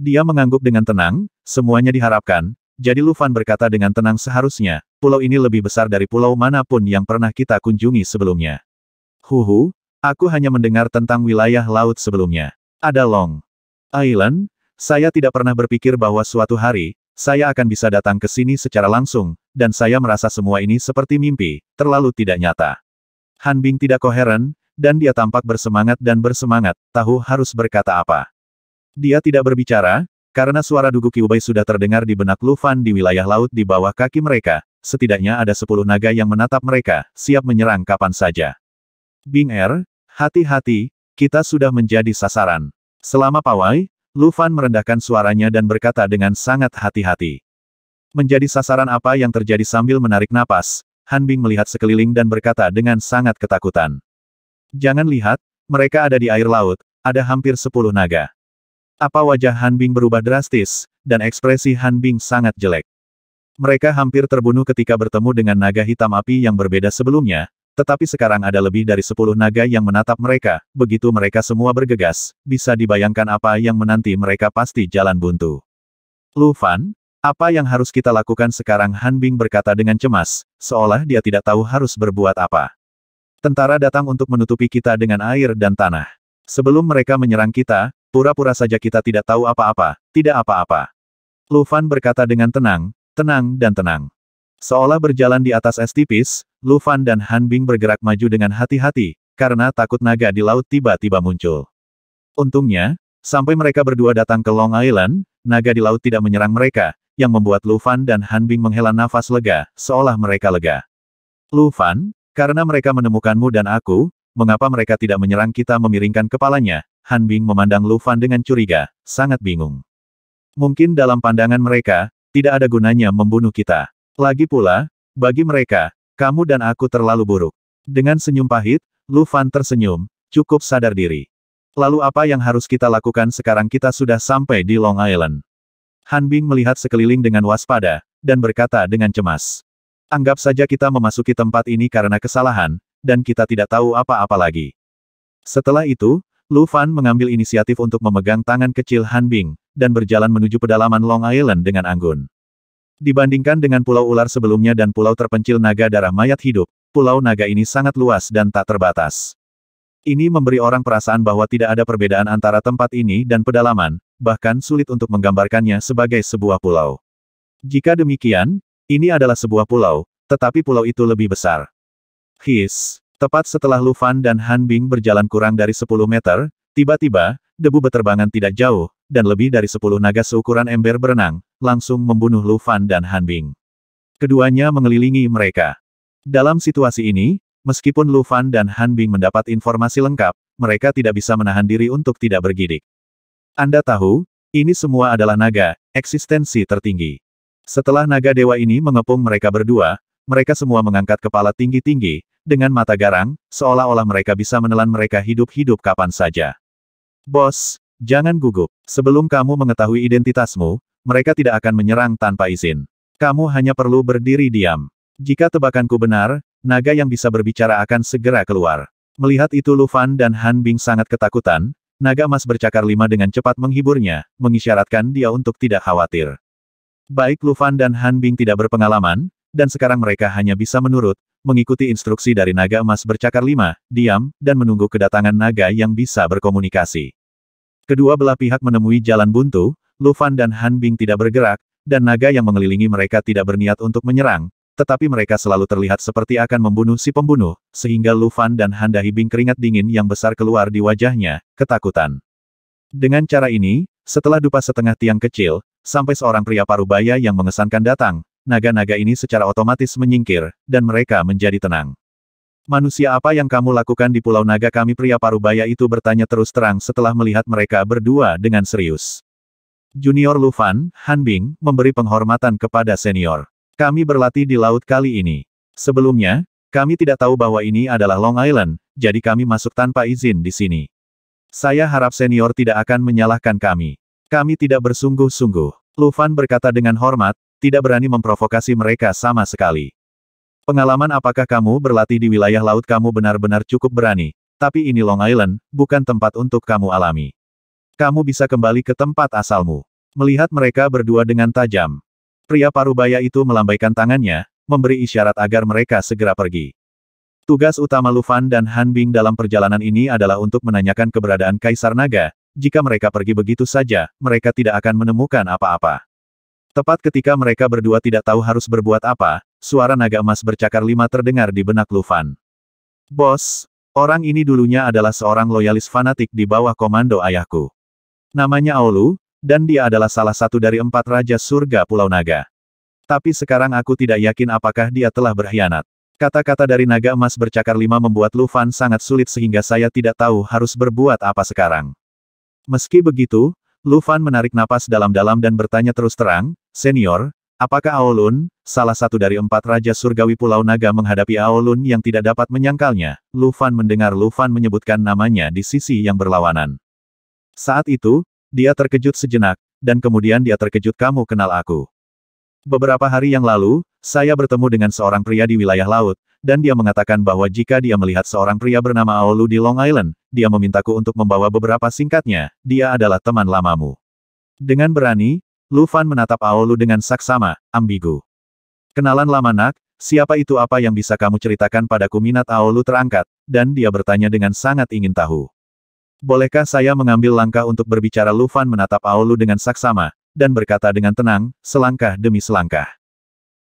Dia mengangguk dengan tenang, semuanya diharapkan, jadi Lu Fan berkata dengan tenang seharusnya, pulau ini lebih besar dari pulau manapun yang pernah kita kunjungi sebelumnya. Huhu, aku hanya mendengar tentang wilayah laut sebelumnya. Ada Long Island, saya tidak pernah berpikir bahwa suatu hari, saya akan bisa datang ke sini secara langsung, dan saya merasa semua ini seperti mimpi, terlalu tidak nyata. Han Bing tidak koheren, dan dia tampak bersemangat dan bersemangat, tahu harus berkata apa. Dia tidak berbicara, karena suara dugu Kiubai sudah terdengar di benak Lufan di wilayah laut di bawah kaki mereka, setidaknya ada sepuluh naga yang menatap mereka, siap menyerang kapan saja. Bing Er, hati-hati, kita sudah menjadi sasaran. Selama pawai, Lufan merendahkan suaranya dan berkata dengan sangat hati-hati. Menjadi sasaran apa yang terjadi sambil menarik napas, Han Bing melihat sekeliling dan berkata dengan sangat ketakutan. Jangan lihat, mereka ada di air laut, ada hampir sepuluh naga. Apa wajah Han Bing berubah drastis, dan ekspresi Han Bing sangat jelek. Mereka hampir terbunuh ketika bertemu dengan naga hitam api yang berbeda sebelumnya, tetapi sekarang ada lebih dari sepuluh naga yang menatap mereka, begitu mereka semua bergegas, bisa dibayangkan apa yang menanti mereka pasti jalan buntu. Lu Fan, apa yang harus kita lakukan sekarang Han Bing berkata dengan cemas, seolah dia tidak tahu harus berbuat apa. Tentara datang untuk menutupi kita dengan air dan tanah. Sebelum mereka menyerang kita, pura-pura saja kita tidak tahu apa-apa, tidak apa-apa. Lu Fan berkata dengan tenang, tenang dan tenang. Seolah berjalan di atas es tipis, Lu dan Han Bing bergerak maju dengan hati-hati, karena takut naga di laut tiba-tiba muncul. Untungnya, sampai mereka berdua datang ke Long Island, naga di laut tidak menyerang mereka, yang membuat Lufan dan Han Bing menghela nafas lega, seolah mereka lega. Lufan, karena mereka menemukanmu dan aku, mengapa mereka tidak menyerang kita memiringkan kepalanya? Han Bing memandang Lufan dengan curiga, sangat bingung. Mungkin dalam pandangan mereka, tidak ada gunanya membunuh kita. Lagi pula, bagi mereka, kamu dan aku terlalu buruk. Dengan senyum pahit, Lu Fan tersenyum, cukup sadar diri. Lalu apa yang harus kita lakukan sekarang kita sudah sampai di Long Island. Han Bing melihat sekeliling dengan waspada, dan berkata dengan cemas. Anggap saja kita memasuki tempat ini karena kesalahan, dan kita tidak tahu apa-apa lagi. Setelah itu, Lu Fan mengambil inisiatif untuk memegang tangan kecil Han Bing, dan berjalan menuju pedalaman Long Island dengan anggun. Dibandingkan dengan pulau ular sebelumnya dan pulau terpencil naga darah mayat hidup, pulau naga ini sangat luas dan tak terbatas. Ini memberi orang perasaan bahwa tidak ada perbedaan antara tempat ini dan pedalaman, bahkan sulit untuk menggambarkannya sebagai sebuah pulau. Jika demikian, ini adalah sebuah pulau, tetapi pulau itu lebih besar. His, tepat setelah Lu Fan dan Han Bing berjalan kurang dari 10 meter, tiba-tiba, debu beterbangan tidak jauh, dan lebih dari sepuluh naga seukuran ember berenang, langsung membunuh Lu Fan dan Han Bing. Keduanya mengelilingi mereka. Dalam situasi ini, meskipun Lu Fan dan Han Bing mendapat informasi lengkap, mereka tidak bisa menahan diri untuk tidak bergidik. Anda tahu, ini semua adalah naga, eksistensi tertinggi. Setelah naga dewa ini mengepung mereka berdua, mereka semua mengangkat kepala tinggi-tinggi, dengan mata garang, seolah-olah mereka bisa menelan mereka hidup-hidup kapan saja. Bos, Jangan gugup. Sebelum kamu mengetahui identitasmu, mereka tidak akan menyerang tanpa izin. Kamu hanya perlu berdiri diam. Jika tebakanku benar, naga yang bisa berbicara akan segera keluar. Melihat itu Lu Fan dan Han Bing sangat ketakutan, naga emas bercakar lima dengan cepat menghiburnya, mengisyaratkan dia untuk tidak khawatir. Baik Lu Fan dan Han Bing tidak berpengalaman, dan sekarang mereka hanya bisa menurut, mengikuti instruksi dari naga emas bercakar lima, diam, dan menunggu kedatangan naga yang bisa berkomunikasi. Kedua belah pihak menemui jalan buntu, Lu Fan dan Han Bing tidak bergerak, dan naga yang mengelilingi mereka tidak berniat untuk menyerang, tetapi mereka selalu terlihat seperti akan membunuh si pembunuh, sehingga Lu Fan dan Han Hibing keringat dingin yang besar keluar di wajahnya, ketakutan. Dengan cara ini, setelah dupa setengah tiang kecil, sampai seorang pria parubaya yang mengesankan datang, naga-naga ini secara otomatis menyingkir, dan mereka menjadi tenang. Manusia apa yang kamu lakukan di Pulau Naga kami pria parubaya itu bertanya terus terang setelah melihat mereka berdua dengan serius. Junior Lufan, Bing memberi penghormatan kepada senior. Kami berlatih di laut kali ini. Sebelumnya, kami tidak tahu bahwa ini adalah Long Island, jadi kami masuk tanpa izin di sini. Saya harap senior tidak akan menyalahkan kami. Kami tidak bersungguh-sungguh. Lufan berkata dengan hormat, tidak berani memprovokasi mereka sama sekali. Pengalaman apakah kamu berlatih di wilayah laut kamu benar-benar cukup berani, tapi ini Long Island, bukan tempat untuk kamu alami. Kamu bisa kembali ke tempat asalmu. Melihat mereka berdua dengan tajam. Pria parubaya itu melambaikan tangannya, memberi isyarat agar mereka segera pergi. Tugas utama Lufan dan Han Bing dalam perjalanan ini adalah untuk menanyakan keberadaan Kaisar Naga, jika mereka pergi begitu saja, mereka tidak akan menemukan apa-apa. Tepat ketika mereka berdua tidak tahu harus berbuat apa, suara naga emas bercakar lima terdengar di benak Lufan. Bos, orang ini dulunya adalah seorang loyalis fanatik di bawah komando ayahku. Namanya Aulu, dan dia adalah salah satu dari empat raja surga Pulau Naga. Tapi sekarang aku tidak yakin apakah dia telah berkhianat. Kata-kata dari naga emas bercakar lima membuat Lufan sangat sulit sehingga saya tidak tahu harus berbuat apa sekarang. Meski begitu, Lufan menarik napas dalam-dalam dan bertanya terus terang, Senior, Apakah Aolun, salah satu dari empat Raja Surgawi Pulau Naga menghadapi Aolun yang tidak dapat menyangkalnya? Lufan mendengar Lufan menyebutkan namanya di sisi yang berlawanan. Saat itu, dia terkejut sejenak, dan kemudian dia terkejut kamu kenal aku. Beberapa hari yang lalu, saya bertemu dengan seorang pria di wilayah laut, dan dia mengatakan bahwa jika dia melihat seorang pria bernama Aolu di Long Island, dia memintaku untuk membawa beberapa singkatnya, dia adalah teman lamamu. Dengan berani, Lu Fan menatap Aolu dengan saksama, ambigu. Kenalan lama nak, siapa itu apa yang bisa kamu ceritakan padaku minat Aolu terangkat, dan dia bertanya dengan sangat ingin tahu. Bolehkah saya mengambil langkah untuk berbicara Lu Fan menatap Aolu dengan saksama, dan berkata dengan tenang, selangkah demi selangkah.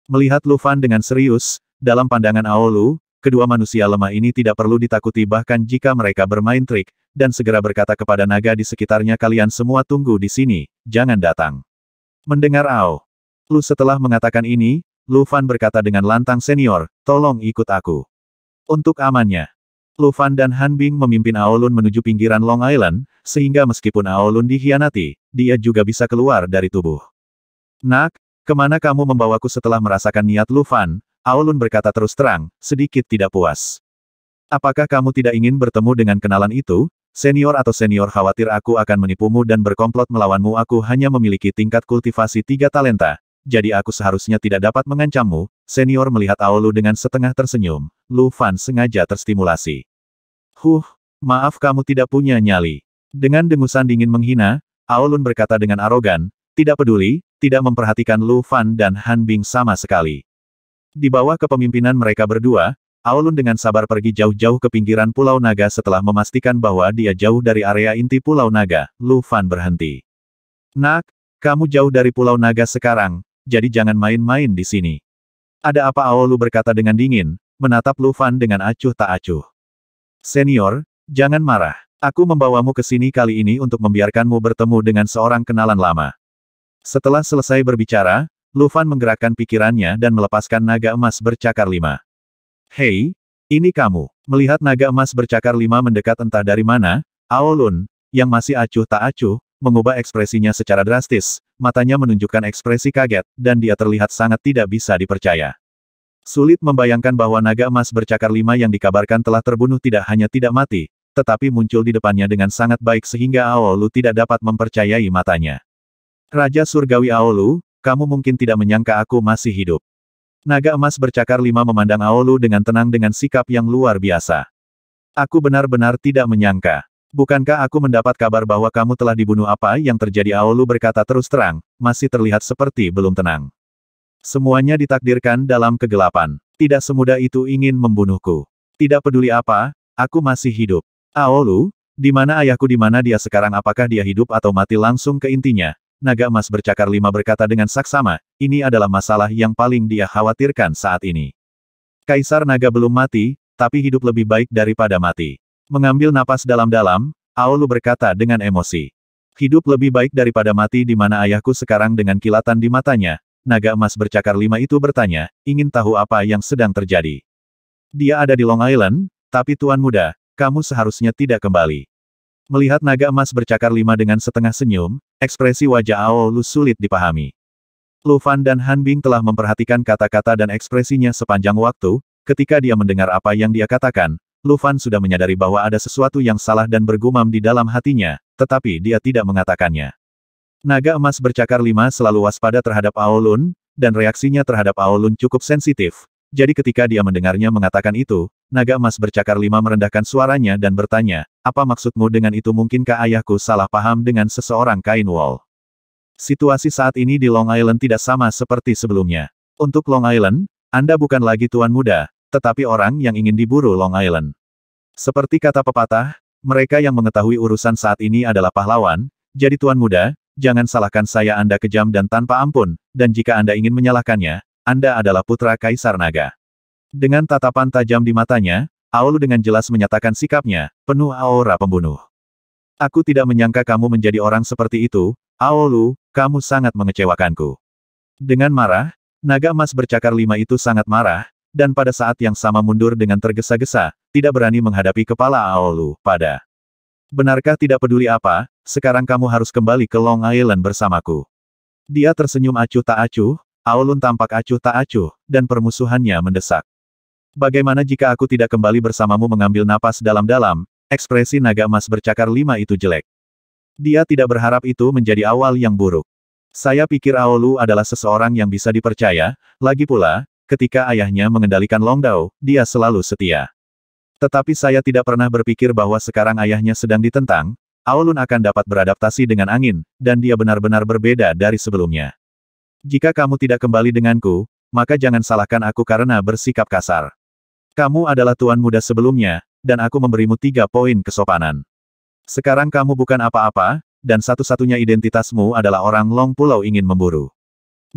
Melihat Lu Fan dengan serius, dalam pandangan Aolu, kedua manusia lemah ini tidak perlu ditakuti bahkan jika mereka bermain trik, dan segera berkata kepada naga di sekitarnya kalian semua tunggu di sini, jangan datang. Mendengar Ao. Lu setelah mengatakan ini, Lu Fan berkata dengan lantang senior, tolong ikut aku. Untuk amannya. Lu Fan dan Han Bing memimpin Aolun menuju pinggiran Long Island, sehingga meskipun Aolun dihianati, dia juga bisa keluar dari tubuh. Nak, kemana kamu membawaku setelah merasakan niat Lu Fan? Aolun berkata terus terang, sedikit tidak puas. Apakah kamu tidak ingin bertemu dengan kenalan itu? Senior atau senior khawatir aku akan menipumu dan berkomplot melawanmu aku hanya memiliki tingkat kultivasi tiga talenta, jadi aku seharusnya tidak dapat mengancammu, senior melihat Aolu dengan setengah tersenyum, Lu Fan sengaja terstimulasi. Huh, maaf kamu tidak punya nyali. Dengan dengusan dingin menghina, Aolun berkata dengan arogan, tidak peduli, tidak memperhatikan Lu Fan dan Han Bing sama sekali. Di bawah kepemimpinan mereka berdua, Aulun dengan sabar pergi jauh-jauh ke pinggiran Pulau Naga setelah memastikan bahwa dia jauh dari area inti Pulau Naga, Lu Fan berhenti. Nak, kamu jauh dari Pulau Naga sekarang, jadi jangan main-main di sini. Ada apa Aulu berkata dengan dingin, menatap Lu Fan dengan acuh tak acuh. Senior, jangan marah. Aku membawamu ke sini kali ini untuk membiarkanmu bertemu dengan seorang kenalan lama. Setelah selesai berbicara, Lu Fan menggerakkan pikirannya dan melepaskan naga emas bercakar lima. Hei, ini kamu. Melihat naga emas bercakar lima mendekat entah dari mana, Aolun, yang masih acuh tak acuh, mengubah ekspresinya secara drastis, matanya menunjukkan ekspresi kaget, dan dia terlihat sangat tidak bisa dipercaya. Sulit membayangkan bahwa naga emas bercakar lima yang dikabarkan telah terbunuh tidak hanya tidak mati, tetapi muncul di depannya dengan sangat baik sehingga Aolu tidak dapat mempercayai matanya. Raja Surgawi Aolu, kamu mungkin tidak menyangka aku masih hidup. Naga emas bercakar lima memandang Aolu dengan tenang dengan sikap yang luar biasa. Aku benar-benar tidak menyangka. Bukankah aku mendapat kabar bahwa kamu telah dibunuh apa yang terjadi Aolu berkata terus terang, masih terlihat seperti belum tenang. Semuanya ditakdirkan dalam kegelapan. Tidak semudah itu ingin membunuhku. Tidak peduli apa, aku masih hidup. Aolu, di mana ayahku di mana dia sekarang apakah dia hidup atau mati langsung ke intinya, naga emas bercakar lima berkata dengan saksama, ini adalah masalah yang paling dia khawatirkan saat ini. Kaisar naga belum mati, tapi hidup lebih baik daripada mati. Mengambil napas dalam-dalam, Aolu berkata dengan emosi. Hidup lebih baik daripada mati di mana ayahku sekarang dengan kilatan di matanya, naga emas bercakar lima itu bertanya, ingin tahu apa yang sedang terjadi. Dia ada di Long Island, tapi tuan muda, kamu seharusnya tidak kembali. Melihat naga emas bercakar lima dengan setengah senyum, Ekspresi wajah Ao Lu sulit dipahami. Lu Fan dan Han Bing telah memperhatikan kata-kata dan ekspresinya sepanjang waktu, ketika dia mendengar apa yang dia katakan, Lu Fan sudah menyadari bahwa ada sesuatu yang salah dan bergumam di dalam hatinya, tetapi dia tidak mengatakannya. Naga emas bercakar lima selalu waspada terhadap Aolun, dan reaksinya terhadap Aolun cukup sensitif, jadi ketika dia mendengarnya mengatakan itu, naga emas bercakar lima merendahkan suaranya dan bertanya, apa maksudmu dengan itu mungkinkah ayahku salah paham dengan seseorang kain wall? Situasi saat ini di Long Island tidak sama seperti sebelumnya. Untuk Long Island, Anda bukan lagi tuan muda, tetapi orang yang ingin diburu Long Island. Seperti kata pepatah, mereka yang mengetahui urusan saat ini adalah pahlawan, jadi tuan muda, jangan salahkan saya Anda kejam dan tanpa ampun, dan jika Anda ingin menyalahkannya, anda adalah putra Kaisar Naga. Dengan tatapan tajam di matanya, Aolu dengan jelas menyatakan sikapnya, penuh aura pembunuh. Aku tidak menyangka kamu menjadi orang seperti itu, Aolu, kamu sangat mengecewakanku. Dengan marah, naga emas bercakar lima itu sangat marah, dan pada saat yang sama mundur dengan tergesa-gesa, tidak berani menghadapi kepala Aolu, pada. Benarkah tidak peduli apa, sekarang kamu harus kembali ke Long Island bersamaku. Dia tersenyum acuh tak acuh, Aulun tampak acuh tak acuh, dan permusuhannya mendesak. Bagaimana jika aku tidak kembali bersamamu mengambil napas dalam-dalam, ekspresi naga emas bercakar lima itu jelek. Dia tidak berharap itu menjadi awal yang buruk. Saya pikir Aulu adalah seseorang yang bisa dipercaya, lagi pula, ketika ayahnya mengendalikan Longdao, dia selalu setia. Tetapi saya tidak pernah berpikir bahwa sekarang ayahnya sedang ditentang, Aulun akan dapat beradaptasi dengan angin, dan dia benar-benar berbeda dari sebelumnya. Jika kamu tidak kembali denganku, maka jangan salahkan aku karena bersikap kasar. Kamu adalah tuan muda sebelumnya, dan aku memberimu tiga poin kesopanan. Sekarang kamu bukan apa-apa, dan satu-satunya identitasmu adalah orang Long Pulau ingin memburu.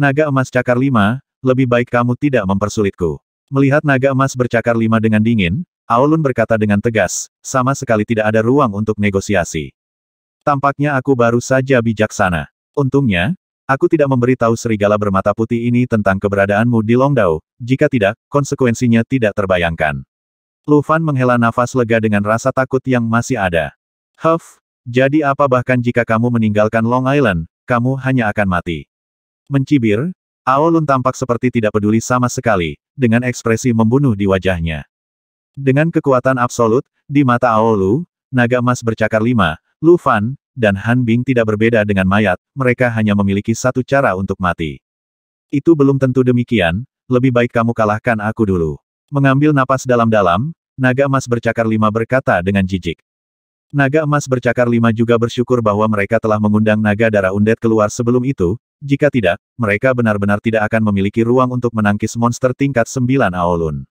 Naga emas cakar lima, lebih baik kamu tidak mempersulitku. Melihat naga emas bercakar lima dengan dingin, Aulun berkata dengan tegas, sama sekali tidak ada ruang untuk negosiasi. Tampaknya aku baru saja bijaksana. Untungnya, Aku tidak memberitahu serigala bermata putih ini tentang keberadaanmu di Longdao, jika tidak, konsekuensinya tidak terbayangkan. Lu Fan menghela nafas lega dengan rasa takut yang masih ada. Huff, jadi apa bahkan jika kamu meninggalkan Long Island, kamu hanya akan mati. Mencibir, Aolun tampak seperti tidak peduli sama sekali, dengan ekspresi membunuh di wajahnya. Dengan kekuatan absolut, di mata Ao naga emas bercakar lima, Lu Fan, dan Han Bing tidak berbeda dengan mayat, mereka hanya memiliki satu cara untuk mati. Itu belum tentu demikian, lebih baik kamu kalahkan aku dulu. Mengambil napas dalam-dalam, naga emas bercakar lima berkata dengan jijik. Naga emas bercakar lima juga bersyukur bahwa mereka telah mengundang naga darah undet keluar sebelum itu, jika tidak, mereka benar-benar tidak akan memiliki ruang untuk menangkis monster tingkat sembilan Aolun.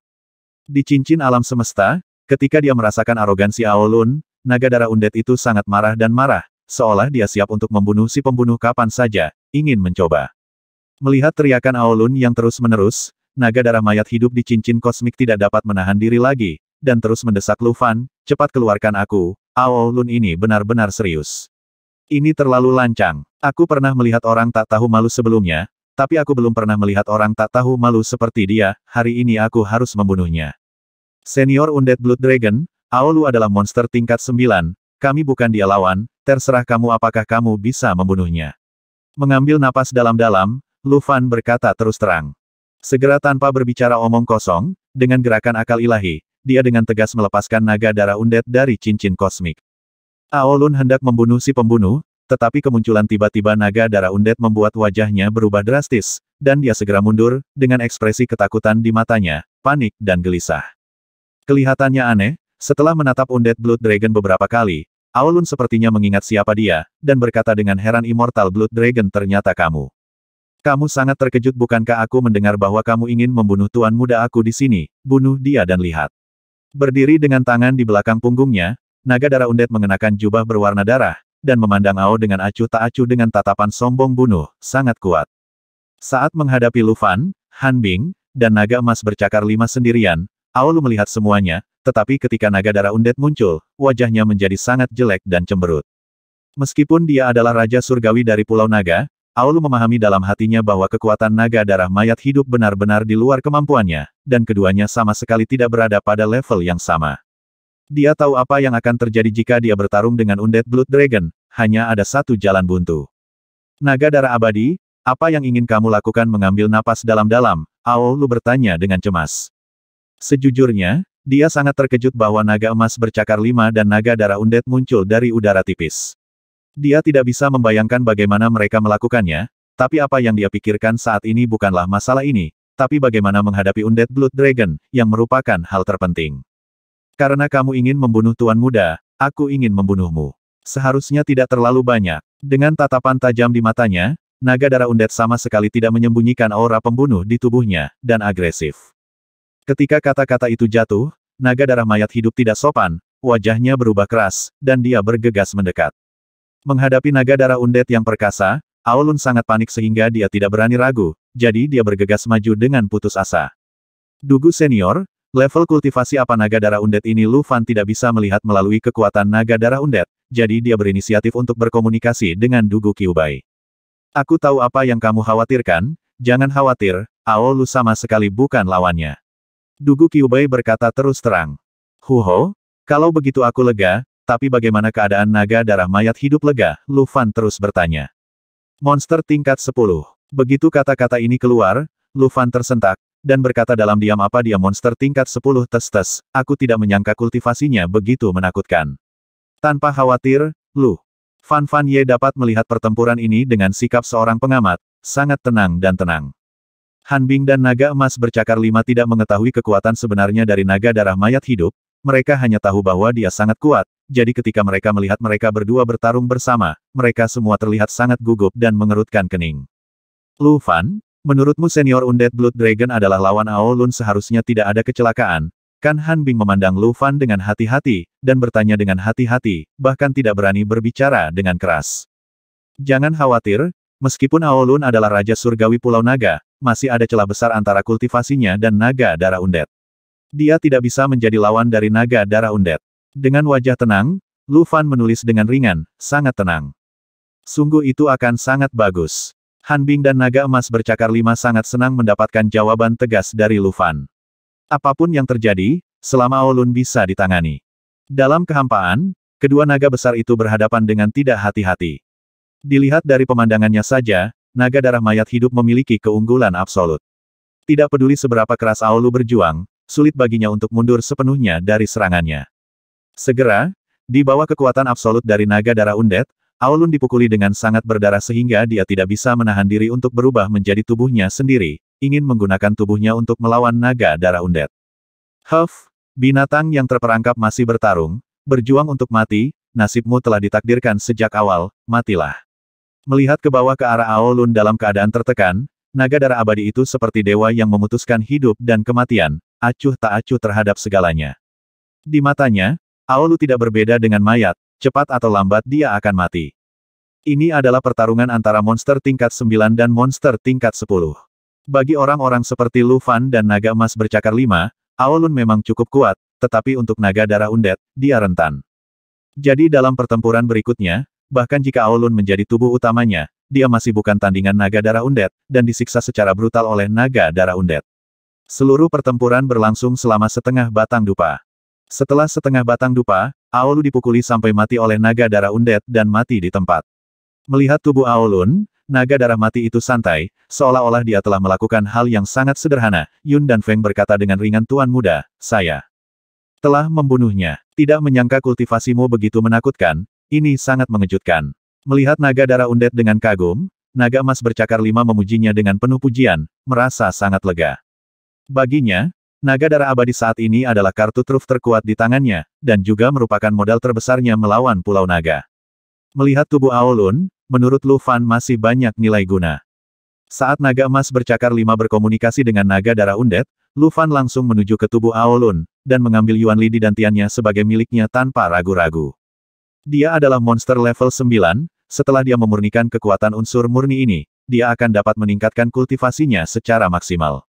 Di cincin alam semesta, ketika dia merasakan arogansi Aolun, naga darah undet itu sangat marah dan marah, seolah dia siap untuk membunuh si pembunuh kapan saja, ingin mencoba. Melihat teriakan Aolun yang terus-menerus, naga darah mayat hidup di cincin kosmik tidak dapat menahan diri lagi, dan terus mendesak Lufan, cepat keluarkan aku, Aolun ini benar-benar serius. Ini terlalu lancang. Aku pernah melihat orang tak tahu malu sebelumnya, tapi aku belum pernah melihat orang tak tahu malu seperti dia, hari ini aku harus membunuhnya. Senior Undead Blood Dragon, Aulu adalah monster tingkat 9, kami bukan dia lawan, terserah kamu apakah kamu bisa membunuhnya. Mengambil napas dalam-dalam, Lufan berkata terus terang. Segera tanpa berbicara omong kosong, dengan gerakan akal ilahi, dia dengan tegas melepaskan naga darah undet dari cincin kosmik. Aolun hendak membunuh si pembunuh, tetapi kemunculan tiba-tiba naga darah undet membuat wajahnya berubah drastis, dan dia segera mundur, dengan ekspresi ketakutan di matanya, panik dan gelisah. Kelihatannya aneh, setelah menatap undet Blood Dragon beberapa kali, Aulun sepertinya mengingat siapa dia, dan berkata dengan heran Immortal Blood Dragon ternyata kamu. Kamu sangat terkejut bukankah aku mendengar bahwa kamu ingin membunuh tuan muda aku di sini, bunuh dia dan lihat. Berdiri dengan tangan di belakang punggungnya, naga darah undet mengenakan jubah berwarna darah, dan memandang Ao dengan acuh tak acuh dengan tatapan sombong bunuh, sangat kuat. Saat menghadapi Lufan, Han Bing, dan naga emas bercakar lima sendirian, Aulu melihat semuanya, tetapi ketika naga darah undet muncul, wajahnya menjadi sangat jelek dan cemberut. Meskipun dia adalah Raja Surgawi dari Pulau Naga, Aulu memahami dalam hatinya bahwa kekuatan naga darah mayat hidup benar-benar di luar kemampuannya, dan keduanya sama sekali tidak berada pada level yang sama. Dia tahu apa yang akan terjadi jika dia bertarung dengan undet Blood Dragon, hanya ada satu jalan buntu. Naga darah abadi, apa yang ingin kamu lakukan mengambil napas dalam-dalam, Aulu bertanya dengan cemas. Sejujurnya, dia sangat terkejut bahwa naga emas bercakar lima dan naga darah undet muncul dari udara tipis. Dia tidak bisa membayangkan bagaimana mereka melakukannya, tapi apa yang dia pikirkan saat ini bukanlah masalah ini, tapi bagaimana menghadapi undet blood dragon, yang merupakan hal terpenting. Karena kamu ingin membunuh tuan muda, aku ingin membunuhmu. Seharusnya tidak terlalu banyak. Dengan tatapan tajam di matanya, naga darah undet sama sekali tidak menyembunyikan aura pembunuh di tubuhnya, dan agresif. Ketika kata-kata itu jatuh, naga darah mayat hidup tidak sopan, wajahnya berubah keras, dan dia bergegas mendekat. Menghadapi naga darah undet yang perkasa, Aulun sangat panik sehingga dia tidak berani ragu, jadi dia bergegas maju dengan putus asa. Dugu senior, level kultivasi apa naga darah undet ini Lu Fan tidak bisa melihat melalui kekuatan naga darah undet, jadi dia berinisiatif untuk berkomunikasi dengan Dugu Kyubai. Aku tahu apa yang kamu khawatirkan, jangan khawatir, Aulun sama sekali bukan lawannya. Dugu Kyubai berkata terus terang. Huho, kalau begitu aku lega, tapi bagaimana keadaan naga darah mayat hidup lega? Lufan terus bertanya. Monster tingkat 10. Begitu kata-kata ini keluar, Lufan tersentak, dan berkata dalam diam apa dia monster tingkat 10 tes-tes, aku tidak menyangka kultivasinya begitu menakutkan. Tanpa khawatir, Lu. Fan Fan Ye dapat melihat pertempuran ini dengan sikap seorang pengamat, sangat tenang dan tenang. Han Bing dan naga emas bercakar lima tidak mengetahui kekuatan sebenarnya dari naga darah mayat hidup, mereka hanya tahu bahwa dia sangat kuat, jadi ketika mereka melihat mereka berdua bertarung bersama, mereka semua terlihat sangat gugup dan mengerutkan kening. Lu Fan, menurutmu senior Undead Blood Dragon adalah lawan Aolun seharusnya tidak ada kecelakaan, kan Han Bing memandang Lu Fan dengan hati-hati, dan bertanya dengan hati-hati, bahkan tidak berani berbicara dengan keras. Jangan khawatir, meskipun Aolun adalah Raja Surgawi Pulau Naga, masih ada celah besar antara kultivasinya dan naga darah undet. Dia tidak bisa menjadi lawan dari naga darah undet. Dengan wajah tenang, Lu Fan menulis dengan ringan, sangat tenang. Sungguh itu akan sangat bagus. Han Bing dan naga emas bercakar lima sangat senang mendapatkan jawaban tegas dari Lu Fan. Apapun yang terjadi, selama Olun bisa ditangani. Dalam kehampaan, kedua naga besar itu berhadapan dengan tidak hati-hati. Dilihat dari pemandangannya saja, naga darah mayat hidup memiliki keunggulan absolut. Tidak peduli seberapa keras Aulu berjuang, sulit baginya untuk mundur sepenuhnya dari serangannya. Segera, di bawah kekuatan absolut dari naga darah undet, Aulun dipukuli dengan sangat berdarah sehingga dia tidak bisa menahan diri untuk berubah menjadi tubuhnya sendiri, ingin menggunakan tubuhnya untuk melawan naga darah undet. Huff, binatang yang terperangkap masih bertarung, berjuang untuk mati, nasibmu telah ditakdirkan sejak awal, matilah. Melihat ke bawah ke arah Aolun dalam keadaan tertekan, naga darah abadi itu seperti dewa yang memutuskan hidup dan kematian, acuh tak acuh terhadap segalanya. Di matanya, Aolu tidak berbeda dengan mayat, cepat atau lambat dia akan mati. Ini adalah pertarungan antara monster tingkat 9 dan monster tingkat 10. Bagi orang-orang seperti Lufan dan naga emas bercakar 5, Aolun memang cukup kuat, tetapi untuk naga darah undet, dia rentan. Jadi dalam pertempuran berikutnya, Bahkan jika Aulun menjadi tubuh utamanya, dia masih bukan tandingan naga darah undet, dan disiksa secara brutal oleh naga darah undet. Seluruh pertempuran berlangsung selama setengah batang dupa. Setelah setengah batang dupa, Aulun dipukuli sampai mati oleh naga darah undet dan mati di tempat. Melihat tubuh Aulun, naga darah mati itu santai, seolah-olah dia telah melakukan hal yang sangat sederhana, Yun dan Feng berkata dengan ringan tuan muda, saya telah membunuhnya. Tidak menyangka kultivasimu begitu menakutkan, ini sangat mengejutkan. Melihat naga darah undet dengan kagum, naga emas bercakar lima memujinya dengan penuh pujian, merasa sangat lega. Baginya, naga darah abadi saat ini adalah kartu truf terkuat di tangannya, dan juga merupakan modal terbesarnya melawan Pulau Naga. Melihat tubuh Aolun, menurut Lu Fan masih banyak nilai guna. Saat naga emas bercakar lima berkomunikasi dengan naga darah undet, Fan langsung menuju ke tubuh Aolun, dan mengambil Yuan Li di dantiannya sebagai miliknya tanpa ragu-ragu. Dia adalah monster level 9, setelah dia memurnikan kekuatan unsur murni ini, dia akan dapat meningkatkan kultivasinya secara maksimal.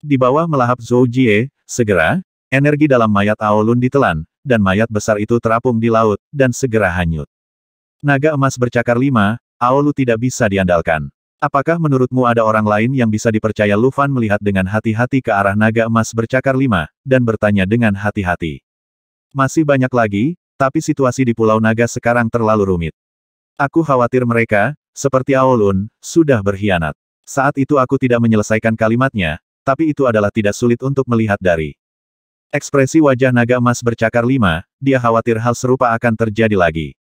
Di bawah melahap Zhou Jie, segera, energi dalam mayat Aolun ditelan, dan mayat besar itu terapung di laut, dan segera hanyut. Naga emas bercakar lima, Aolu tidak bisa diandalkan. Apakah menurutmu ada orang lain yang bisa dipercaya Lufan melihat dengan hati-hati ke arah naga emas bercakar lima, dan bertanya dengan hati-hati. Masih banyak lagi, tapi situasi di Pulau Naga sekarang terlalu rumit. Aku khawatir mereka, seperti Aolun, sudah berkhianat. Saat itu aku tidak menyelesaikan kalimatnya, tapi itu adalah tidak sulit untuk melihat dari. Ekspresi wajah naga emas bercakar lima, dia khawatir hal serupa akan terjadi lagi.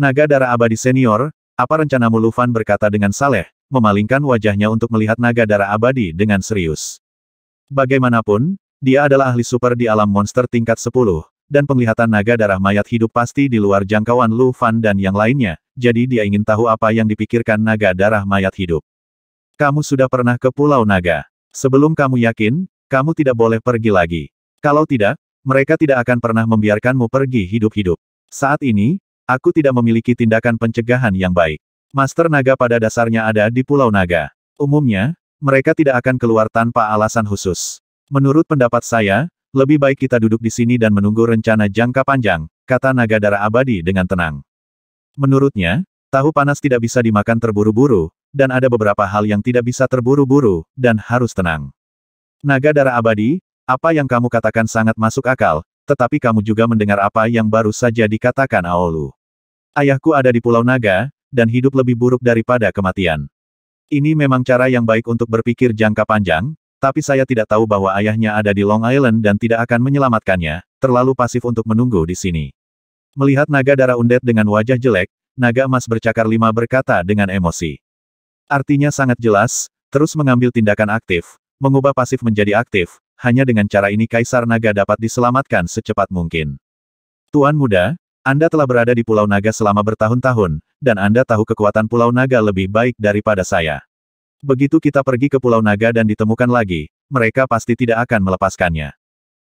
Naga darah abadi senior, apa rencanamu Lufan berkata dengan saleh, memalingkan wajahnya untuk melihat naga darah abadi dengan serius. Bagaimanapun, dia adalah ahli super di alam monster tingkat 10, dan penglihatan naga darah mayat hidup pasti di luar jangkauan Lu Fan dan yang lainnya, jadi dia ingin tahu apa yang dipikirkan naga darah mayat hidup. Kamu sudah pernah ke Pulau Naga. Sebelum kamu yakin, kamu tidak boleh pergi lagi. Kalau tidak, mereka tidak akan pernah membiarkanmu pergi hidup-hidup. Saat ini, aku tidak memiliki tindakan pencegahan yang baik. Master Naga pada dasarnya ada di Pulau Naga. Umumnya, mereka tidak akan keluar tanpa alasan khusus. Menurut pendapat saya, lebih baik kita duduk di sini dan menunggu rencana jangka panjang, kata naga darah abadi dengan tenang. Menurutnya, tahu panas tidak bisa dimakan terburu-buru, dan ada beberapa hal yang tidak bisa terburu-buru, dan harus tenang. Naga darah abadi, apa yang kamu katakan sangat masuk akal, tetapi kamu juga mendengar apa yang baru saja dikatakan Aolu. Ayahku ada di Pulau Naga, dan hidup lebih buruk daripada kematian. Ini memang cara yang baik untuk berpikir jangka panjang, tapi saya tidak tahu bahwa ayahnya ada di Long Island dan tidak akan menyelamatkannya, terlalu pasif untuk menunggu di sini. Melihat naga darah undet dengan wajah jelek, naga emas bercakar lima berkata dengan emosi. Artinya sangat jelas, terus mengambil tindakan aktif, mengubah pasif menjadi aktif, hanya dengan cara ini Kaisar Naga dapat diselamatkan secepat mungkin. Tuan muda, Anda telah berada di Pulau Naga selama bertahun-tahun, dan Anda tahu kekuatan Pulau Naga lebih baik daripada saya. Begitu kita pergi ke Pulau Naga dan ditemukan lagi, mereka pasti tidak akan melepaskannya.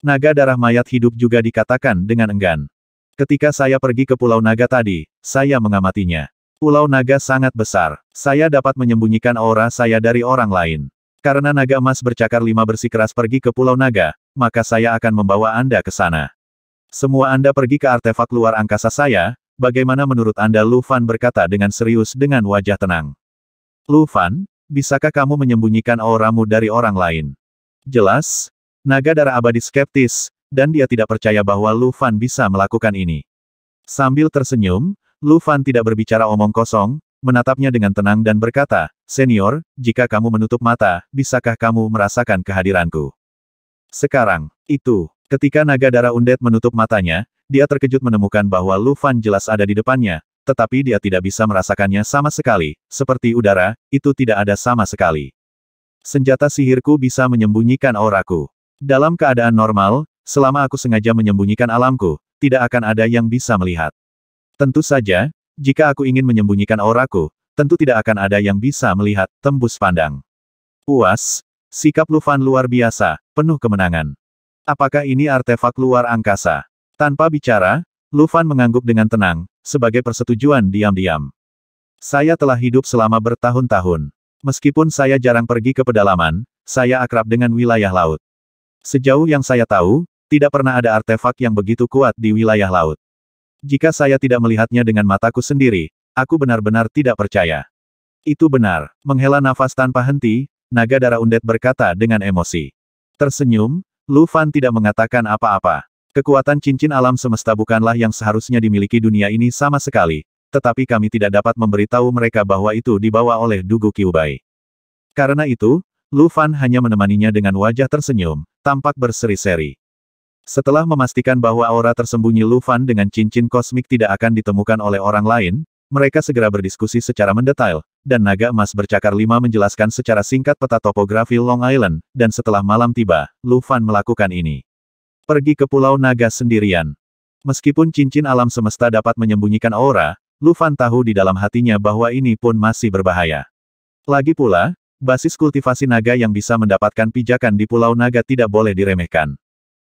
Naga darah mayat hidup juga dikatakan dengan enggan. Ketika saya pergi ke Pulau Naga tadi, saya mengamatinya. Pulau Naga sangat besar. Saya dapat menyembunyikan aura saya dari orang lain. Karena naga emas bercakar lima bersih keras pergi ke Pulau Naga, maka saya akan membawa Anda ke sana. Semua Anda pergi ke artefak luar angkasa saya, bagaimana menurut Anda Lu Fan berkata dengan serius dengan wajah tenang. Lu Fan, bisakah kamu menyembunyikan auramu dari orang lain? Jelas, naga darah abadi skeptis, dan dia tidak percaya bahwa Lu Fan bisa melakukan ini. Sambil tersenyum, Lu Fan tidak berbicara omong kosong, menatapnya dengan tenang dan berkata, Senior, jika kamu menutup mata, bisakah kamu merasakan kehadiranku? Sekarang, itu, ketika naga darah undet menutup matanya, dia terkejut menemukan bahwa Lu Fan jelas ada di depannya, tetapi dia tidak bisa merasakannya sama sekali, seperti udara, itu tidak ada sama sekali. Senjata sihirku bisa menyembunyikan auraku. Dalam keadaan normal, selama aku sengaja menyembunyikan alamku, tidak akan ada yang bisa melihat. Tentu saja, jika aku ingin menyembunyikan auraku, tentu tidak akan ada yang bisa melihat, tembus pandang. Puas, sikap Lufan luar biasa, penuh kemenangan. Apakah ini artefak luar angkasa? Tanpa bicara, Lufan mengangguk dengan tenang, sebagai persetujuan diam-diam. Saya telah hidup selama bertahun-tahun. Meskipun saya jarang pergi ke pedalaman, saya akrab dengan wilayah laut. Sejauh yang saya tahu, tidak pernah ada artefak yang begitu kuat di wilayah laut. Jika saya tidak melihatnya dengan mataku sendiri, aku benar-benar tidak percaya. Itu benar, menghela nafas tanpa henti, naga darah undet berkata dengan emosi. Tersenyum, Lu Fan tidak mengatakan apa-apa. Kekuatan cincin alam semesta bukanlah yang seharusnya dimiliki dunia ini sama sekali, tetapi kami tidak dapat memberitahu mereka bahwa itu dibawa oleh Dugu Kiubai. Karena itu, Lu Fan hanya menemaninya dengan wajah tersenyum, tampak berseri-seri. Setelah memastikan bahwa aura tersembunyi Lu Fan dengan cincin kosmik tidak akan ditemukan oleh orang lain, mereka segera berdiskusi secara mendetail, dan naga emas bercakar lima menjelaskan secara singkat peta topografi Long Island, dan setelah malam tiba, Lu Fan melakukan ini. Pergi ke Pulau Naga sendirian. Meskipun cincin alam semesta dapat menyembunyikan aura, Lu Fan tahu di dalam hatinya bahwa ini pun masih berbahaya. Lagi pula, basis kultivasi naga yang bisa mendapatkan pijakan di Pulau Naga tidak boleh diremehkan.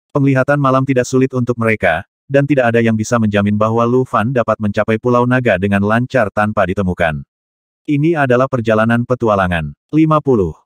Penglihatan malam tidak sulit untuk mereka, dan tidak ada yang bisa menjamin bahwa Lu Fan dapat mencapai Pulau Naga dengan lancar tanpa ditemukan. Ini adalah perjalanan petualangan. 50.